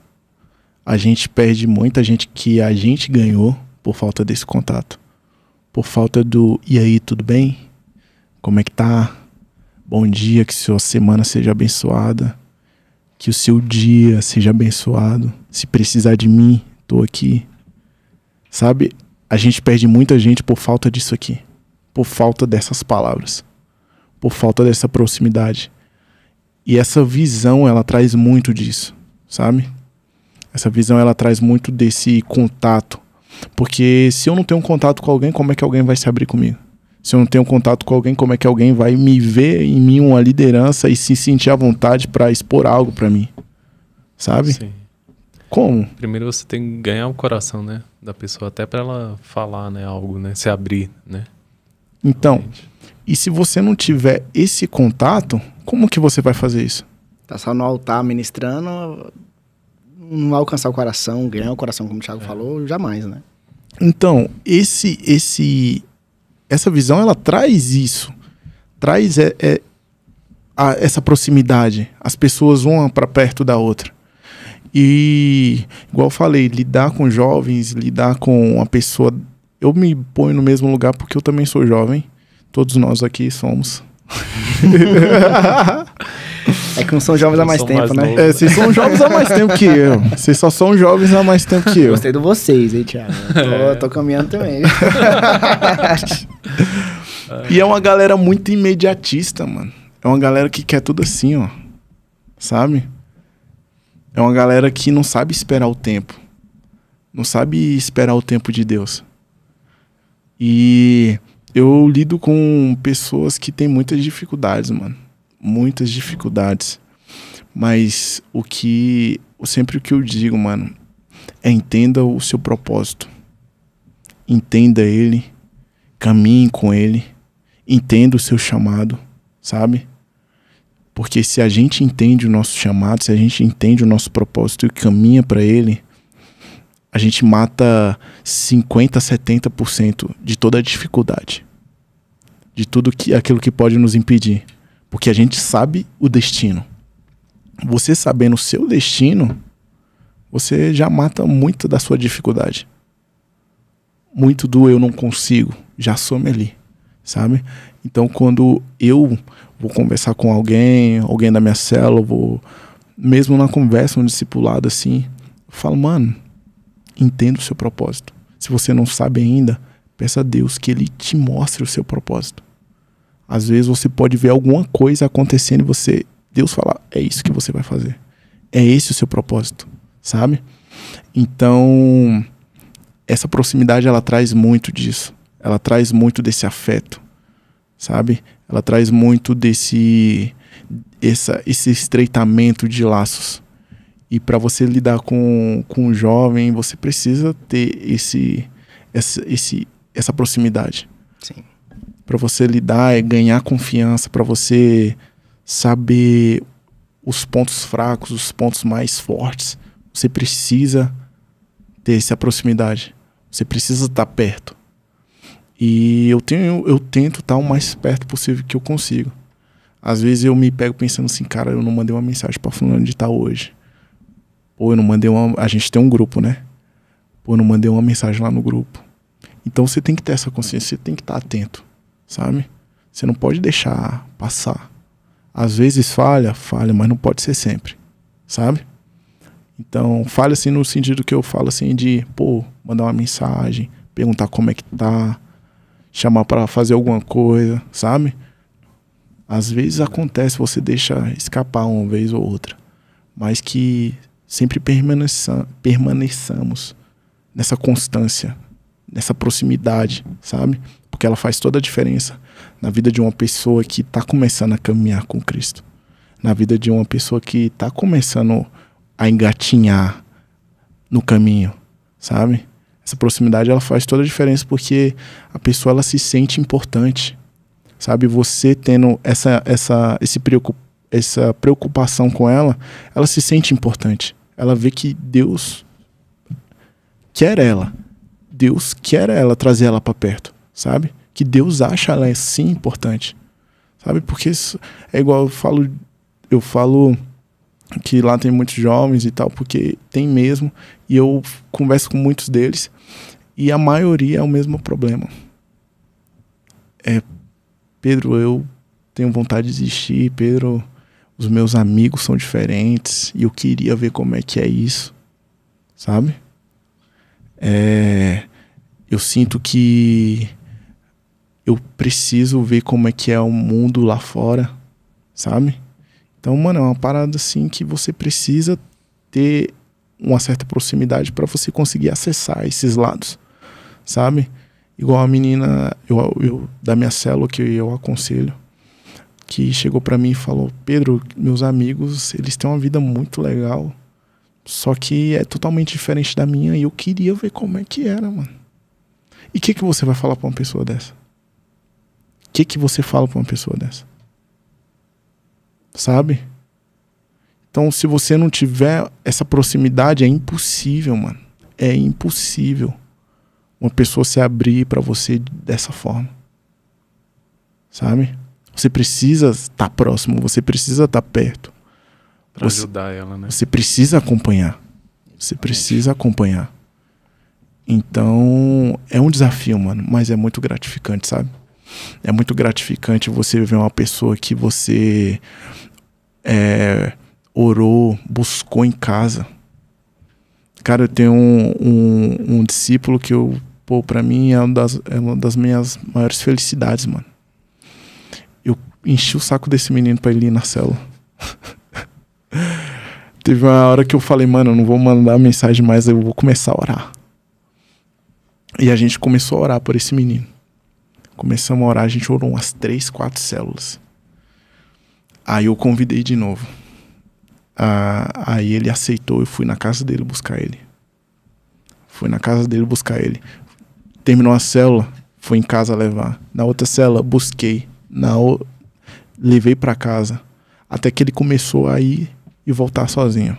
A gente perde muita gente que a gente ganhou por falta desse contato por falta do e aí, tudo bem? Como é que tá? Bom dia, que sua semana seja abençoada, que o seu dia seja abençoado. Se precisar de mim, tô aqui. Sabe? A gente perde muita gente por falta disso aqui, por falta dessas palavras, por falta dessa proximidade. E essa visão, ela traz muito disso, sabe? Essa visão ela traz muito desse contato porque se eu não tenho contato com alguém, como é que alguém vai se abrir comigo? Se eu não tenho contato com alguém, como é que alguém vai me ver em mim uma liderança e se sentir à vontade para expor algo para mim? Sabe? Sim. Como? Primeiro você tem que ganhar o coração, né, da pessoa até para ela falar, né, algo, né, se abrir, né? Então, Realmente. e se você não tiver esse contato, como que você vai fazer isso? Tá só no altar ministrando, não alcançar o coração, ganhar o coração, como o Thiago é. falou, jamais, né? Então, esse, esse, essa visão, ela traz isso. Traz é, é a, essa proximidade. As pessoas uma para perto da outra. E, igual eu falei, lidar com jovens, lidar com uma pessoa... Eu me ponho no mesmo lugar porque eu também sou jovem. Todos nós aqui somos. É que não são jovens não há mais tempo, mais né? Novo. É, vocês são jovens há mais tempo que eu. Vocês só são jovens há mais tempo que eu. Gostei do vocês, hein, Thiago? Tô, é. tô caminhando também. e é uma galera muito imediatista, mano. É uma galera que quer tudo assim, ó. Sabe? É uma galera que não sabe esperar o tempo. Não sabe esperar o tempo de Deus. E eu lido com pessoas que têm muitas dificuldades, mano muitas dificuldades. Mas o que. Sempre o que eu digo, mano, é entenda o seu propósito. Entenda ele. Caminhe com ele. Entenda o seu chamado, sabe? Porque se a gente entende o nosso chamado, se a gente entende o nosso propósito e caminha para ele, a gente mata 50, 70% de toda a dificuldade. De tudo que aquilo que pode nos impedir. Porque a gente sabe o destino. Você sabendo o seu destino, você já mata muito da sua dificuldade. Muito do eu não consigo, já some ali, sabe? Então quando eu vou conversar com alguém, alguém da minha célula, vou mesmo na conversa, um discipulado assim, eu falo, mano, entenda o seu propósito. Se você não sabe ainda, peça a Deus que ele te mostre o seu propósito. Às vezes você pode ver alguma coisa acontecendo e você, Deus falar, é isso que você vai fazer. É esse o seu propósito, sabe? Então, essa proximidade ela traz muito disso. Ela traz muito desse afeto, sabe? Ela traz muito desse essa, esse estreitamento de laços. E para você lidar com, com um jovem, você precisa ter esse, essa, esse, essa proximidade. Sim para você lidar e ganhar confiança, para você saber os pontos fracos, os pontos mais fortes. Você precisa ter essa proximidade. Você precisa estar tá perto. E eu tenho eu tento estar tá o mais perto possível que eu consigo. Às vezes eu me pego pensando assim, cara, eu não mandei uma mensagem para fulano de tal hoje. Ou eu não mandei uma, a gente tem um grupo, né? Ou eu não mandei uma mensagem lá no grupo. Então você tem que ter essa consciência, você tem que estar tá atento sabe? Você não pode deixar passar. Às vezes falha, falha, mas não pode ser sempre, sabe? Então, falha assim no sentido que eu falo assim de, pô, mandar uma mensagem, perguntar como é que tá, chamar para fazer alguma coisa, sabe? Às vezes acontece, você deixa escapar uma vez ou outra, mas que sempre permaneça, permaneçamos nessa constância, nessa proximidade, sabe? porque ela faz toda a diferença na vida de uma pessoa que está começando a caminhar com Cristo, na vida de uma pessoa que está começando a engatinhar no caminho, sabe? Essa proximidade ela faz toda a diferença porque a pessoa ela se sente importante, sabe? Você tendo essa essa esse preocup, essa preocupação com ela, ela se sente importante. Ela vê que Deus quer ela. Deus quer ela trazer ela para perto sabe? Que Deus acha ela sim importante, sabe? Porque isso é igual eu falo, eu falo que lá tem muitos jovens e tal, porque tem mesmo, e eu converso com muitos deles, e a maioria é o mesmo problema. É, Pedro, eu tenho vontade de desistir, Pedro, os meus amigos são diferentes, e eu queria ver como é que é isso, sabe? É, eu sinto que eu preciso ver como é que é o mundo lá fora, sabe? Então, mano, é uma parada assim que você precisa ter uma certa proximidade para você conseguir acessar esses lados, sabe? Igual a menina eu, eu da minha célula que eu aconselho, que chegou para mim e falou: Pedro, meus amigos, eles têm uma vida muito legal, só que é totalmente diferente da minha e eu queria ver como é que era, mano. E o que, que você vai falar para uma pessoa dessa? que, que você fala para uma pessoa dessa? Sabe? Então, se você não tiver essa proximidade, é impossível, mano. É impossível uma pessoa se abrir para você dessa forma. Sabe? Você precisa estar tá próximo, você precisa estar tá perto. Pra você, ajudar ela, né? Você precisa acompanhar. Você precisa acompanhar. Então, é um desafio, mano, mas é muito gratificante, sabe? É muito gratificante você ver uma pessoa que você é, orou, buscou em casa. Cara, eu tenho um, um, um discípulo que eu, pô, pra mim é uma, das, é uma das minhas maiores felicidades, mano. Eu enchi o saco desse menino pra ele ir na célula. Teve uma hora que eu falei, mano, eu não vou mandar mensagem mais, eu vou começar a orar. E a gente começou a orar por esse menino. Começamos a orar, a gente orou umas três, quatro células. Aí eu convidei de novo. Ah, aí ele aceitou, e fui na casa dele buscar ele. Fui na casa dele buscar ele. Terminou a célula, fui em casa levar. Na outra célula, busquei. Na o... Levei para casa. Até que ele começou a ir e voltar sozinho.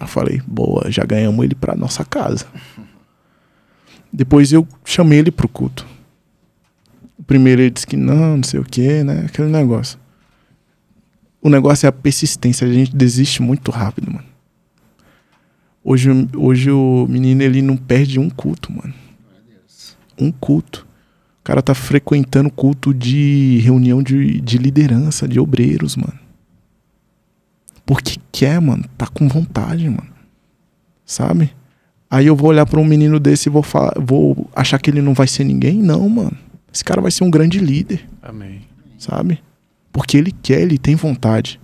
Aí eu falei, boa, já ganhamos ele pra nossa casa. Depois eu chamei ele pro culto primeiro ele disse que não, não sei o que, né? Aquele negócio. O negócio é a persistência. A gente desiste muito rápido, mano. Hoje, hoje o menino ele não perde um culto, mano. Um culto. O cara tá frequentando culto de reunião de, de liderança, de obreiros, mano. Porque quer, mano. Tá com vontade, mano. Sabe? Aí eu vou olhar para um menino desse e vou, falar, vou achar que ele não vai ser ninguém? Não, mano esse cara vai ser um grande líder. Amém. Sabe? Porque ele quer, ele tem vontade.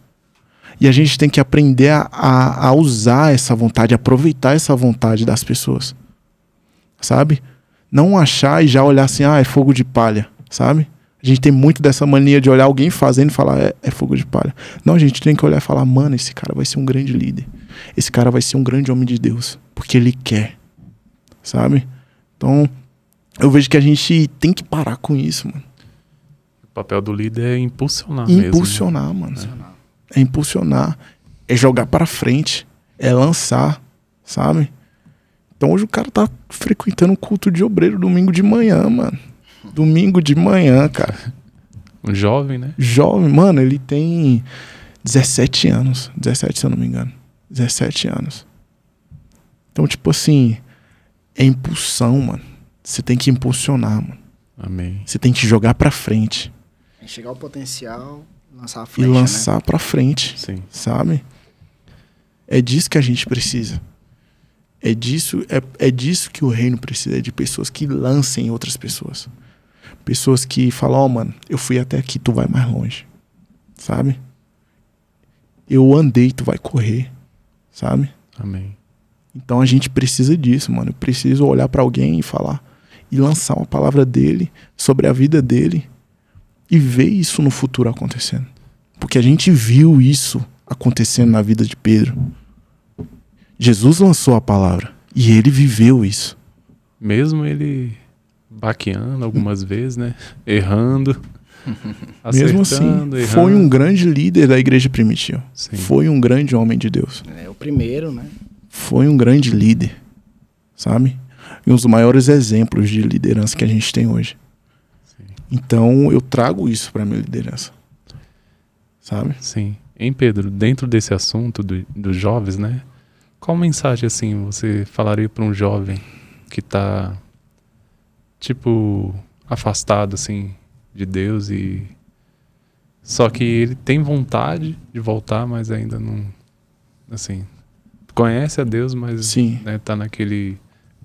E a gente tem que aprender a, a, a usar essa vontade, aproveitar essa vontade das pessoas. Sabe? Não achar e já olhar assim, ah, é fogo de palha, sabe? A gente tem muito dessa mania de olhar alguém fazendo e falar, é, é fogo de palha. Não, a gente tem que olhar e falar, mano, esse cara vai ser um grande líder. Esse cara vai ser um grande homem de Deus. Porque ele quer, sabe? Então, eu vejo que a gente tem que parar com isso, mano. O papel do líder é impulsionar, impulsionar mesmo. Né? Mano. Impulsionar, mano. É impulsionar. É jogar para frente. É lançar, sabe? Então hoje o cara tá frequentando um culto de obreiro domingo de manhã, mano. Domingo de manhã, cara. Um jovem, né? Jovem, mano, ele tem 17 anos. 17, se eu não me engano. 17 anos. Então, tipo assim, é impulsão, mano. Você tem que impulsionar, mano. Amém. Você tem que jogar para frente. É Enxergar o potencial, lançar a frente. E lançar né? para frente. Sim. Sabe? É disso que a gente precisa. É disso, é, é disso que o reino precisa, é de pessoas que lancem outras pessoas. Pessoas que falam, ó, oh, mano, eu fui até aqui, tu vai mais longe. Sabe? Eu andei, tu vai correr. Sabe? Amém. Então a gente precisa disso, mano. Eu preciso olhar para alguém e falar: e lançar uma palavra dele sobre a vida dele e ver isso no futuro acontecendo. Porque a gente viu isso acontecendo na vida de Pedro. Jesus lançou a palavra e ele viveu isso. Mesmo ele baqueando algumas vezes, né? Errando. Mesmo assim, errando. foi um grande líder da igreja primitiva. Sim. Foi um grande homem de Deus. É o primeiro, né? Foi um grande líder, sabe? e um dos maiores exemplos de liderança que a gente tem hoje. Sim. Então eu trago isso para minha liderança, sabe? Sim. Em Pedro, dentro desse assunto do, dos jovens, né? Qual mensagem assim você falaria para um jovem que está tipo afastado assim de Deus e só que ele tem vontade de voltar, mas ainda não assim conhece a Deus, mas Sim. Né, tá naquele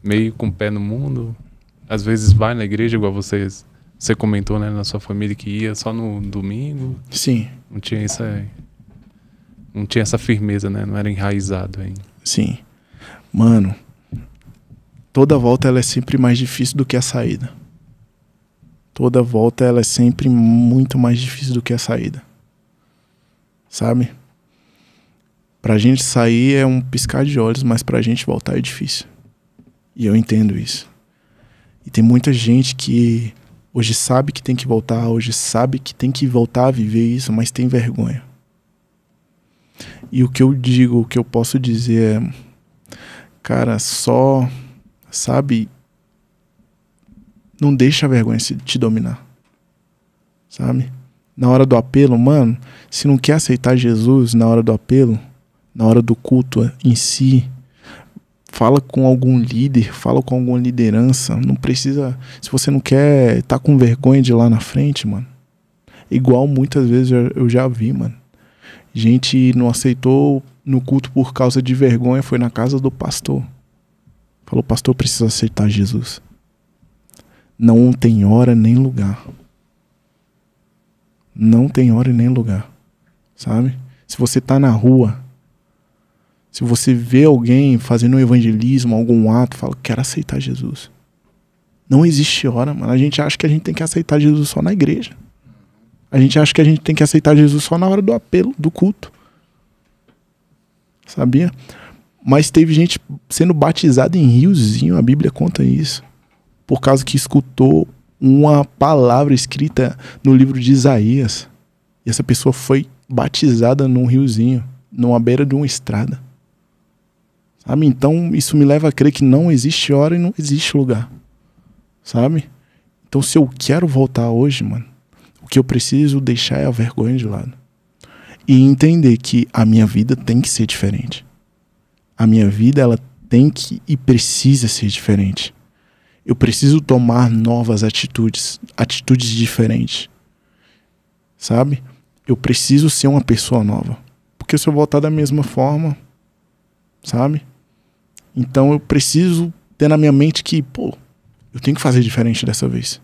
meio com o pé no mundo. Às vezes vai na igreja, igual vocês. Você comentou, né, na sua família que ia só no domingo. Sim. Não tinha essa. Não tinha essa firmeza, né? Não era enraizado ainda. Sim. Mano, toda volta ela é sempre mais difícil do que a saída. Toda volta ela é sempre muito mais difícil do que a saída. Sabe? Pra gente sair é um piscar de olhos, mas pra gente voltar é difícil. E eu entendo isso. E tem muita gente que hoje sabe que tem que voltar, hoje sabe que tem que voltar a viver isso, mas tem vergonha. E o que eu digo, o que eu posso dizer é, cara, só, sabe, não deixa a vergonha te dominar. Sabe? Na hora do apelo, mano, se não quer aceitar Jesus na hora do apelo, na hora do culto em si, fala com algum líder, fala com alguma liderança. Não precisa. Se você não quer tá com vergonha de ir lá na frente, mano. Igual muitas vezes eu já vi, mano. Gente não aceitou no culto por causa de vergonha, foi na casa do pastor. Falou, pastor, precisa aceitar Jesus. Não tem hora nem lugar. Não tem hora nem lugar. Sabe? Se você tá na rua se você vê alguém fazendo um evangelismo, algum ato, fala, quero aceitar Jesus. Não existe hora, mano. A gente acha que a gente tem que aceitar Jesus só na igreja. A gente acha que a gente tem que aceitar Jesus só na hora do apelo, do culto. Sabia? Mas teve gente sendo batizada em riozinho, a Bíblia conta isso. Por causa que escutou uma palavra escrita no livro de Isaías. E essa pessoa foi batizada num riozinho, numa beira de uma estrada. A ah, mim, então, isso me leva a crer que não existe hora e não existe lugar. Sabe? Então, se eu quero voltar hoje, mano, o que eu preciso deixar é a vergonha de lado. E entender que a minha vida tem que ser diferente. A minha vida, ela tem que e precisa ser diferente. Eu preciso tomar novas atitudes, atitudes diferentes. Sabe? Eu preciso ser uma pessoa nova. Porque se eu voltar da mesma forma, sabe? Então eu preciso ter na minha mente que, pô, eu tenho que fazer diferente dessa vez.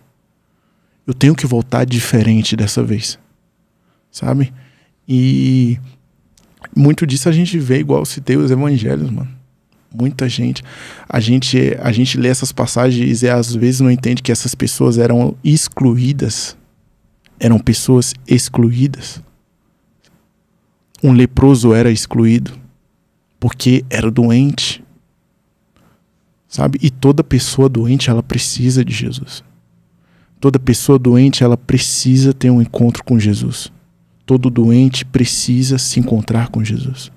Eu tenho que voltar diferente dessa vez. Sabe? E muito disso a gente vê igual eu citei os evangelhos, mano. Muita gente. A gente a gente lê essas passagens e às vezes não entende que essas pessoas eram excluídas. Eram pessoas excluídas. Um leproso era excluído porque era doente. Sabe? E toda pessoa doente, ela precisa de Jesus. Toda pessoa doente, ela precisa ter um encontro com Jesus. Todo doente precisa se encontrar com Jesus.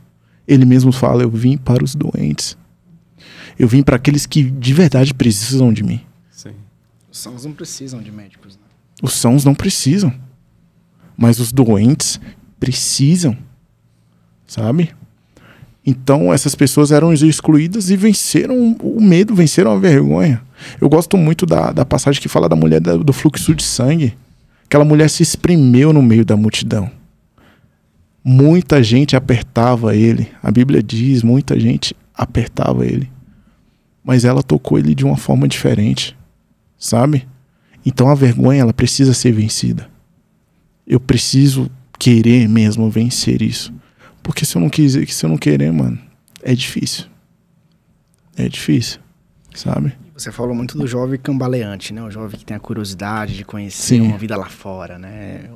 Ele mesmo fala: Eu vim para os doentes. Eu vim para aqueles que de verdade precisam de mim. Sim. Os sãos não precisam de médicos. Né? Os sãos não precisam. Mas os doentes precisam. Sabe? Então essas pessoas eram excluídas e venceram o medo, venceram a vergonha. Eu gosto muito da, da passagem que fala da mulher da, do fluxo de sangue. Aquela mulher se espremeu no meio da multidão. Muita gente apertava ele. A Bíblia diz: muita gente apertava ele. Mas ela tocou ele de uma forma diferente, sabe? Então a vergonha ela precisa ser vencida. Eu preciso querer mesmo vencer isso. Porque se eu não quiser, se eu não querer, mano, é difícil. É difícil, sabe? Você falou muito do jovem cambaleante, né? O jovem que tem a curiosidade de conhecer Sim. uma vida lá fora, né?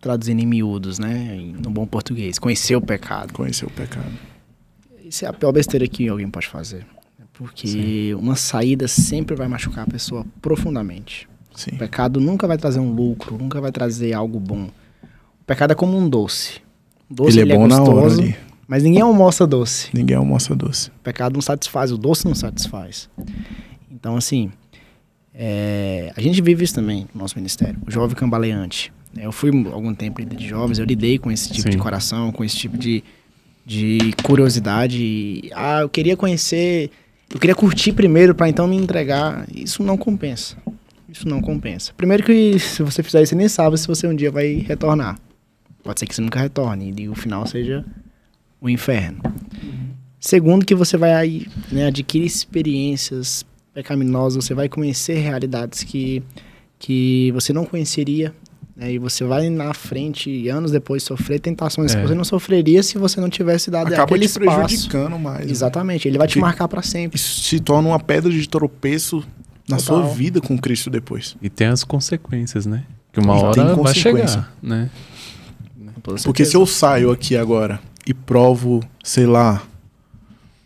Traduzindo em miúdos, né? No bom português. Conhecer o pecado. Conhecer o pecado. Isso é a pior besteira que alguém pode fazer. Porque Sim. uma saída sempre vai machucar a pessoa profundamente. Sim. O pecado nunca vai trazer um lucro, nunca vai trazer algo bom. O pecado é como um doce. Doce ele é ele é bom é gostoso, na hora ali. Mas ninguém almoça doce. Ninguém almoça doce. O pecado não satisfaz, o doce não satisfaz. Então, assim, é, a gente vive isso também no nosso ministério, o jovem cambaleante. É, eu fui algum tempo líder de jovens, eu lidei com esse tipo Sim. de coração, com esse tipo de, de curiosidade. Ah, eu queria conhecer, eu queria curtir primeiro para então me entregar. Isso não compensa. Isso não compensa. Primeiro que se você fizer isso, você nem sabe se você um dia vai retornar. Pode ser que você nunca retorne e o final seja o inferno. Uhum. Segundo, que você vai né, adquirir experiências pecaminosas, você vai conhecer realidades que, que você não conheceria. Né, e você vai na frente, anos depois, sofrer tentações é. que você não sofreria se você não tivesse dado Acaba aquele te espaço. prejudicando mais. Né? Exatamente, né? ele vai te marcar para sempre. Isso se torna uma pedra de tropeço na Total. sua vida com Cristo depois. E tem as consequências, né? Que uma e hora vai chegar, né? Porque se eu saio aqui agora e provo, sei lá,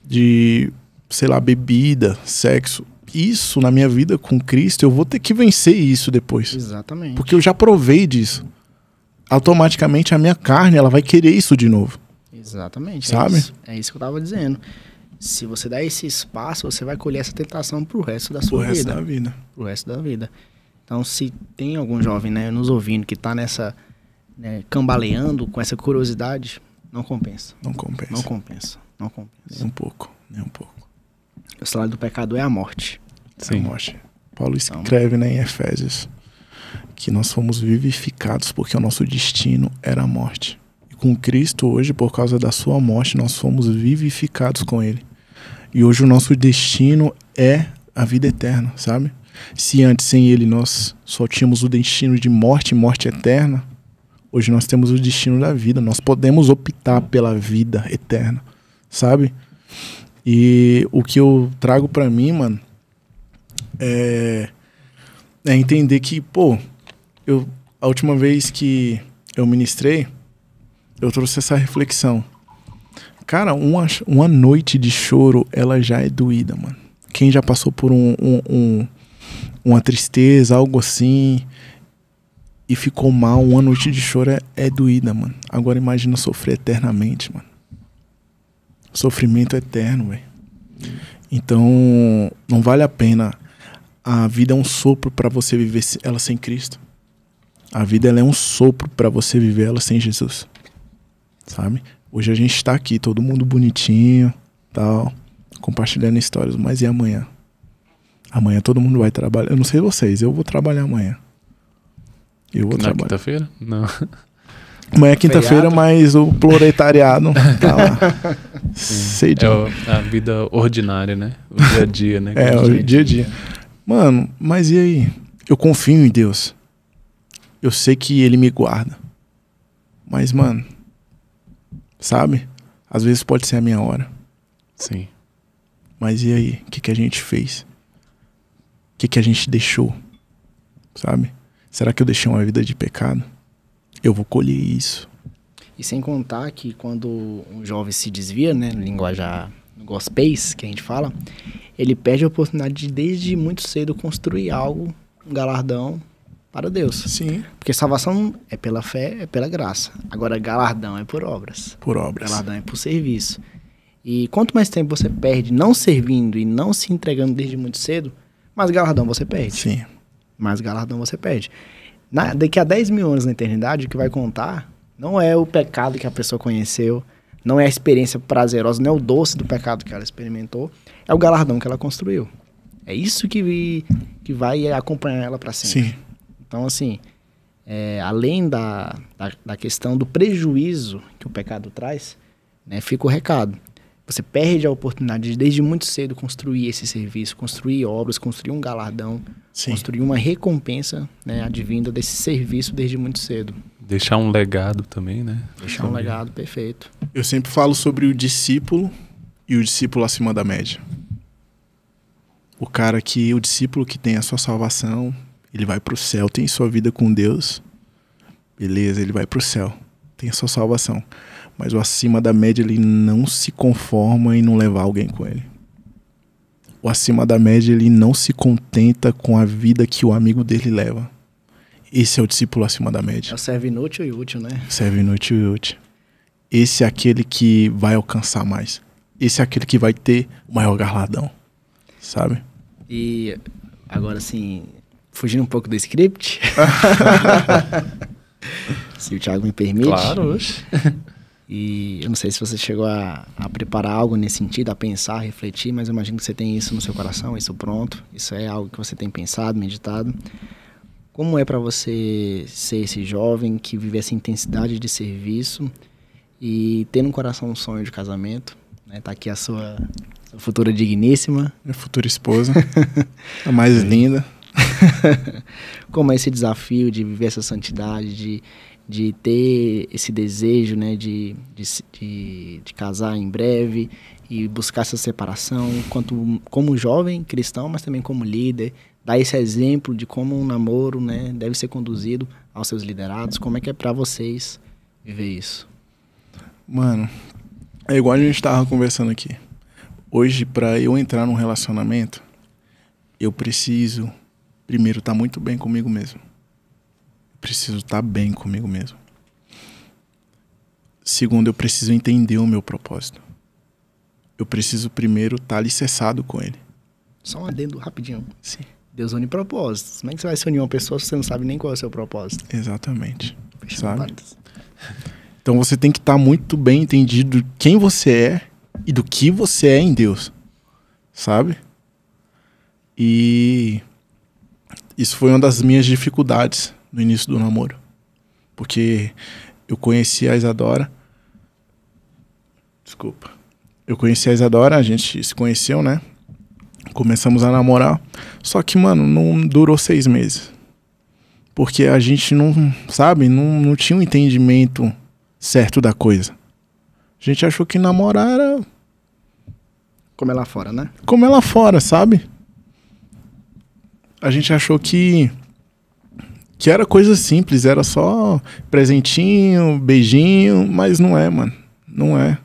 de, sei lá, bebida, sexo, isso na minha vida com Cristo, eu vou ter que vencer isso depois. Exatamente. Porque eu já provei disso. Automaticamente a minha carne, ela vai querer isso de novo. Exatamente. É Sabe? É isso, é isso que eu tava dizendo. Se você dá esse espaço, você vai colher essa tentação pro resto da sua pro vida. Pro resto da vida. Pro resto da vida. Então, se tem algum jovem, né, nos ouvindo que tá nessa né, cambaleando com essa curiosidade, não compensa. Não compensa. Não compensa. Não compensa. Nem um pouco, nem um pouco. O salário do pecado é a morte. Sim. É a morte. Paulo então. escreve né, em Efésios que nós fomos vivificados porque o nosso destino era a morte. E com Cristo hoje, por causa da sua morte, nós fomos vivificados com ele. E hoje o nosso destino é a vida eterna, sabe? Se antes sem ele nós só tínhamos o destino de morte, morte eterna, Hoje nós temos o destino da vida, nós podemos optar pela vida eterna, sabe? E o que eu trago para mim, mano, é, é entender que, pô, eu, a última vez que eu ministrei, eu trouxe essa reflexão. Cara, uma, uma noite de choro, ela já é doída, mano. Quem já passou por um, um, um uma tristeza, algo assim, e ficou mal, uma noite de choro é, é doída, mano. Agora imagina sofrer eternamente, mano. Sofrimento eterno, velho. Então, não vale a pena. A vida é um sopro para você viver ela sem Cristo. A vida ela é um sopro para você viver ela sem Jesus. Sabe? Hoje a gente tá aqui, todo mundo bonitinho, tal, compartilhando histórias, mas e amanhã? Amanhã todo mundo vai trabalhar. Eu não sei vocês, eu vou trabalhar amanhã. Eu vou Na trabalhar. quinta-feira? Não. Amanhã é quinta-feira, mas o proletariado tá lá. Sei de é o, a vida ordinária, né? O dia a dia, né? é, o dia a dia. Mano, mas e aí? Eu confio em Deus. Eu sei que Ele me guarda. Mas, mano, sabe? Às vezes pode ser a minha hora. Sim. Mas e aí? O que, que a gente fez? O que, que a gente deixou? Sabe? Será que eu deixei uma vida de pecado? Eu vou colher isso. E sem contar que quando um jovem se desvia, né, no linguajar no gospel que a gente fala, ele perde a oportunidade de desde muito cedo construir algo, um galardão para Deus. Sim. Porque salvação é pela fé, é pela graça. Agora galardão é por obras. Por obras. Galardão é por serviço. E quanto mais tempo você perde não servindo e não se entregando desde muito cedo, mais galardão você perde. Sim mais galardão você perde. Na, daqui a 10 mil anos na eternidade, o que vai contar não é o pecado que a pessoa conheceu, não é a experiência prazerosa, não é o doce do pecado que ela experimentou, é o galardão que ela construiu. É isso que, que vai acompanhar ela para sempre. Sim. Então, assim, é, além da, da, da, questão do prejuízo que o pecado traz, né, fica o recado. Você perde a oportunidade de, desde muito cedo, construir esse serviço, construir obras, construir um galardão, Sim. construir uma recompensa né, advinda desse serviço desde muito cedo. Deixar um legado também, né? Deixar um legado, perfeito. Eu sempre falo sobre o discípulo e o discípulo acima da média. O cara que, o discípulo que tem a sua salvação, ele vai para o céu, tem sua vida com Deus, beleza, ele vai para o céu, tem a sua salvação. Mas o acima da média ele não se conforma em não levar alguém com ele. O acima da média ele não se contenta com a vida que o amigo dele leva. Esse é o discípulo acima da média. É o serve inútil e útil, né? Serve inútil e útil. Esse é aquele que vai alcançar mais. Esse é aquele que vai ter o maior garladão, sabe? E agora, assim, fugindo um pouco do script. Se o Thiago me permite. Claro, hoje. E eu não sei se você chegou a, a, preparar algo nesse sentido, a pensar, refletir, mas eu imagino que você tem isso no seu coração, isso pronto. Isso é algo que você tem pensado, meditado. Como é para você ser esse jovem que vive essa intensidade de serviço e ter no coração um sonho de casamento? Né? Tá aqui a sua, sua futura digníssima. Minha futura esposa. a mais linda. Como é esse desafio de viver essa santidade, de de ter esse desejo né, de, de, de, de casar em breve e buscar essa separação, quanto, como jovem cristão, mas também como líder, dar esse exemplo de como um namoro né, deve ser conduzido aos seus liderados, como é que é para vocês viver isso? Mano, é igual a gente estava conversando aqui. Hoje, para eu entrar num relacionamento, eu preciso primeiro estar tá muito bem comigo mesmo preciso estar tá bem comigo mesmo. Segundo, eu preciso entender o meu propósito. Eu preciso primeiro estar tá alicerçado com ele. Só um adendo rapidinho. Sim. Deus une propósitos. Como é que você vai se unir a uma pessoa se você não sabe nem qual é o seu propósito? Exatamente. sabe? Então você tem que estar tá muito bem entendido de quem você é e do que você é em Deus. Sabe? E isso foi uma das minhas dificuldades no início do namoro. Porque eu conheci a Isadora. Desculpa. Eu conheci a Isadora, a gente se conheceu, né? Começamos a namorar. Só que, mano, não durou seis meses. Porque a gente não, sabe, não, não tinha um entendimento certo da coisa. A gente achou que namorar era. Como é lá fora, né? Como é lá fora, sabe? A gente achou que que era coisa simples, era só presentinho, beijinho, mas não é, mano. Não é.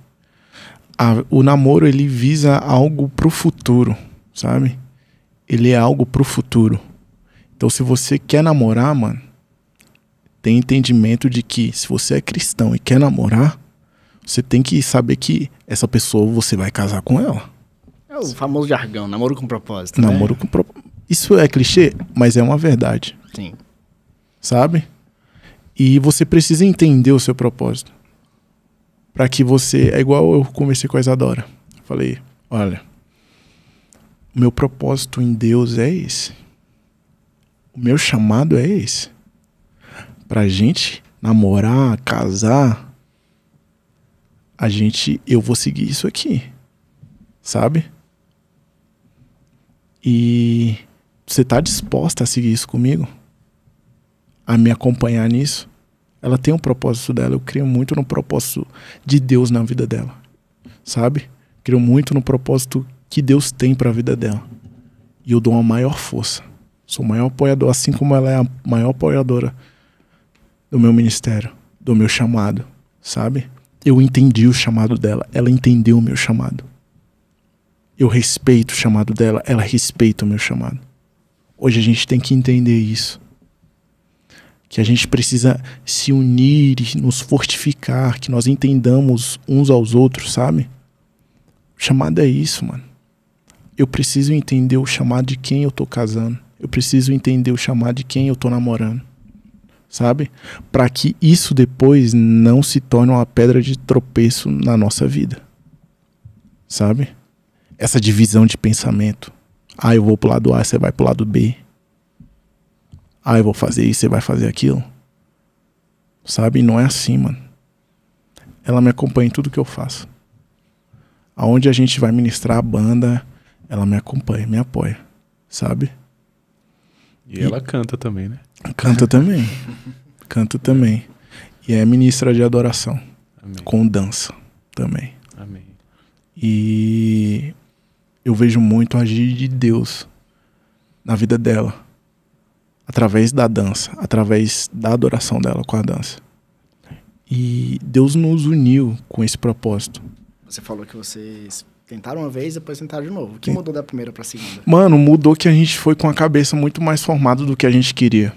A, o namoro ele visa algo pro futuro, sabe? Ele é algo pro futuro. Então, se você quer namorar, mano, tem entendimento de que se você é cristão e quer namorar, você tem que saber que essa pessoa você vai casar com ela. É o famoso jargão, namoro com propósito. Né? Namoro né? com propósito. Isso é clichê, mas é uma verdade. Sim sabe? E você precisa entender o seu propósito. Para que você. É igual eu conversei com a Isadora. Falei: olha, meu propósito em Deus é esse. O meu chamado é esse. Pra gente namorar, casar, a gente. Eu vou seguir isso aqui. Sabe? E você tá disposta a seguir isso comigo? a me acompanhar nisso. Ela tem um propósito dela. Eu creio muito no propósito de Deus na vida dela, sabe? Creio muito no propósito que Deus tem para a vida dela. E eu dou uma maior força. Sou o maior apoiador, assim como ela é a maior apoiadora do meu ministério, do meu chamado, sabe? Eu entendi o chamado dela, ela entendeu o meu chamado. Eu respeito o chamado dela, ela respeita o meu chamado. Hoje a gente tem que entender isso que a gente precisa se unir e nos fortificar, que nós entendamos uns aos outros, sabe? O chamado é isso, mano. Eu preciso entender o chamado de quem eu tô casando. Eu preciso entender o chamado de quem eu tô namorando. Sabe? Para que isso depois não se torne uma pedra de tropeço na nossa vida. Sabe? Essa divisão de pensamento. Ah, eu vou pro lado A, você vai pro lado B. Ah, eu vou fazer isso, você vai fazer aquilo. Sabe? Não é assim, mano. Ela me acompanha em tudo que eu faço. Aonde a gente vai ministrar a banda, ela me acompanha, me apoia. Sabe? E, e ela canta também, né? Canta também. canta também. E é ministra de adoração. Amém. Com dança também. Amém. E eu vejo muito agir de Deus na vida dela através da dança, através da adoração dela com a dança. E Deus nos uniu com esse propósito. Você falou que vocês tentaram uma vez, e depois tentaram de novo. O que mudou da primeira para a segunda? Mano, mudou que a gente foi com a cabeça muito mais formada do que a gente queria.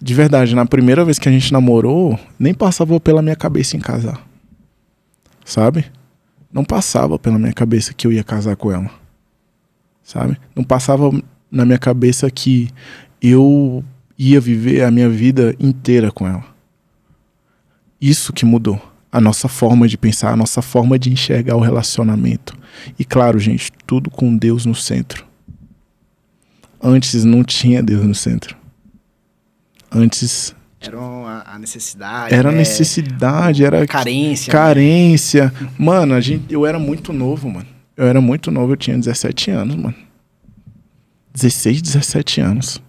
De verdade, na primeira vez que a gente namorou, nem passava pela minha cabeça em casar. Sabe? Não passava pela minha cabeça que eu ia casar com ela. Sabe? Não passava na minha cabeça que eu ia viver a minha vida inteira com ela. Isso que mudou. A nossa forma de pensar, a nossa forma de enxergar o relacionamento. E claro, gente, tudo com Deus no centro. Antes não tinha Deus no centro. Antes era a necessidade. Era né? necessidade, era carência. Né? Carência. Né? Mano, a gente, eu era muito novo, mano. Eu era muito novo, eu tinha 17 anos, mano. 16, 17 anos.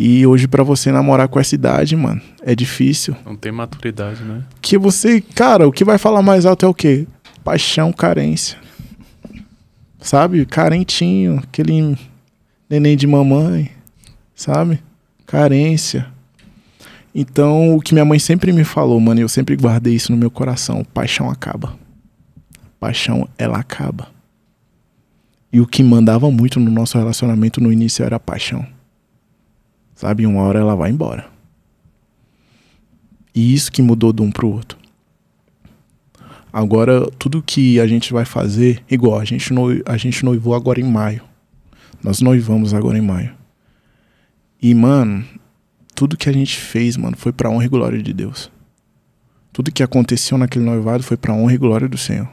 E hoje, para você namorar com essa idade, mano, é difícil. Não tem maturidade, né? Que você, cara, o que vai falar mais alto é o quê? Paixão, carência. Sabe? Carentinho, aquele neném de mamãe, sabe? Carência. Então, o que minha mãe sempre me falou, mano, eu sempre guardei isso no meu coração: paixão acaba. Paixão, ela acaba. E o que mandava muito no nosso relacionamento no início era a paixão Sabe? Uma hora ela vai embora. E isso que mudou de um pro outro. Agora, tudo que a gente vai fazer, igual, a gente, no, a gente noivou agora em maio. Nós noivamos agora em maio. E, mano, tudo que a gente fez, mano, foi pra honra e glória de Deus. Tudo que aconteceu naquele noivado foi pra honra e glória do Senhor.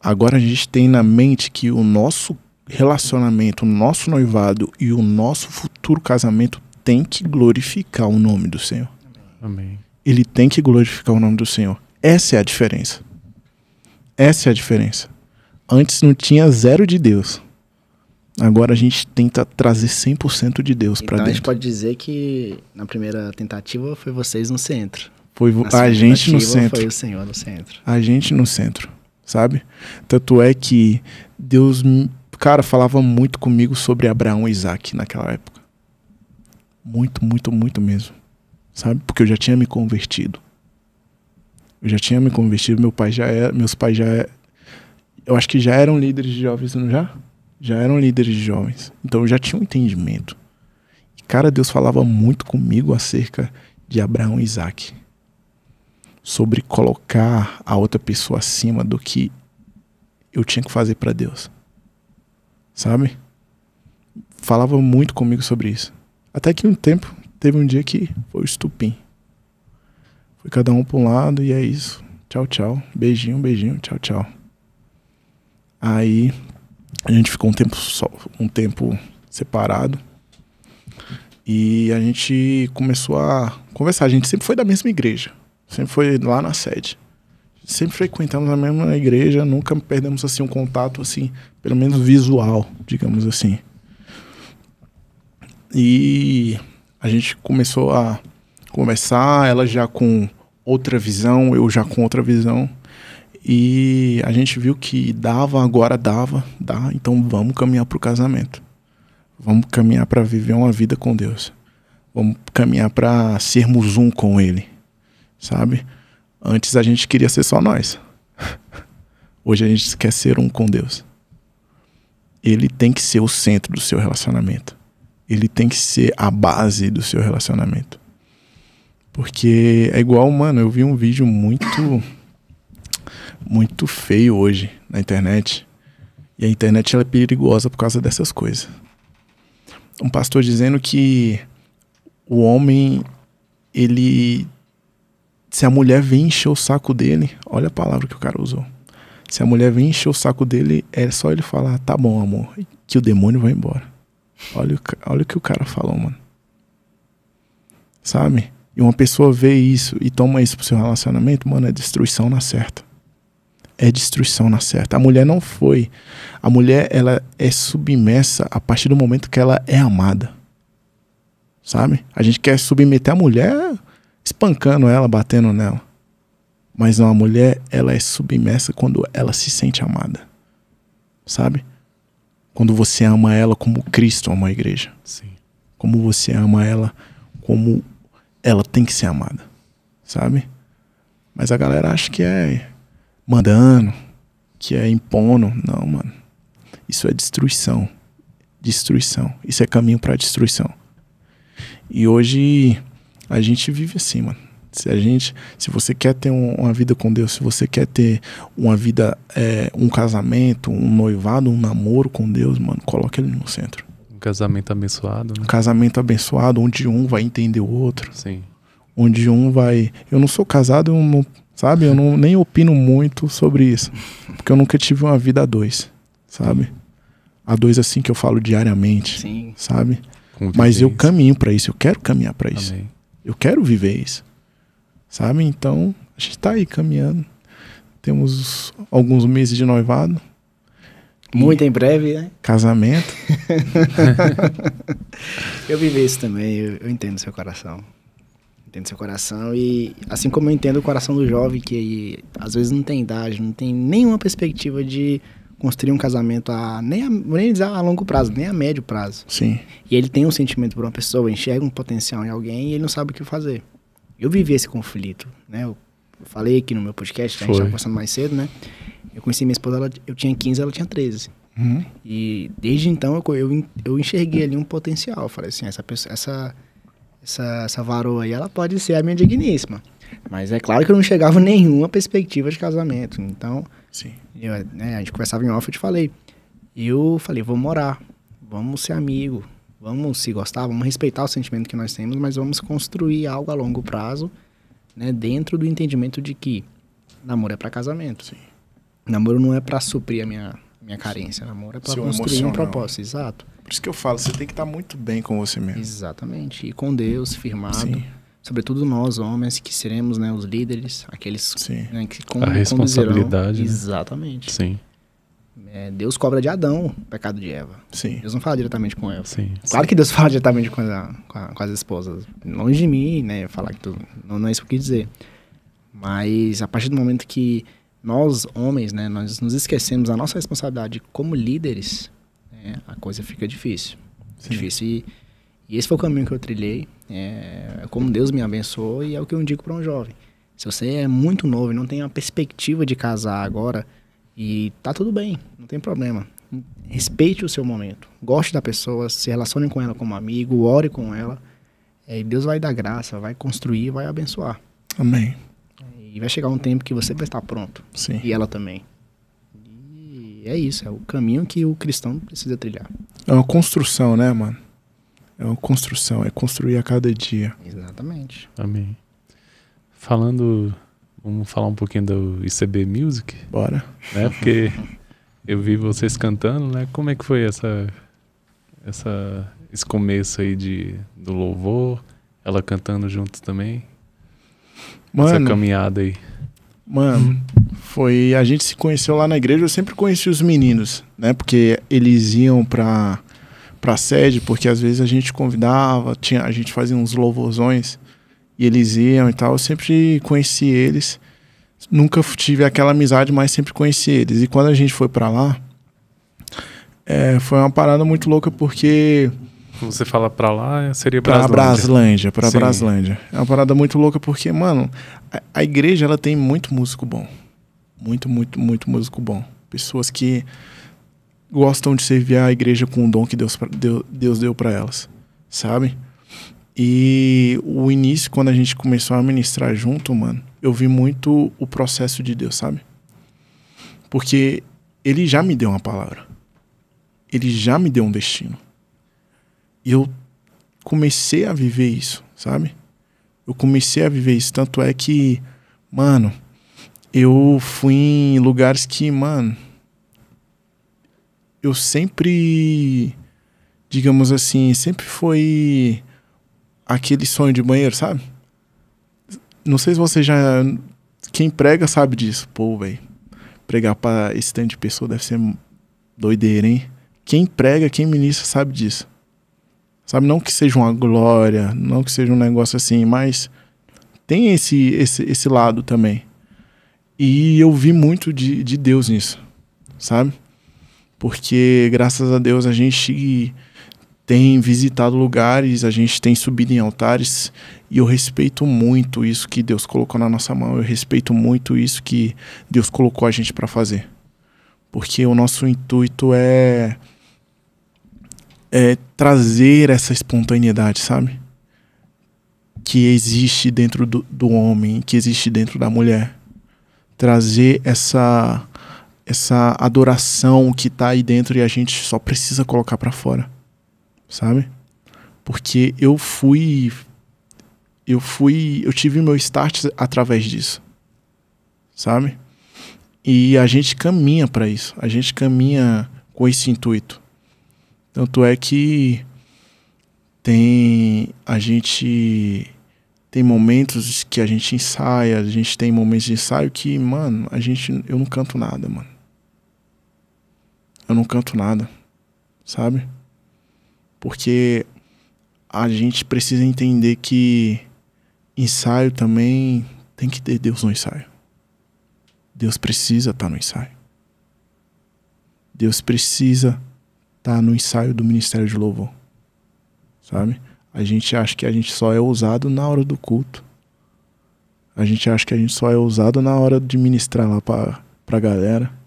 Agora a gente tem na mente que o nosso relacionamento, o nosso noivado e o nosso futuro casamento tem que glorificar o nome do Senhor. Amém. Ele tem que glorificar o nome do Senhor. Essa é a diferença. Essa é a diferença. Antes não tinha zero de Deus. Agora a gente tenta trazer 100% de Deus então, para dentro. a gente pode dizer que na primeira tentativa foi vocês no centro. Foi a gente no centro. Foi o Senhor no centro. A gente no centro, sabe? Tanto é que Deus cara, falava muito comigo sobre Abraão e Isaac naquela época. Muito, muito, muito mesmo. Sabe? Porque eu já tinha me convertido. Eu já tinha me convertido, meu pai já era, é, meus pais já era, é, eu acho que já eram líderes de jovens, não já? Já eram líderes de jovens. Então eu já tinha um entendimento. E cara, Deus falava muito comigo acerca de Abraão e Isaac. Sobre colocar a outra pessoa acima do que eu tinha que fazer para Deus sabe? Falava muito comigo sobre isso. Até que um tempo, teve um dia que foi o estupim. Foi cada um para um lado e é isso. Tchau, tchau. Beijinho, beijinho, tchau, tchau. Aí a gente ficou um tempo só, um tempo separado. E a gente começou a conversar. A gente sempre foi da mesma igreja. Sempre foi lá na sede sempre frequentamos a mesma igreja, nunca perdemos assim um contato assim, pelo menos visual, digamos assim. E a gente começou a conversar, ela já com outra visão, eu já com outra visão. E a gente viu que dava, agora dava, dá, então vamos caminhar para o casamento. Vamos caminhar para viver uma vida com Deus. Vamos caminhar para sermos um com Ele, sabe? Antes a gente queria ser só nós. Hoje a gente quer ser um com Deus. Ele tem que ser o centro do seu relacionamento. Ele tem que ser a base do seu relacionamento. Porque é igual, mano, eu vi um vídeo muito muito feio hoje na internet. E a internet ela é perigosa por causa dessas coisas. Um pastor dizendo que o homem ele se a mulher vem encher o saco dele, olha a palavra que o cara usou. Se a mulher vem encher o saco dele, é só ele falar, tá bom, amor, que o demônio vai embora. Olha, o, olha o que o cara falou, mano. Sabe? E uma pessoa vê isso e toma isso pro seu relacionamento, mano, é destruição na certa. É destruição na certa. A mulher não foi. A mulher, ela é submersa a partir do momento que ela é amada. Sabe? A gente quer submeter a mulher espancando ela, batendo nela. Mas não, a mulher, ela é submersa quando ela se sente amada. Sabe? Quando você ama ela como Cristo ama a igreja. Sim. Como você ama ela como ela tem que ser amada. Sabe? Mas a galera acha que é mandando, que é impondo. Não, mano. Isso é destruição. Destruição. Isso é caminho para destruição. E hoje a gente vive assim, mano. Se a gente, se você quer ter um, uma vida com Deus, se você quer ter uma vida, é, um casamento, um noivado, um namoro com Deus, mano, coloca ele no centro. Um casamento abençoado. Né? Um casamento abençoado, onde um vai entender o outro. Sim. Onde um vai. Eu não sou casado, eu não, sabe? Eu não, nem opino muito sobre isso, porque eu nunca tive uma vida a dois, sabe? A dois assim que eu falo diariamente, Sim. sabe? Mas eu caminho para isso, eu quero caminhar para isso. Amém. Eu quero viver isso. Sabe? Então, a gente está aí caminhando. Temos alguns meses de noivado. Muito em breve, né? Casamento. eu vivi isso também, eu, eu entendo seu coração. Entendo seu coração e assim como eu entendo o coração do jovem que às vezes não tem idade, não tem nenhuma perspectiva de construir um casamento a nem, a, nem a longo prazo, nem a médio prazo. Sim. E ele tem um sentimento por uma pessoa, enxerga um potencial em alguém e ele não sabe o que fazer. Eu vivi esse conflito, né? Eu falei aqui no meu podcast, Foi. a gente conversando mais cedo, né? Eu conheci minha esposa, ela, eu tinha 15, ela tinha 13. Uhum. E desde então eu, eu, eu enxerguei ali um potencial. Eu falei assim, essa pessoa, essa, essa, essa varoa aí, ela pode ser a minha digníssima. Mas é claro que eu não chegava nenhuma perspectiva de casamento. Então, Sim. Eu, né, a gente conversava em off, eu te falei. Eu falei, vamos morar, vamos ser amigo, vamos se gostar, vamos respeitar o sentimento que nós temos, mas vamos construir algo a longo prazo, né, dentro do entendimento de que namoro é para casamento. Sim. Namoro não é para suprir a minha minha carência, namoro é para construir emocional. um propósito, exato. Por isso que eu falo, você tem que estar tá muito bem com você mesmo. Exatamente. E com Deus firmado. Sim sobretudo nós homens que seremos né, os líderes, aqueles né, que com, a responsabilidade. Né? Exatamente. Sim. É, Deus cobra de Adão o pecado de Eva. Sim. Deus não fala diretamente com Eva. Sim, claro sim. que Deus fala diretamente com, a, com, a, com, as esposas. Longe de mim, né? Falar que tu, não, não, é isso que eu quis dizer. Mas a partir do momento que nós, homens, né, nós nos esquecemos da nossa responsabilidade como líderes, né, a coisa fica difícil. Sim. Difícil. E e esse foi o caminho que eu trilhei, é como Deus me abençoou e é o que eu indico para um jovem. Se você é muito novo e não tem a perspectiva de casar agora, e tá tudo bem, não tem problema. Respeite o seu momento, goste da pessoa, se relacione com ela como amigo, ore com ela, é, e Deus vai dar graça, vai construir, vai abençoar. Amém. E vai chegar um tempo que você vai estar pronto. Sim. E ela também. E é isso, é o caminho que o cristão precisa trilhar. É uma construção, né, mano? É uma construção, é construir a cada dia. Exatamente. Amém. Falando, vamos falar um pouquinho do ICB Music? Bora. Né? Porque eu vi vocês cantando, né? Como é que foi essa, essa, esse começo aí de, do louvor? Ela cantando junto também? Mano, essa caminhada aí. Mano, foi. A gente se conheceu lá na igreja, eu sempre conheci os meninos, né? Porque eles iam pra para a sede, porque às vezes a gente convidava, tinha, a gente fazia uns louvorzões e eles iam e tal. Eu sempre conheci eles, nunca tive aquela amizade, mas sempre conheci eles. E quando a gente foi para lá, é, foi uma parada muito louca porque você fala para lá, seria para Braslândia, para Braslândia. É uma parada muito louca porque, mano, a, a igreja ela tem muito músico bom. Muito, muito, muito músico bom. Pessoas que gostam de servir a igreja com o dom que Deus, Deus, Deus deu para elas, sabe? E o início, quando a gente começou a ministrar junto, mano, eu vi muito o processo de Deus, sabe? Porque ele já me deu uma palavra. Ele já me deu um destino. E eu comecei a viver isso, sabe? Eu comecei a viver isso. Tanto é que, mano, eu fui em lugares que, mano, eu sempre, digamos assim, sempre foi aquele sonho de banheiro, sabe? Não sei se você já. Quem prega sabe disso. Pô, velho. Pregar pra esse tanto de pessoa deve ser doideira, hein? Quem prega, quem ministra sabe disso. Sabe? Não que seja uma glória, não que seja um negócio assim, mas tem esse, esse, esse lado também. E eu vi muito de, de Deus nisso, sabe? porque graças a Deus a gente tem visitado lugares, a gente tem subido em altares e eu respeito muito isso que Deus colocou na nossa mão, eu respeito muito isso que Deus colocou a gente para fazer. Porque o nosso intuito é é trazer essa espontaneidade, sabe? Que existe dentro do, do homem, que existe dentro da mulher. Trazer essa essa adoração que tá aí dentro e a gente só precisa colocar para fora, sabe? Porque eu fui eu fui, eu tive meu start através disso. Sabe? E a gente caminha para isso, a gente caminha com esse intuito. Tanto é que tem a gente tem momentos que a gente ensaia, a gente tem momentos de ensaio que, mano, a gente eu não canto nada, mano eu não canto nada, sabe? Porque a gente precisa entender que ensaio também tem que ter Deus no ensaio. Deus precisa estar tá no ensaio. Deus precisa estar tá no ensaio do Ministério de Louvor, sabe? A gente acha que a gente só é ousado na hora do culto. A gente acha que a gente só é ousado na hora de ministrar lá pra, a galera.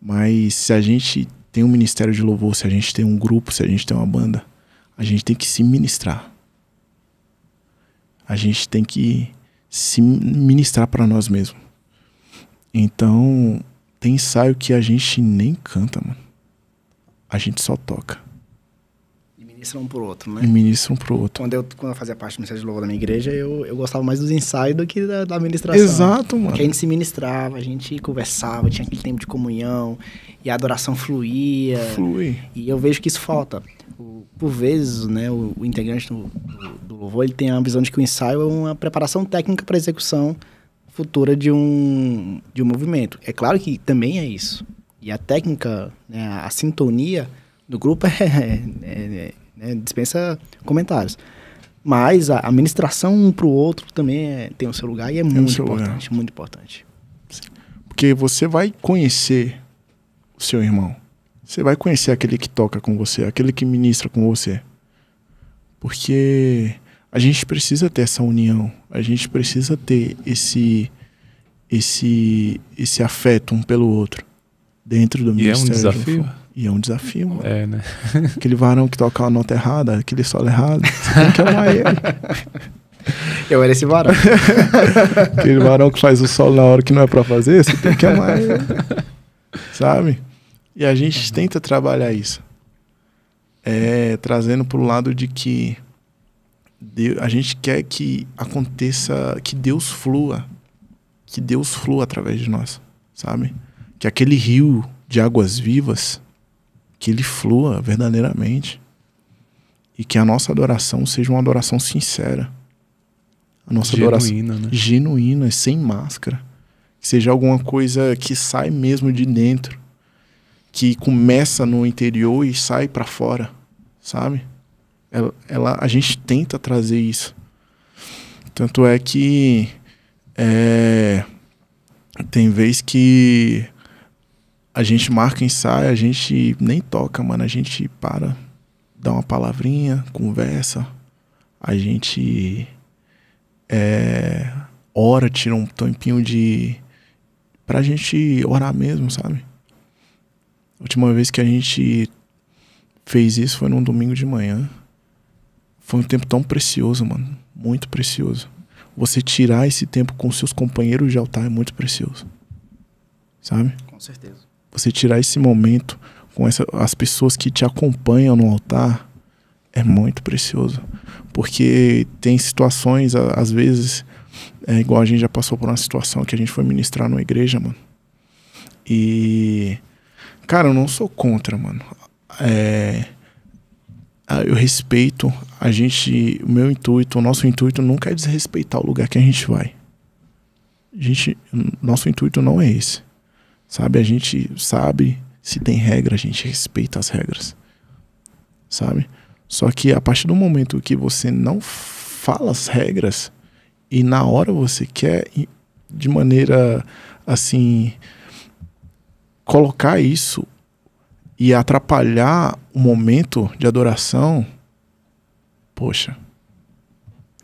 Mas se a gente tem um ministério de louvor, se a gente tem um grupo, se a gente tem uma banda, a gente tem que se ministrar. A gente tem que se ministrar para nós mesmos. Então, tem ensaio que a gente nem canta, mano. A gente só toca ministram um pro outro, né? Ministro um pro outro. Quando eu, quando eu fazia parte do Ministério de Louvor da minha igreja, eu, eu gostava mais dos ensaios do que da, da ministração. Exato, mano. Porque a gente se ministrava, a gente conversava, tinha aquele tempo de comunhão, e a adoração fluía. Flui. E eu vejo que isso falta. O, por vezes, né, o, o integrante do, do, do louvor, ele tem a visão de que o ensaio é uma preparação técnica para execução futura de um, de um movimento. É claro que também é isso. E a técnica, né, a, a sintonia do grupo é, é, é, né? dispensa comentários. Mas a administração um para o outro também é, tem o seu lugar e é tem muito importante, lugar. muito importante. Porque você vai conhecer o seu irmão. Você vai conhecer aquele que toca com você, aquele que ministra com você. Porque a gente precisa ter essa união, a gente precisa ter esse esse esse afeto um pelo outro dentro do e ministério. é um desafio. E é um desafio, mano. É, né? aquele varão que toca a nota errada, aquele solo errado, você tem que amar ele. Eu era esse varão. aquele varão que faz o solo na hora que não é para fazer, você tem que amar ele. Sabe? E a gente uhum. tenta trabalhar isso. É, trazendo pro lado de que Deus, a gente quer que aconteça, que Deus flua. Que Deus flua através de nós, sabe? Que aquele rio de águas vivas que ele flua verdadeiramente e que a nossa adoração seja uma adoração sincera. A nossa genuína, adoração né? genuína, sem máscara. Que seja alguma coisa que sai mesmo de dentro, que começa no interior e sai para fora, sabe? Ela, ela, a gente tenta trazer isso. Tanto é que é, tem vez que a gente marca ensaio, a gente nem toca, mano. A gente para, dá uma palavrinha, conversa. A gente é, ora, tira um tempinho de. pra gente orar mesmo, sabe? A última vez que a gente fez isso foi num domingo de manhã. Foi um tempo tão precioso, mano. Muito precioso. Você tirar esse tempo com seus companheiros de altar é muito precioso. Sabe? Com certeza. Você tirar esse momento com essa, as pessoas que te acompanham no altar é muito precioso. Porque tem situações, às vezes, é igual a gente já passou por uma situação que a gente foi ministrar numa igreja, mano. E. Cara, eu não sou contra, mano. É, ah, eu respeito. A gente. O meu intuito, o nosso intuito nunca é desrespeitar o lugar que a gente vai. A gente, nosso intuito não é esse. Sabe? A gente sabe se tem regra, a gente respeita as regras. Sabe? Só que a partir do momento que você não fala as regras e na hora você quer de maneira assim colocar isso e atrapalhar o momento de adoração, poxa,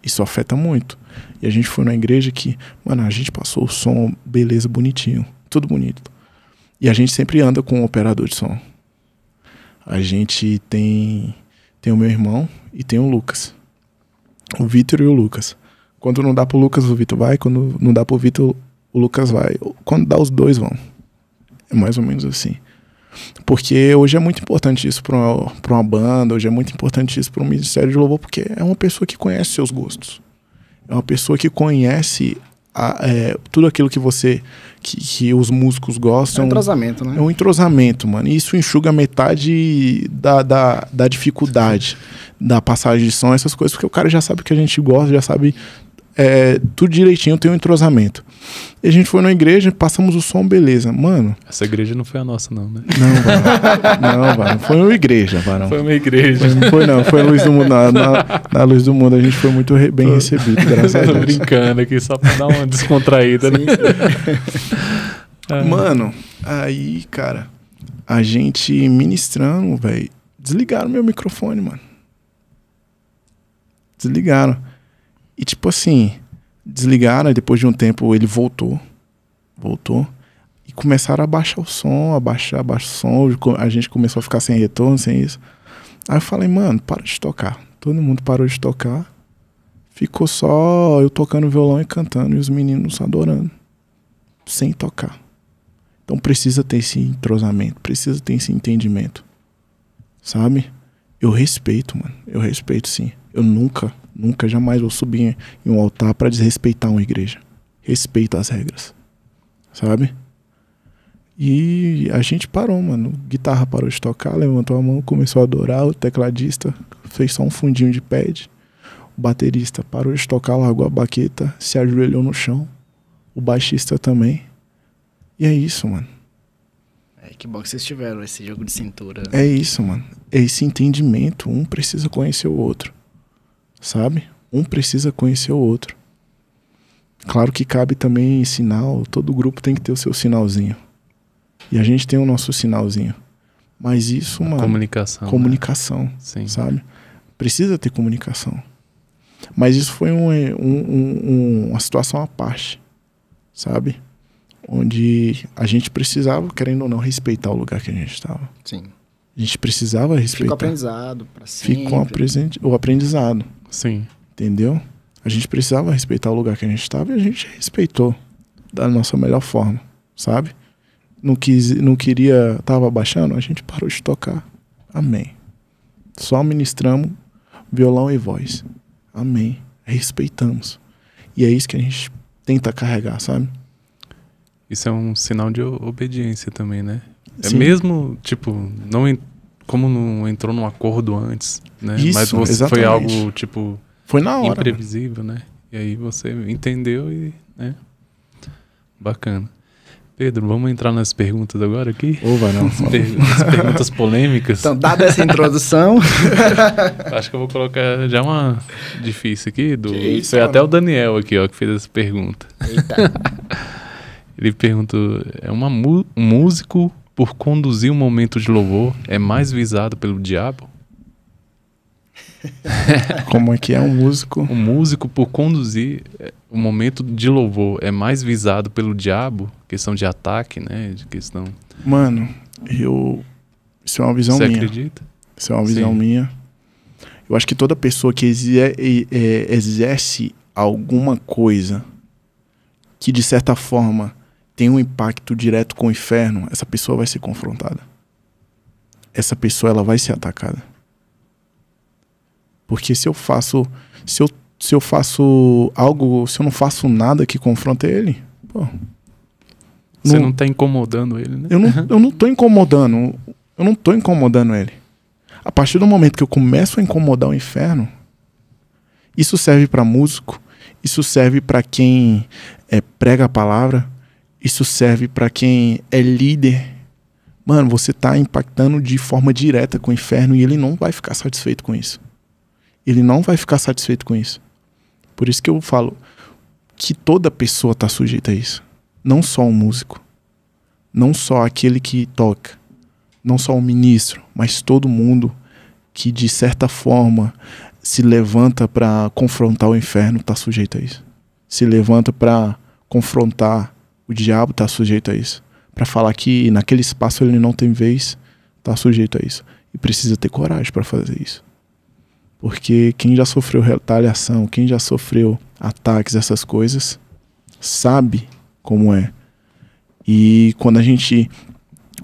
isso afeta muito. E a gente foi na igreja que, mano, a gente passou o som, beleza, bonitinho, tudo bonito. E a gente sempre anda com um operador de som. A gente tem tem o meu irmão e tem o Lucas. O Vitor e o Lucas. Quando não dá pro Lucas, o Vitor vai. Quando não dá pro Vitor, o Lucas vai. Quando dá, os dois vão. É mais ou menos assim. Porque hoje é muito importante isso pra uma, pra uma banda, hoje é muito importante isso para um Ministério de Louvor, porque é uma pessoa que conhece seus gostos. É uma pessoa que conhece a, é, tudo aquilo que você. Que, que, os músicos gostam. É um entrosamento, né? É um entrosamento, mano. E isso enxuga metade da, da, da dificuldade da passagem de som, essas coisas, porque o cara já sabe o que a gente gosta, já sabe é, tudo direitinho, tem um entrosamento. E a gente foi na igreja, passamos o som, beleza. Mano. Essa igreja não foi a nossa, não, né? Não, varão. não, varão. Foi uma igreja, varão. Foi uma igreja. Foi, não foi, não. Foi a luz do mundo. Na, na, na luz do mundo a gente foi muito re, bem recebido, graças a Deus. Tô brincando aqui só pra dar uma descontraída, né? Ah. Mano, aí, cara, a gente ministrando, velho. Desligaram meu microfone, mano. Desligaram. E tipo assim, desligaram, e depois de um tempo ele voltou. Voltou. E começaram a baixar o som, a baixar, baixar o som. A gente começou a ficar sem retorno, sem isso. Aí eu falei, mano, para de tocar. Todo mundo parou de tocar. Ficou só eu tocando violão e cantando e os meninos adorando. Sem tocar. Então precisa ter esse entrosamento, precisa ter esse entendimento. Sabe? Eu respeito, mano. Eu respeito sim. Eu nunca Nunca, jamais vou subir em um altar para desrespeitar uma igreja. Respeita as regras, sabe? E a gente parou, mano. Guitarra parou de tocar, levantou a mão, começou a adorar. O tecladista fez só um fundinho de pad. O baterista parou de tocar, largou a baqueta, se ajoelhou no chão. O baixista também. E é isso, mano. É, que bom que vocês tiveram esse jogo de cintura. Né? É isso, mano. É esse entendimento. Um precisa conhecer o outro sabe? Um precisa conhecer o outro. Claro que cabe também sinal, todo grupo tem que ter o seu sinalzinho. E a gente tem o nosso sinalzinho. Mas isso, uma Comunicação. Comunicação. Né? Sim. Sabe? Precisa ter comunicação. Mas isso foi um, um, um, uma situação à parte, sabe? Onde a gente precisava, querendo ou não, respeitar o lugar que a gente estava. Sim. A gente precisava respeitar. Ficou aprendizado para sempre. Ficou aprend... o aprendizado. Sim. Entendeu? A gente precisava respeitar o lugar que a gente estava e a gente respeitou da nossa melhor forma, sabe? Não, quis, não queria, tava baixando, a gente parou de tocar. Amém. Só ministramos violão e voz. Amém. Respeitamos. E é isso que a gente tenta carregar, sabe? Isso é um sinal de obediência também, né? É Sim. É mesmo, tipo, não como não entrou num acordo antes, né? Isso, Mas você exatamente. foi algo, tipo. Foi na hora. Imprevisível, né? né? E aí você entendeu e. Né? Bacana. Pedro, vamos entrar nas perguntas agora aqui? Ou vai não. Per perguntas polêmicas. Então, dada essa introdução. Acho que eu vou colocar já uma difícil aqui. Do... Isso, Foi mano. até o Daniel aqui, ó, que fez essa pergunta. Eita. Ele perguntou: é uma um músico por conduzir um momento de louvor é mais visado pelo diabo? Como é que é um músico? Um músico, por conduzir é, o momento de louvor, é mais visado pelo diabo, questão de ataque, né? De questão. Mano, eu. Isso é uma visão Você minha. Você acredita? Isso é uma visão Sim. minha. Eu acho que toda pessoa que é, exerce alguma coisa que, de certa forma, tem um impacto direto com o inferno, essa pessoa vai ser confrontada. Essa pessoa ela vai ser atacada. Porque se eu faço. Se eu, se eu faço algo. Se eu não faço nada que confronta ele, pô. Você não, não tá incomodando ele, né? Eu não, eu não tô incomodando. Eu não tô incomodando ele. A partir do momento que eu começo a incomodar o inferno, isso serve para músico, isso serve para quem é, prega a palavra, isso serve para quem é líder. Mano, você tá impactando de forma direta com o inferno e ele não vai ficar satisfeito com isso ele não vai ficar satisfeito com isso. Por isso que eu falo que toda pessoa está sujeita a isso. Não só um músico. Não só aquele que toca. Não só um ministro. Mas todo mundo que, de certa forma, se levanta para confrontar o inferno está sujeito a isso. Se levanta para confrontar o diabo está sujeito a isso. Para falar que naquele espaço ele não tem vez está sujeito a isso. E precisa ter coragem para fazer isso. Porque quem já sofreu retaliação, quem já sofreu ataques, essas coisas, sabe como é. E quando a gente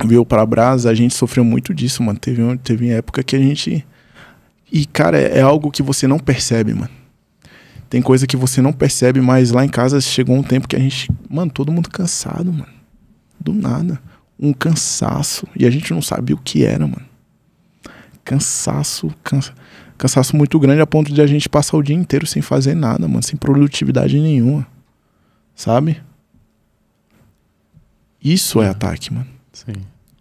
veio para Brasa, a gente sofreu muito disso, mano. Teve, teve uma época que a gente. E, cara, é, é algo que você não percebe, mano. Tem coisa que você não percebe, mas lá em casa chegou um tempo que a gente. Mano, todo mundo cansado, mano. Do nada. Um cansaço. E a gente não sabia o que era, mano. Cansaço, cansaço. Cansaço muito grande a ponto de a gente passar o dia inteiro sem fazer nada, mano, sem produtividade nenhuma. Sabe? Isso é, é ataque, mano. Sim.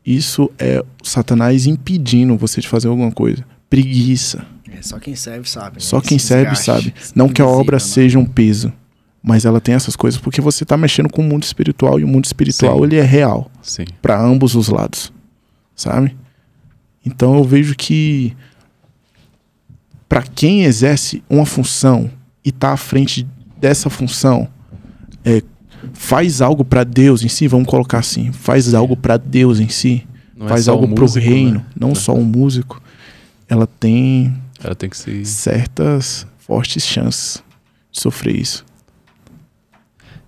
Isso é Satanás impedindo você de fazer alguma coisa. Preguiça. É, só quem serve sabe. Né? Só quem serve sabe. Não que a obra mano. Né? seja um peso, mas ela tem essas coisas porque você está mexendo com o mundo espiritual e o mundo espiritual Sim. ele é real. Para ambos os lados, sabe? Então eu vejo que para quem exerce uma função e está à frente dessa função, é, faz algo para Deus em si, vamos colocar assim, faz algo para Deus em si, não é faz é algo para o né? reino, né? não é. só um músico, ela tem, ela tem que certas fortes chances de sofrer isso.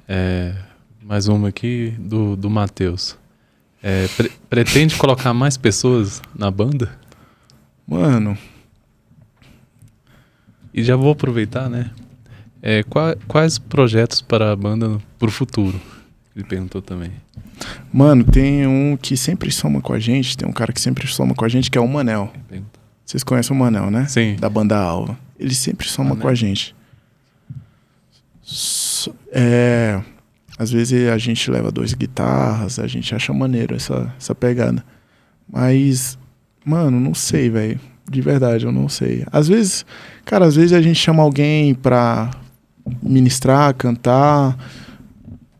É, mais uma aqui do, do Matheus. É, pre pretende colocar mais pessoas na banda? Mano, e já vou aproveitar, né? É, qua, quais projetos para a banda para o futuro? Ele perguntou também. Mano, tem um que sempre soma com a gente, tem um cara que sempre soma com a gente, que é o Manel. Vocês conhecem o Manel, né? Sim. Da banda Alva. Ele sempre soma com a gente. É, às vezes a gente leva duas guitarras, a gente acha maneiro essa, essa pegada. Mas, mano, não sei, velho de verdade, eu não sei. Às vezes, cara, às vezes a gente chama alguém pra ministrar, cantar,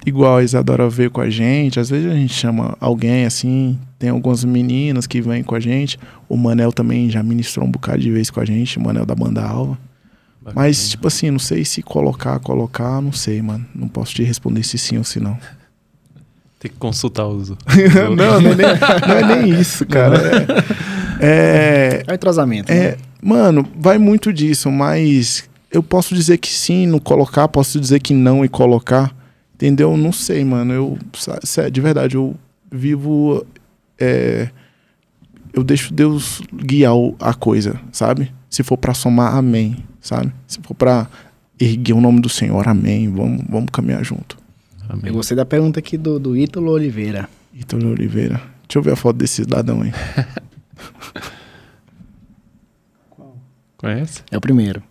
igual a Isadora veio com a gente. Às vezes a gente chama alguém assim, tem algumas meninas que vêm com a gente. O Manel também já ministrou um bocado de vez com a gente, o Manel da Banda Alva. Bacana. Mas, tipo assim, não sei se colocar, colocar, não sei, mano. Não posso te responder se sim ou se não. Tem que consultar uso. não, não é, nem, não é nem isso, cara. É, é, é um entrosamento. É, né? Mano, vai muito disso, mas eu posso dizer que sim, não colocar, posso dizer que não e colocar. Entendeu? Não sei, mano. Eu, de verdade, eu vivo. É, eu deixo Deus guiar a coisa, sabe? Se for para somar, amém, sabe? Se for para erguer o nome do Senhor, amém. Vamos, vamos caminhar junto. Amém. Eu gostei da pergunta aqui do, do Ítalo Oliveira. Ítalo Oliveira. Deixa eu ver a foto desse cidadão aí. Qual? Conhece? É o primeiro.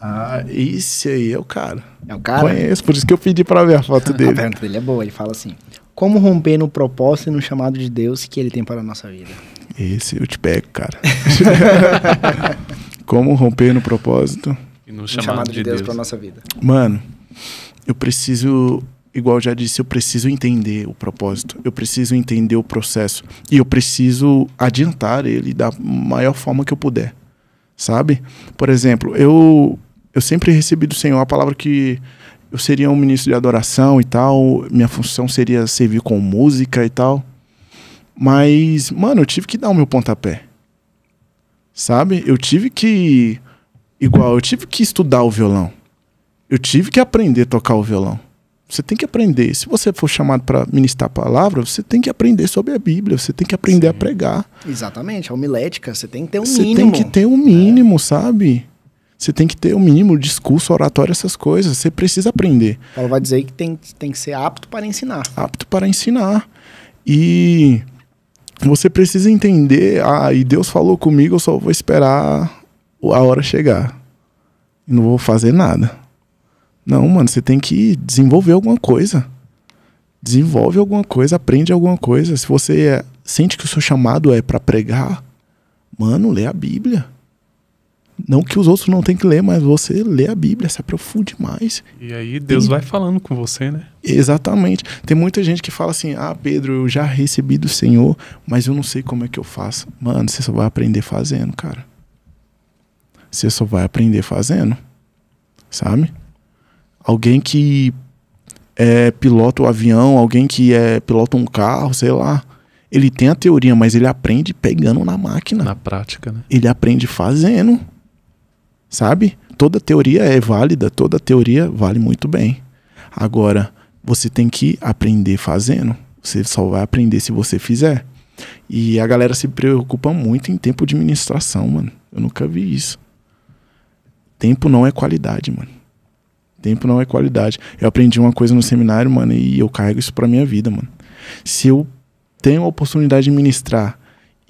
Ah, esse aí é o cara. É o cara? Conheço, por isso que eu pedi pra ver a foto dele. a dele é boa, ele fala assim: Como romper no propósito e no chamado de Deus que ele tem para a nossa vida? Esse eu te pego, cara. Como romper no propósito? E no, no chamado, de Deus, Deus. para nossa vida. Mano, eu preciso igual já disse, eu preciso entender o propósito, eu preciso entender o processo e eu preciso adiantar ele da maior forma que eu puder, sabe? Por exemplo, eu eu sempre recebi do Senhor a palavra que eu seria um ministro de adoração e tal, minha função seria servir com música e tal. Mas, mano, eu tive que dar o meu pontapé. Sabe? Eu tive que igual, eu tive que estudar o violão. Eu tive que aprender a tocar o violão. Você tem que aprender. Se você for chamado para ministrar a palavra, você tem que aprender sobre a Bíblia, você tem que aprender Sim. a pregar. Exatamente, a homilética, você tem que ter um você mínimo. Você tem que ter um é. mínimo, é. sabe? Você tem que ter o um mínimo de discurso, oratório, essas coisas. Você precisa aprender. Ela vai dizer que tem, tem que ser apto para ensinar. Apto para ensinar. E você precisa entender. Ah, e Deus falou comigo, eu só vou esperar a hora chegar. Não vou fazer nada. Não, mano, você tem que desenvolver alguma coisa. Desenvolve alguma coisa, aprende alguma coisa. Se você é, sente que o seu chamado é para pregar, mano, lê a Bíblia. Não que os outros não tenham que ler, mas você lê a Bíblia, se aprofunde mais. E aí Deus Tem... vai falando com você, né? Exatamente. Tem muita gente que fala assim: ah, Pedro, eu já recebi do Senhor, mas eu não sei como é que eu faço. Mano, você só vai aprender fazendo, cara. Você só vai aprender fazendo, sabe? alguém que é, pilota o um avião, alguém que é pilota um carro, sei lá. Ele tem a teoria, mas ele aprende pegando na máquina. Na prática, né? Ele aprende fazendo. Sabe? Toda teoria é válida, toda teoria vale muito bem. Agora, você tem que aprender fazendo. Você só vai aprender se você fizer. E a galera se preocupa muito em tempo de administração, mano. Eu nunca vi isso. Tempo não é qualidade, mano. Tempo não é qualidade. Eu aprendi uma coisa no seminário, mano, e eu carrego isso pra minha vida, mano. Se eu tenho a oportunidade de ministrar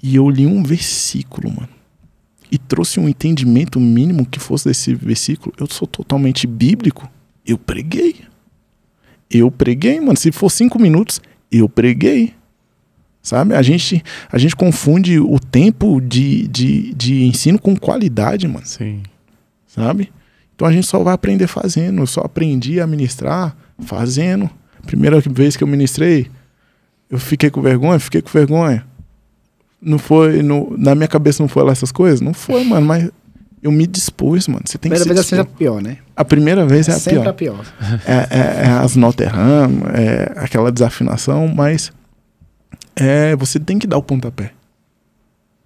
e eu li um versículo, mano, e trouxe um entendimento mínimo que fosse desse versículo, eu sou totalmente bíblico. Eu preguei. Eu preguei, mano. Se for cinco minutos, eu preguei. Sabe? A gente, a gente confunde o tempo de, de, de ensino com qualidade, mano. Sim. Sabe? Então a gente só vai aprender fazendo. Eu só aprendi a ministrar fazendo. Primeira vez que eu ministrei, eu fiquei com vergonha, fiquei com vergonha. Não foi, no na minha cabeça não foi lá essas coisas? Não foi, mano, mas eu me dispus, mano. Você tem primeira vez assim é a pior, né? A primeira vez é, é a pior. Sempre a pior. é, é, é as notas erradas, é aquela desafinação, mas é, você tem que dar o pontapé.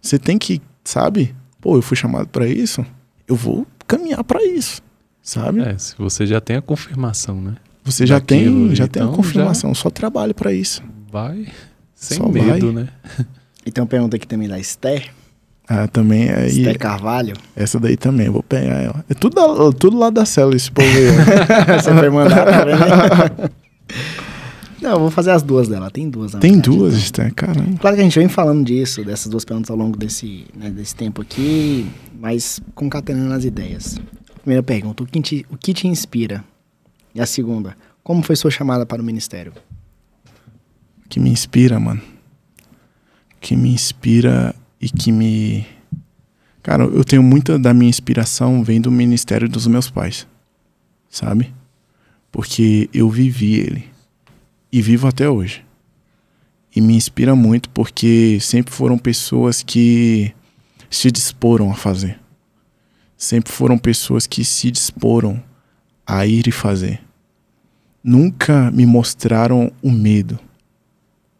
Você tem que, sabe? Pô, eu fui chamado para isso, eu vou caminhar para isso, sabe? É, se você já tem a confirmação, né? Você já tem, já então, tem a então confirmação, só trabalho para isso. Vai sem só medo, vai. né? E tem uma pergunta aqui também da Esther. Ah, também é aí. Esther Carvalho. Essa daí também, vou pegar ela. É tudo, tudo lá da cela esse povo aí. Você foi mandar pra tá mim. Não, eu vou fazer as duas dela. Tem duas. Tem verdade, duas, né? Então. Está, caramba. Claro que a gente vem falando disso, dessas duas perguntas ao longo desse, né, desse tempo aqui, mas concatenando as ideias. Primeira pergunta, o que, te, o que te inspira? E a segunda, como foi sua chamada para o ministério? O que me inspira, mano? O que me inspira e que me... Cara, eu tenho muita da minha inspiração vem do ministério dos meus pais, sabe? Porque eu vivi ele e vivo até hoje. E me inspira muito porque sempre foram pessoas que se disporam a fazer. Sempre foram pessoas que se disporam a ir e fazer. Nunca me mostraram o medo,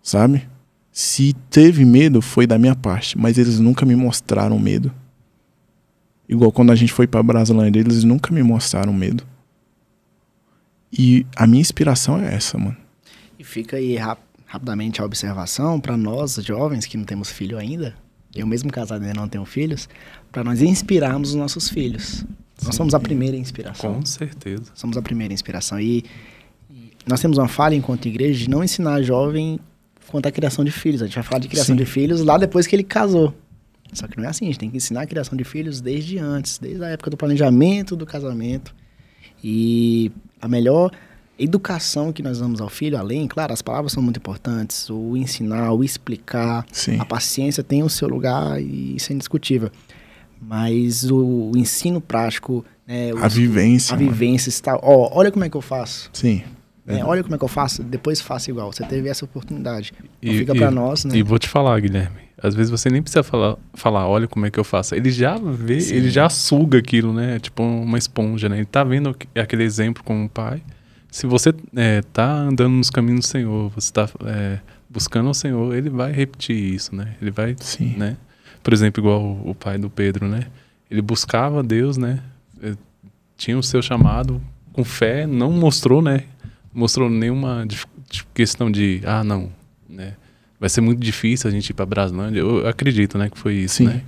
sabe? Se teve medo, foi da minha parte, mas eles nunca me mostraram medo. Igual quando a gente foi para Brasilândia, eles nunca me mostraram medo. E a minha inspiração é essa, mano. Fica aí rap rapidamente a observação para nós jovens que não temos filho ainda, eu mesmo casado ainda não tenho filhos, para nós inspirarmos os nossos filhos. Sim. Nós somos a primeira inspiração. Com certeza. Somos a primeira inspiração. E nós temos uma falha enquanto igreja de não ensinar jovem quanto à criação de filhos. A gente vai falar de criação Sim. de filhos lá depois que ele casou. Só que não é assim, a gente tem que ensinar a criação de filhos desde antes, desde a época do planejamento do casamento. E a melhor educação que nós damos ao filho, além, claro, as palavras são muito importantes, o ensinar, o explicar, Sim. a paciência tem o seu lugar e isso é indiscutível. Mas o, o ensino prático, né, o, a vivência, a mano. Né? vivência está, ó, olha como é que eu faço. Sim. É, olha como é que eu faço, depois faça igual. Você teve essa oportunidade. e, fica para nós, né? E vou te falar, Guilherme. Às vezes você nem precisa falar, falar olha como é que eu faço. Ele já vê, Sim. ele já suga aquilo, né? É tipo uma esponja, né? Ele tá vendo aquele exemplo com o pai se você está é, tá andando nos caminhos do Senhor, você está é, buscando o Senhor, ele vai repetir isso, né? Ele vai, Sim. né? Por exemplo, igual o, o pai do Pedro, né? Ele buscava Deus, né? É, tinha o seu chamado com fé, não mostrou, né? Mostrou nenhuma questão de, ah, não, né? Vai ser muito difícil a gente ir para Braslândia. Eu acredito, né, que foi isso, Sim. né?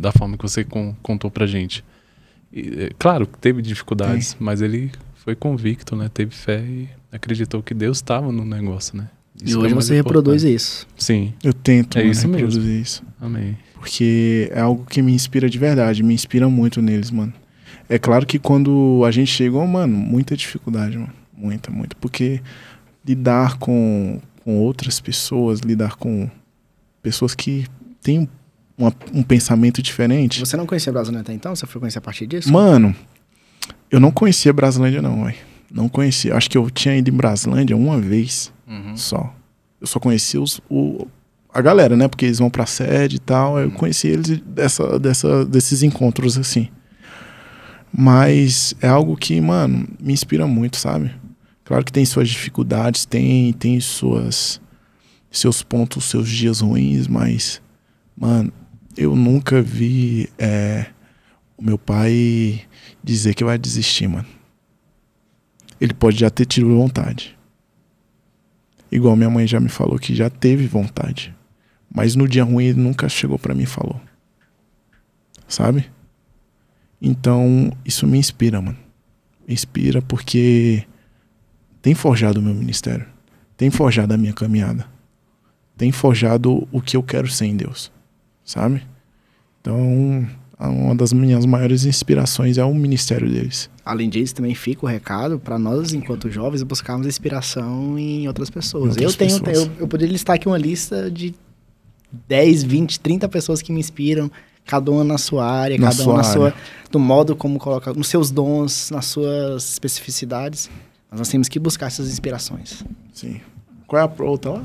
Da forma que você contou pra gente. E, é, claro, teve dificuldades, mas ele foi convicto, né? Teve fé e acreditou que Deus estava no negócio, né? Isso e é hoje você reproduz importante. isso. Sim. Eu tento é né, isso reproduzir mesmo. isso. Amém. Porque é algo que me inspira de verdade, me inspira muito neles, mano. É claro que quando a gente chegou, mano, muita dificuldade, mano. Muita, muita. Porque lidar com, com outras pessoas, lidar com pessoas que têm uma, um pensamento diferente. Você não conhecia o Brasil até então? Você foi conhecer a partir disso? Mano, eu não conhecia Braslândia, não, ué. Não conhecia. Acho que eu tinha ido em Braslândia uma vez uhum. só. Eu só conhecia os, o, a galera, né? Porque eles vão pra sede e tal. Eu uhum. conheci eles dessa, dessa, desses encontros, assim. Mas é algo que, mano, me inspira muito, sabe? Claro que tem suas dificuldades, tem, tem suas seus pontos, seus dias ruins, mas, mano, eu nunca vi é, meu pai dizer que vai desistir, mano. Ele pode já ter tido vontade. Igual minha mãe já me falou que já teve vontade. Mas no dia ruim ele nunca chegou para mim e falou. Sabe? Então, isso me inspira, mano. Me inspira porque tem forjado o meu ministério. Tem forjado a minha caminhada. Tem forjado o que eu quero ser em Deus. Sabe? Então, uma das minhas maiores inspirações é o ministério deles. Além disso, também fica o recado para nós, enquanto jovens, é buscarmos inspiração em outras pessoas. Em outras eu tenho, Eu, eu poderia listar aqui uma lista de 10, 20, 30 pessoas que me inspiram, cada uma na sua área, na cada sua uma na área. sua, do modo como coloca, nos seus dons, nas suas especificidades. Mas nós temos que buscar essas inspirações. Sim. Qual é a outra lá?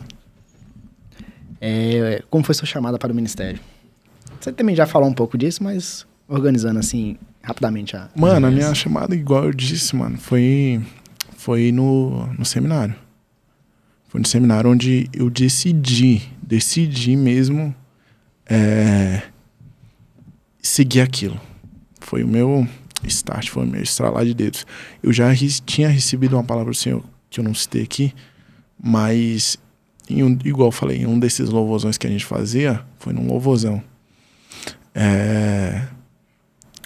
É, como foi sua chamada para o ministério? Você também já falou um pouco disso, mas organizando assim, rapidamente a. Mano, a minha chamada, igual eu disse, mano, foi, foi no, no seminário. Foi no seminário onde eu decidi, decidi mesmo é, seguir aquilo. Foi o meu start, foi o meu estralar de dedos. Eu já tinha recebido uma palavra do Senhor que eu não citei aqui, mas um, igual eu falei, em um desses louvozões que a gente fazia, foi num louvozão. É,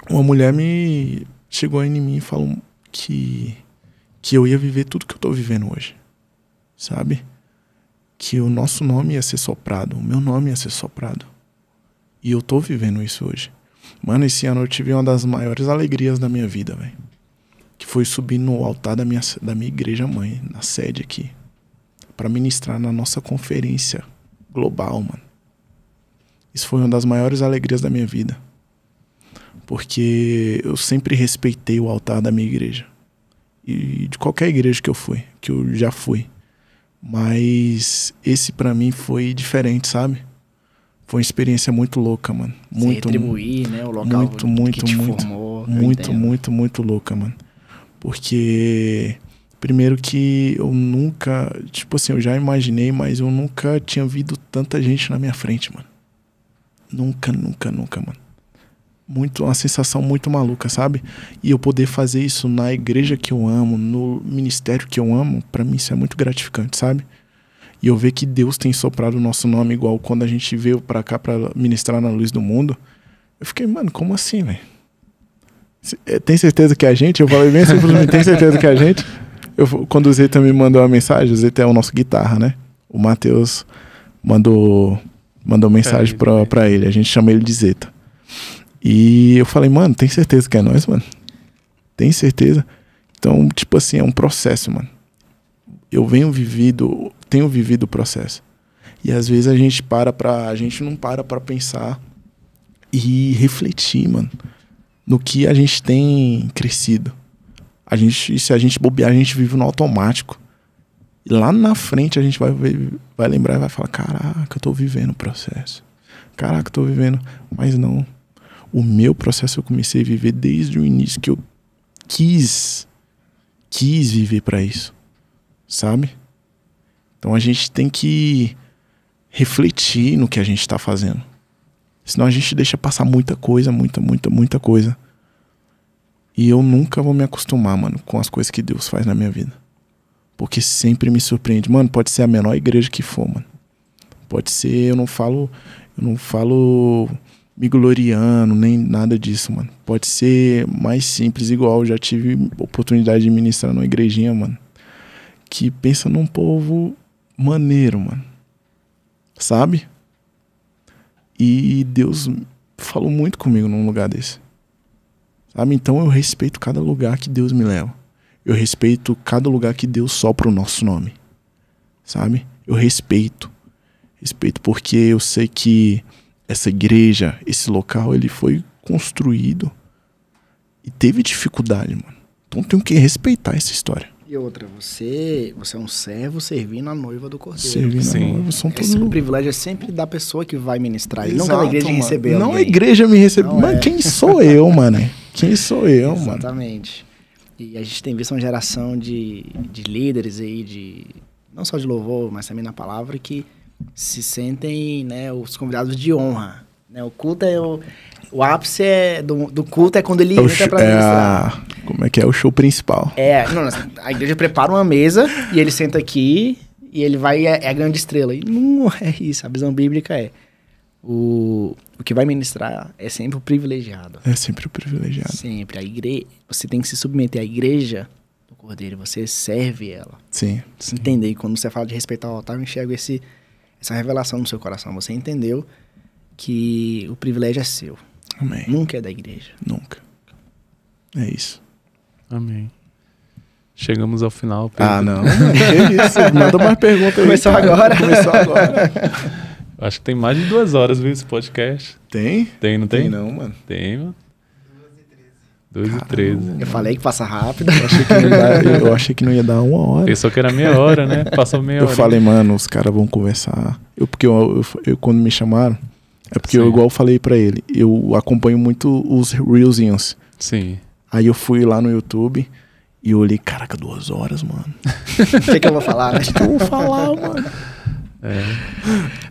uma mulher me chegou em mim e falou que, que eu ia viver tudo que eu tô vivendo hoje, sabe? Que o nosso nome ia ser soprado, o meu nome ia ser soprado. E eu tô vivendo isso hoje. Mano, esse ano eu tive uma das maiores alegrias da minha vida, velho. Que foi subir no altar da minha, da minha igreja mãe, na sede aqui, para ministrar na nossa conferência global, mano. Isso foi uma das maiores alegrias da minha vida. Porque eu sempre respeitei o altar da minha igreja. E de qualquer igreja que eu fui, que eu já fui. Mas esse para mim foi diferente, sabe? Foi uma experiência muito louca, mano. Muito, Se retribuir, né, o local muito, muito, que muito, formou, muito, muito, muito, muito louca, mano. Porque primeiro que eu nunca, tipo assim, eu já imaginei, mas eu nunca tinha visto tanta gente na minha frente, mano. Nunca, nunca, nunca, mano. Muito, uma sensação muito maluca, sabe? E eu poder fazer isso na igreja que eu amo, no ministério que eu amo, para mim isso é muito gratificante, sabe? E eu ver que Deus tem soprado o nosso nome igual quando a gente veio para cá para ministrar na luz do mundo. Eu fiquei, mano, como assim, velho? Eh, tem certeza que é a gente? Eu falei bem simplesmente, tem certeza que é a gente? Eu, quando o Zeta me mandou uma mensagem, o Zeta é o nosso guitarra, né? O Matheus mandou mandou mensagem pra, pra ele. A gente chama ele de Zeta. E eu falei, mano, tem certeza que é nós, mano? Tem certeza? Então, tipo assim, é um processo, mano. Eu venho vivido, tenho vivido o processo. E às vezes a gente para pra. A gente não para pra pensar e refletir, mano, no que a gente tem crescido. A gente, se a gente bobear, a gente vive no automático. E lá na frente a gente vai, ver, vai lembrar e vai falar: caraca, eu tô vivendo o processo. Caraca, eu tô vivendo. Mas não. O meu processo eu comecei a viver desde o início que eu quis. Quis viver para isso. Sabe? Então a gente tem que refletir no que a gente está fazendo. Senão a gente deixa passar muita coisa, muita, muita, muita coisa. E eu nunca vou me acostumar, mano, com as coisas que Deus faz na minha vida. Porque sempre me surpreende. Mano, pode ser a menor igreja que for, mano. Pode ser, eu não falo, eu não falo me gloriando, nem nada disso, mano. Pode ser mais simples, igual eu já tive oportunidade de ministrar numa igrejinha, mano. Que pensa num povo maneiro, mano. Sabe? E Deus falou muito comigo num lugar desse. Sabe? Então eu respeito cada lugar que Deus me leva. Eu respeito cada lugar que Deus sopra o nosso nome. Sabe? Eu respeito. Respeito porque eu sei que essa igreja, esse local, ele foi construído e teve dificuldade, mano. Então tenho que respeitar essa história. E outra, você, você é um servo servindo a noiva do cordeiro. Servindo Sim. a noiva, são todos. Esse privilégio é sempre da pessoa que vai ministrar, Exato, é da igreja mano. receber. Não alguém. a igreja me receber, Mas é. quem sou eu, mano? Quem sou eu, Exatamente. mano? Exatamente. E a gente tem visto uma geração de, de líderes aí, de, não só de louvor, mas também na palavra, que se sentem né, os convidados de honra. Né? O culto é o, o ápice é do, do, culto é quando ele é entra pra é a, Como é que é o show principal? É, não, a igreja prepara uma mesa e ele senta aqui e ele vai é, é a grande estrela. E não é isso, a visão bíblica é o, o que vai ministrar é sempre o privilegiado. É sempre o privilegiado. Sempre. A igreja, você tem que se submeter à igreja do Cordeiro, você serve ela. Sim. sim. Entender. E quando você fala de respeitar o altar, eu enxergo esse, essa revelação no seu coração. Você entendeu que o privilégio é seu. Amém. Nunca é da igreja. Nunca. É isso. Amém. Chegamos ao final. Ah, Pedro. Ah, não. é isso. Manda mais perguntas. Começou agora. Começou agora. Acho que tem mais de duas horas, viu, esse podcast. Tem? Tem, não tem? Tem não, mano. Tem, mano. 2 e 13. Eu falei que passa rápido. Eu achei que, dar, eu achei que não ia dar, uma hora. Pensou que era meia hora, né? Passou meia eu hora. Eu falei, mano, os caras vão conversar. Eu, porque eu, eu, eu quando me chamaram, é porque Sim. eu igual falei para ele, eu acompanho muito os Reelsinhos. Sim. Aí eu fui lá no YouTube e eu olhei, caraca, duas horas, mano. O que, que eu vou falar? Né? O que eu vou falar, mano? É.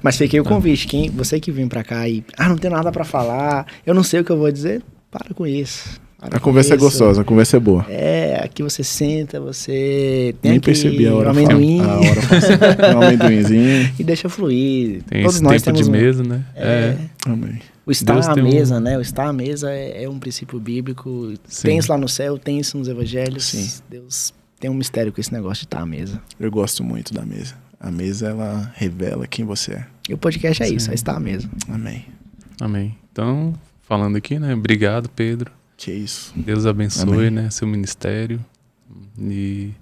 Mas fiquei o convite. Quem, você que vem pra cá e. Ah, não tem nada para falar, eu não sei o que eu vou dizer. Para com isso. Para a com conversa é isso. é gostosa, a conversa é boa. É, aqui você senta, você tem Nem percebi a hora. Um amendoim. A hora assim, né? um amendoinzinho. E deixa fluir. Tem Todos esse nós tempo temos de um... mesa, né? É. é. Amém. O estar Deus à mesa, um... né? O estar à mesa é, é um princípio bíblico. Sim. Tem isso lá no céu, tem isso nos evangelhos. Sim. Deus tem um mistério com esse negócio de estar à mesa. Eu gosto muito da mesa. A mesa, ela revela quem você é. E o podcast é Sim. isso, aí é está a mesa. Amém. Amém. Então, falando aqui, né? Obrigado, Pedro. Que é isso. Deus abençoe, Amém. né? Seu ministério. E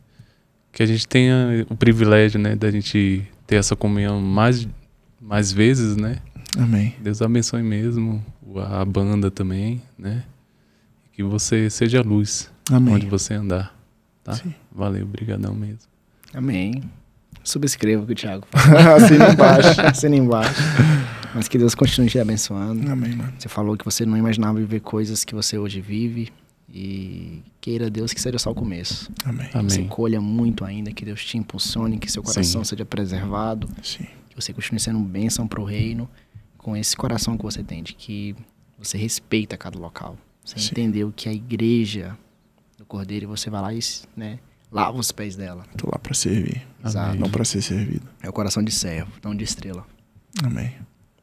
que a gente tenha o privilégio, né? Da gente ter essa comunhão mais, mais vezes, né? Amém. Deus abençoe mesmo a banda também, né? Que você seja luz Amém. onde você andar, tá? Sim. Valeu, brigadão mesmo. Amém subscreva com o Thiago. assina embaixo. assina embaixo. Mas que Deus continue te abençoando. Amém, mano. Você falou que você não imaginava viver coisas que você hoje vive. E queira Deus que seja só o começo. Amém. Que você colha muito ainda, que Deus te impulsione, que seu coração Sim. seja preservado. Sim. Que você continue sendo bênção para o reino com esse coração que você tem, de que você respeita cada local. Você Sim. entendeu que a igreja do Cordeiro, você vai lá e, né, lava os pés dela. Tô lá para servir. Exato. Não para ser servido. É o coração de servo, não de estrela. Amém.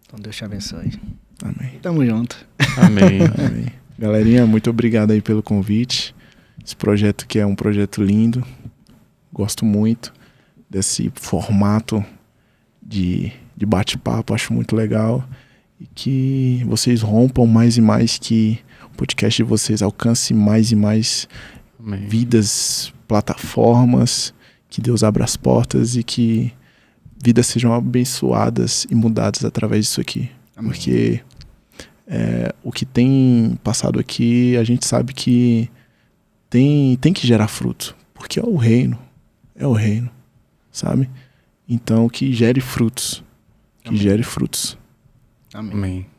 Então Deus te abençoe. Amém. Tamo junto. Amém. Amém. Galerinha, muito obrigado aí pelo convite. Esse projeto que é um projeto lindo. Gosto muito desse formato de, de bate-papo, acho muito legal. E que vocês rompam mais e mais, que o podcast de vocês alcance mais e mais Amém. vidas, plataformas, que Deus abra as portas e que vidas sejam abençoadas e mudadas através disso aqui. Amém. Porque é, o que tem passado aqui, a gente sabe que tem, tem que gerar fruto, porque é o reino, é o reino, sabe? Então, que gere frutos, que Amém. gere frutos. Amém. Amém.